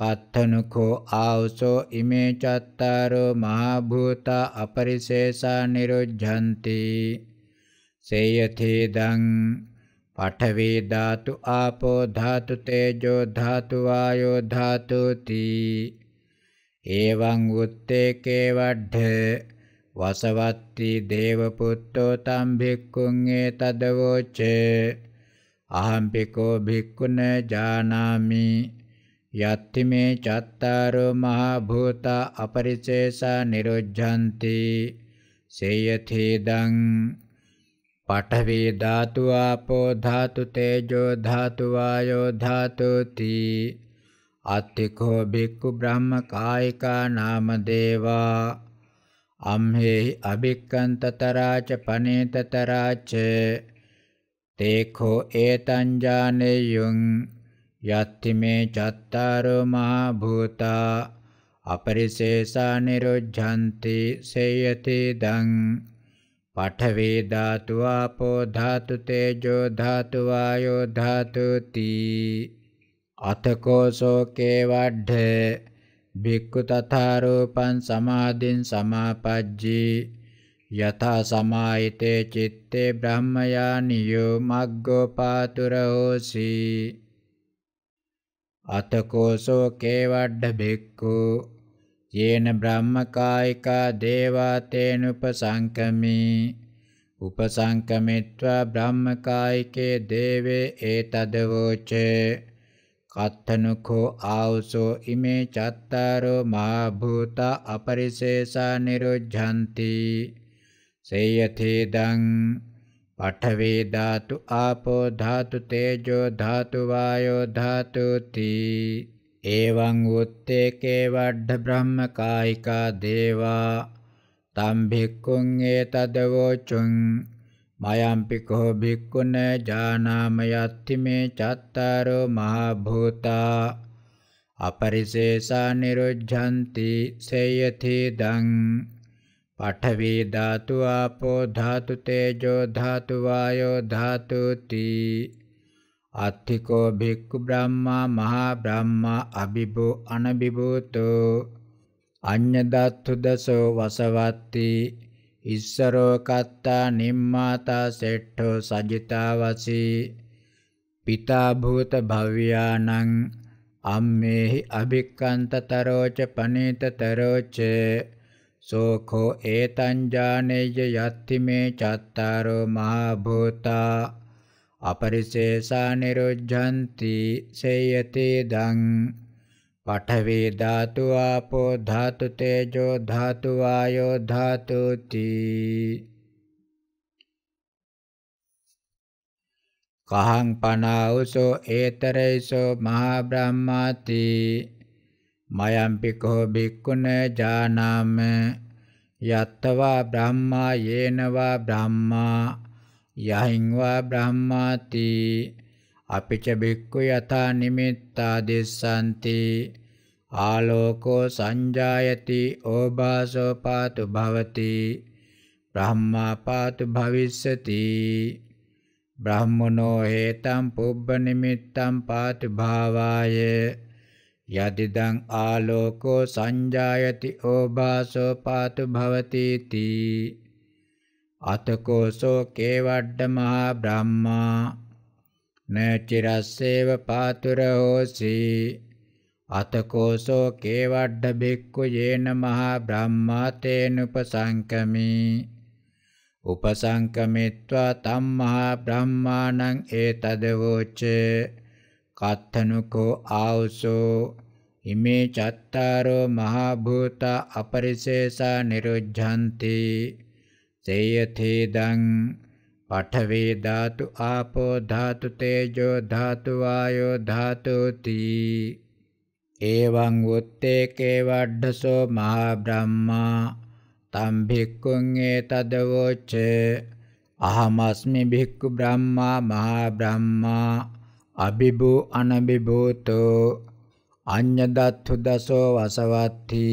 කත්තනකෝ ආවසෝ ඉමේ චත්තාරෝ මහා භූත අපරිශේෂා නිරුද්ධಂತಿ සේයතේ දං පඨවේ ධාතු ආපෝ ධාතු තේජෝ ධාතු වායෝ ධාතු තී එවං උත්තේ කේවඩ්ඩ වසවත්ති දේවපුත්තෝ තම් භික්ඛුන් ඒතදවෝච අහම්පිකෝ භික්ඛුන ජානාමි යත්ති මේ චත්තාරෝ මහා භූත අපරිචේසා නිරුද්ධಂತಿ සේයතේදං පඨවි ධාතු ආපෝ ධාතු තේජෝ ධාතු වායෝ ධාතු තී අත්තිකෝ බික්කු බ්‍රහ්ම කායිකා නාම දේවා අම්හෙහි අබික්කන්තතරාච පනේතතරාච තේඛෝ ඒතං ජානෙයුං යත්තිමේ චත්තාරෝ මහා භූතා අපරිශේෂා නිරුද්ධಂತಿ සේයති දං පඨවේ ධාතු ආපෝ ධාතු තේජෝ ධාතු වායෝ ධාතු තී අතකෝසෝ කේවඩ්ඩ භික්ඛු තථා රූපං සමාධින් සමාපජ්ජී යතා සමායිතේ චitte බ්‍රහ්මයානියෝ මග්ගෝ පාතුරෝසී අතකෝසෝ කේවඩ්ඩ බෙක්කු යේන බ්‍රහ්මකායිකා දේවාතේනුපසංකමී උපසංකමිත්වා බ්‍රහ්මකායිකේ දේවේ ඒතදවෝචේ කත්තනුකෝ ආවසෝ ඉමේ චත්තාරෝ මා භූත අපරිශේෂා නිරුද්ධಂತಿ සේයතේදං පඨවි ධාතු ආපෝ ධාතු තේජෝ ධාතු වායෝ ධාතු තී එවං උත්තේකේ වඩ බ්‍රහ්ම කායිකා දේවා තම් භික්ඛුං ඒතදවෝචුං මයම්පි කෝ භික්ඛුන ජානාමයත්ති මේ චත්තාරෝ මහා භූතා අපරිශේෂා නිරුද්ධಂತಿ සේයති දං පඨවි ධාතු ආපෝ ධාතු තේජෝ ධාතු වායෝ ධාතු තී අත්තිකෝ භික්ඛු බ්‍රහ්මා මහා බ්‍රහ්මා අබිබෝ අනබිබෝතෝ අඤ්ඤ ධාතු දසෝ වසවත්ති ඉස්සරෝ කත්තා නිම්මාතා සෙට්ඨෝ සජිතා වසී පිතා භූත භව්‍යානං අම්මේහි අභික්කන්තතරෝච පනේතතරෝචේ සෝඛෝ ඒතං ඥානෙය යත්ති මේ චත්තාරෝ මහා භූතා අපරිශේෂා නිරුද්ධಂತಿ සේයතේ දං පඨවි ධාතු ආපෝ ධාතු තේජෝ ධාතු වායෝ ධාතු තී කහං පනාවසෝ ඒතරයිසෝ මහා බ්‍රහ්මාති මයම්පි කෝ බික්කුණ ජානාම යත්තවා බ්‍රහ්මා යේනවා බ්‍රහ්මා යහින් වා බ්‍රහ්මාති අපිච බික්කු යථා නිමිත්තා දිස්සanti ආලෝකෝ සංජායති ඕභාසෝ පාතු භවති බ්‍රහ්මා පාතු භවිස්සති බ්‍රහ්මනෝ හේතම් පුබ්බ නිමිත්තම් පාතු භාවායේ යදිදං ආලෝකෝ සංජායති ඕභාසෝ පාතු භවති තී අතකෝසෝ කේවඩ මහා බ්‍රහ්මා නචිරස්සේව පාතුරෝසි අතකෝසෝ කේවඩ බික්කු යේන මහා බ්‍රහ්මා තේනුපසංකමි උපසංකමිත්වා තම් මහා බ්‍රහ්මාණං ඒතදවෝචේ කත්තනුකෝ ආවුසෝ ඉමේ චත්තාරෝ මහා භූත අපරිශේෂා නිරුද්ධಂತಿ සේයතේදං පඨවේ ධාතු ආපෝ ධාතු තේජෝ ධාතු වායෝ ධාතුති එවං උත්තේ කේවඩ්ඩසෝ මහා බ්‍රහ්මා තම් භික්ඛුං ඒතදවෝච අහමස්මි භික්ඛු බ්‍රහ්මා මහා බ්‍රහ්මා අබිබු අනබිබූතෝ අඤ්ඤදත්තු දසෝ වසවත්ති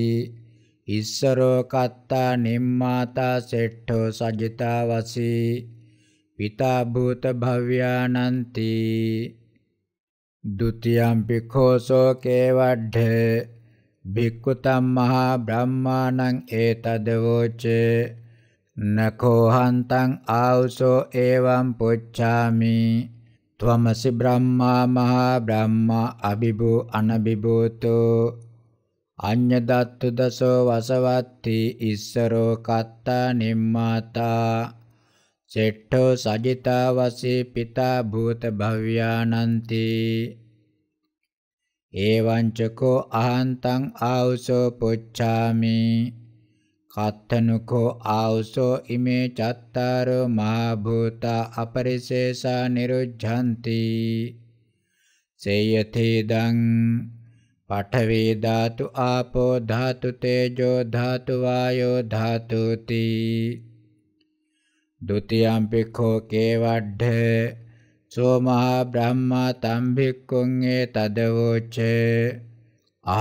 ඉස්සරෝ කත්තා නිම්මාතා සෙට්ඨෝ සජිතා වසී පිතා භූත භව්‍යානන්ති ဒ ුතියම්පි ඛෝසෝ කේවඩ්ඩ භික්ඛු තම්මහා බ්‍රහ්මාණං ඒතදවෝචේ නකෝහන්තං ආවුසෝ එවං පුච්ඡාමි ත්වමසි බ්‍රහ්මා මහා බ්‍රහ්මා අබිබු අනබිබූතු අඤ්ඤදත්තු දසෝ වසවත්ති ඉස්සරෝ කත්තා නිම්මාතා සෙට්ඨෝ සජිතා වසී පිතා භූත භව්‍යානන්ති ඒවං චකෝ අහන්තං ආවුසෝ පුච්ඡාමි කත්තනකෝ ආවසෝ ඉමේ චත්තාරෝ මහා භූතා අපරිශේෂා නිරුද්ධಂತಿ සේයතේදං පඨවේ ධාතු ආපෝ ධාතු තේජෝ ධාතු වායෝ ධාතු තී ဒုတိယံ පිඛෝ කේවඩ්ඩ සෝ මහා බ්‍රහ්මා තම් භික්ඛුං ඒතදවෝච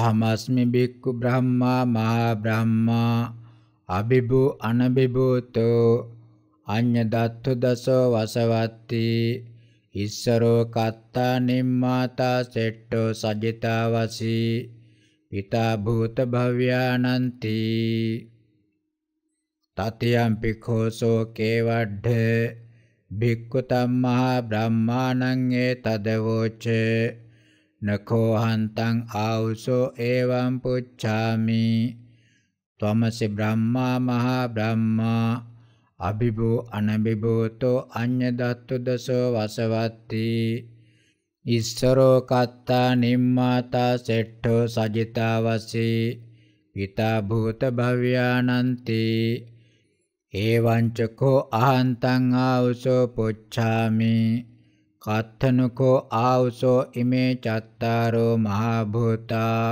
අහමස්මි භික්ඛු බ්‍රහ්මා මහා බ්‍රහ්මා අබිබු අනබිබූතෝ අඤ්ඤ දත්තු දසෝ වසවත්ති ඉස්සරෝ කත්තා නිම්මාතා සෙට්ටෝ සජිතා වසී පිතා භූත භව්‍යානන්ති තතියම් පිඛෝසෝ කේවඩ්ඩ භික්ඛු තම්මා බ්‍රහ්මාණං ඒතදවෝච නඛෝ හන්තං ආවුසෝ එවං පුච්ඡාමි ත්වමසි බ්‍රහ්මා මහා බ්‍රහ්මා අභිභූ අනභිභූතෝ අඤ්ඤ දත්තු දසෝ වසවත්ති ඉස්සරෝ කත්තා නිම්මාතා සෙට්ඨෝ සජිතාවසී පිතා භූත භව්‍යානන්ති ඒවං චකෝ අහන්තං ආවසෝ පුච්ඡාමි කත්තනකෝ ආවසෝ ඉමේ චත්තාරෝ මහා භූතා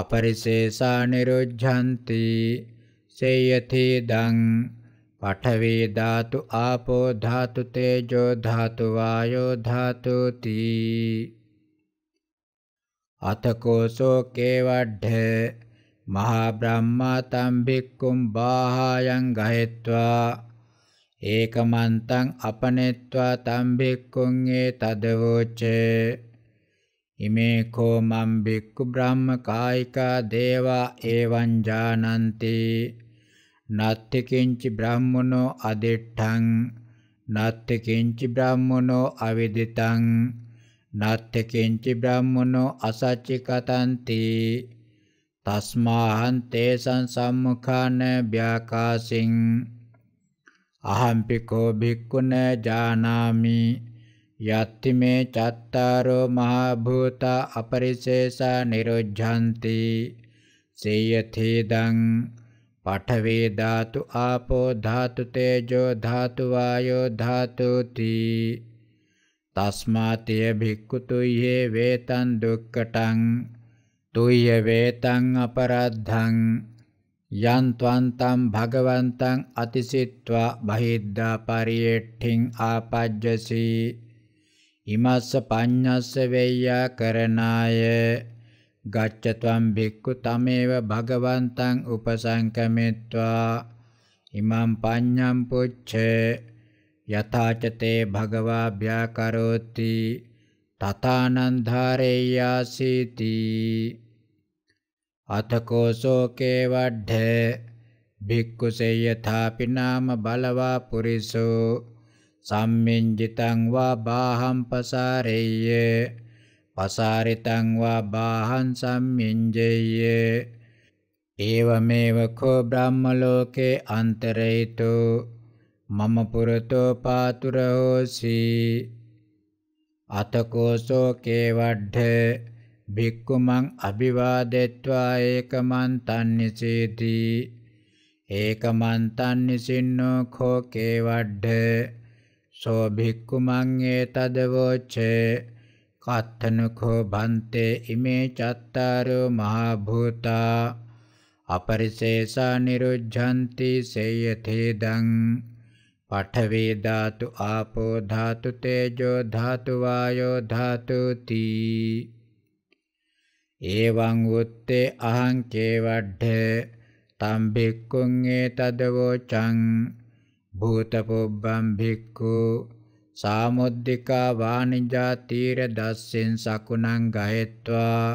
අපරිශේෂා නිරුද්ධಂತಿ සේයති දං පඨවේ ධාතු ආපෝ ධාතු තේජෝ ධාතු වායෝ ධාතු තී අතකෝසෝ කේවඩ්ඩ මහා බ්‍රහ්මා තම් භික්ඛුම් බාහායන් ගහෙත්වා ඒකමන්තං අපනෙත්වා තම් භික්ඛුන් ඒ තදවෝචේ ඉමේ කෝ මම් බික්කු බ්‍රහ්ම කායිකා දේවා එවං ජානන්ති නත්ති කිංචි බ්‍රහ්මනෝ අදිට්ඨං නත්ති කිංචි බ්‍රහ්මනෝ අවිදිතං නත්ති කිංචි බ්‍රහ්මනෝ අසච්චිකතන්ති තස්මාහං තේසං සම්මුඛාන ව්‍යාකාසින් අහම්පි කෝ භික්ඛුන ජානාමි යත්ති මේ චත්තාරෝ මහා භූත අපරිශේෂා නිරුද්ධಂತಿ සේයතේදං පඨවේ ධාතු ආපෝ ධාතු තේජෝ ධාතු වායෝ ධාතු තී තස්මාතිය භික්ඛුතුයේ වේතං දුක්කටං තුය්‍ය වේතං අපරද්ධං යන් ත්වන්තම් භගවන්තං අතිසිට්වා බහිද්දා පරියේට්ඨින් ආපජ්ජසී ඉමස්ස පඤ්ඤස්ස වෙය්‍යා කරනාය ගච්ඡත්වම් භික්ඛු තමේව භගවන්තං උපසංකමිත්වා ඉමං පඤ්ඤම් පුච්ඡේ යථාච තේ භගවා භ්‍යාකරෝති තථානං ධාරේයාසීති අතකෝසෝකේ වඩ්ඩ භික්ඛුසේ යථාපි නාම බලවා පුරිසෝ සම්මින්ජිතං වා බාහං පසාරෙය්‍ය පසාරිතං වා බාහං සම්මින්ජෙය්‍ය ඒවමේව කෝ බ්‍රහ්ම ලෝකේ අන්තරේතු මම පුරතෝ පාතුරෝසි අතකෝසෝ කේවඩ්ඩ භික්ඛු මං අභිවාදෙත්වා ඒකමන් තන්නිසීති ඒකමන් තන්නිසින්නෝ කෝ කේවඩ්ඩ සෝ භික්ඛුමං ඒතදවෝචේ කත්තනකෝ බන්තේ ඉමේ චත්තාරෝ මහා භූතා අපරිශේෂා නිරුද්ධಂತಿ සේයතේදං පඨවේ ධාතු ආපෝ ධාතු තේජෝ ධාතු වායෝ ධාතු තී එවං උත්තේ අහං කේවඩ්ඩ තම් භික්ඛුන් ඒතදවෝචං භූතපොබ්බම් භික්ඛු සාමුද්దికා වාණිජා තීර දස්සෙන් සකුණං ගහෙත්වා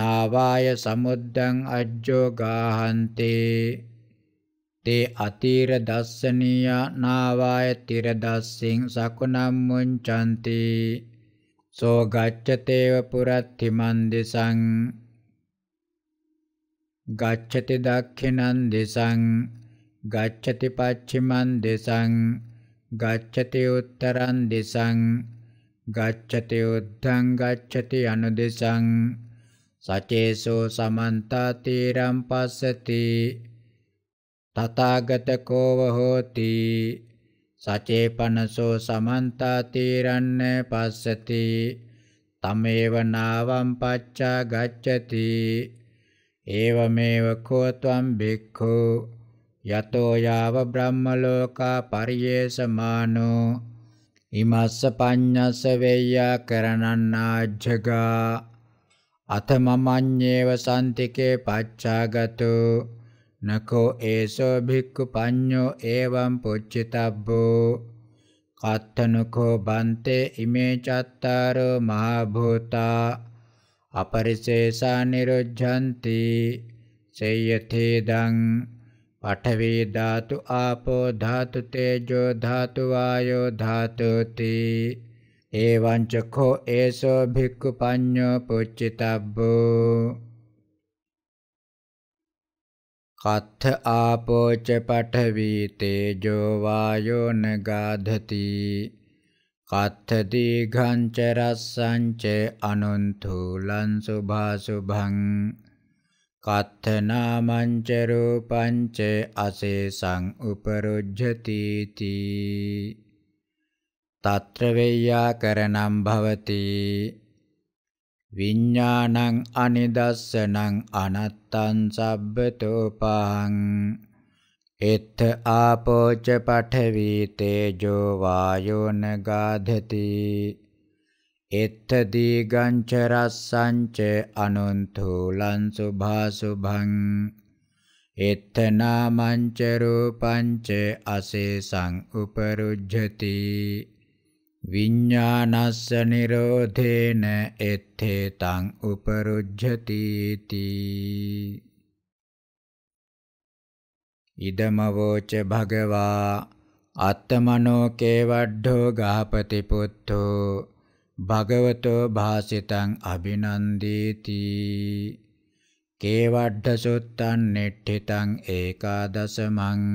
නාවාය සමුද්දං අජ්ජෝ ගාහන්තේ තේ අතීර දස්සනීය නාවාය තිර දස්සින් සකුණම් මුංචන්ති සෝ ගච්ඡතේව පුරත්ති මන්දිසං ගච්ඡති දක්ඛිනන් දිසං ගච්ඡති පච්චිමන් දෙසං ගච්ඡති උත්තරං දෙසං ගච්ඡති උද්ධං ගච්ඡති අනුදෙසං සචේසෝ සමන්තා තීරම් පස්සති තථාගතකෝව හෝති සචේපනසෝ සමන්තා තීරන්න පස්සති තමේව නාවම් පච්චා ගච්ඡති ඒවමේව කෝ ත්වම් භික්ඛෝ යතෝ යාව බ්‍රහ්ම ලෝකා පරියේසමානෝ ඉමස්ස පඤ්ඤස වෙය්‍යා කරණන්නාජ්ජගා අතමමඤ්ඤේව සම්තිකේ පච්චාගතෝ නකෝ ඒසෝ භික්ඛු පඤ්ඤෝ එවං පුච්චිතබ්බෝ කත්තනකෝ බන්තේ ඉමේ චත්තාරෝ මහා භූතා අපරිශේෂා නිරුද්ධಂತಿ සේයතේදං පඨවි ධාතු ආපෝ ධාතු තේජෝ ධාතු වායෝ ධාතු තී එවං චඛෝ ඒසෝ භික්ඛු පඤ්ඤෝ පුච්චිතබ්බෝ කත්ථ ආපෝ ච පඨවි තේජෝ වායෝ නගාධති කත්ථ දීඝං ච රස්සං ච අනුන්තුලං සුභා සුභං කත්ථනාමංච රූපංච අශේසං උපරුජ්ජති తත්‍ර වෙය්‍යාකරණම් භවති විඥානං අනිදස්සනං අනත්තං සබ්බතෝපං එත් ආපෝච පඨවි තේජෝ වායෝ නගාධති ඉත්තදීගංච රස්සංච අනුන්තුලං සුභාසුභං එත්ත නාමංච රූපංච අසේසං උපරුජ්ජති විඥානස්ස නිරෝධේන එත්තේ තං උපරුජ්ජති තී ඉදමවෝච භගවා අත්තමනෝ කේවඩ්ඩෝ ගාපති පුත්තෝ භගවතෝ භාසිතං අභිනන්දේති කේවඩ්ඩ සොත්තං නෙට්ඨිතං ඒකාදසමං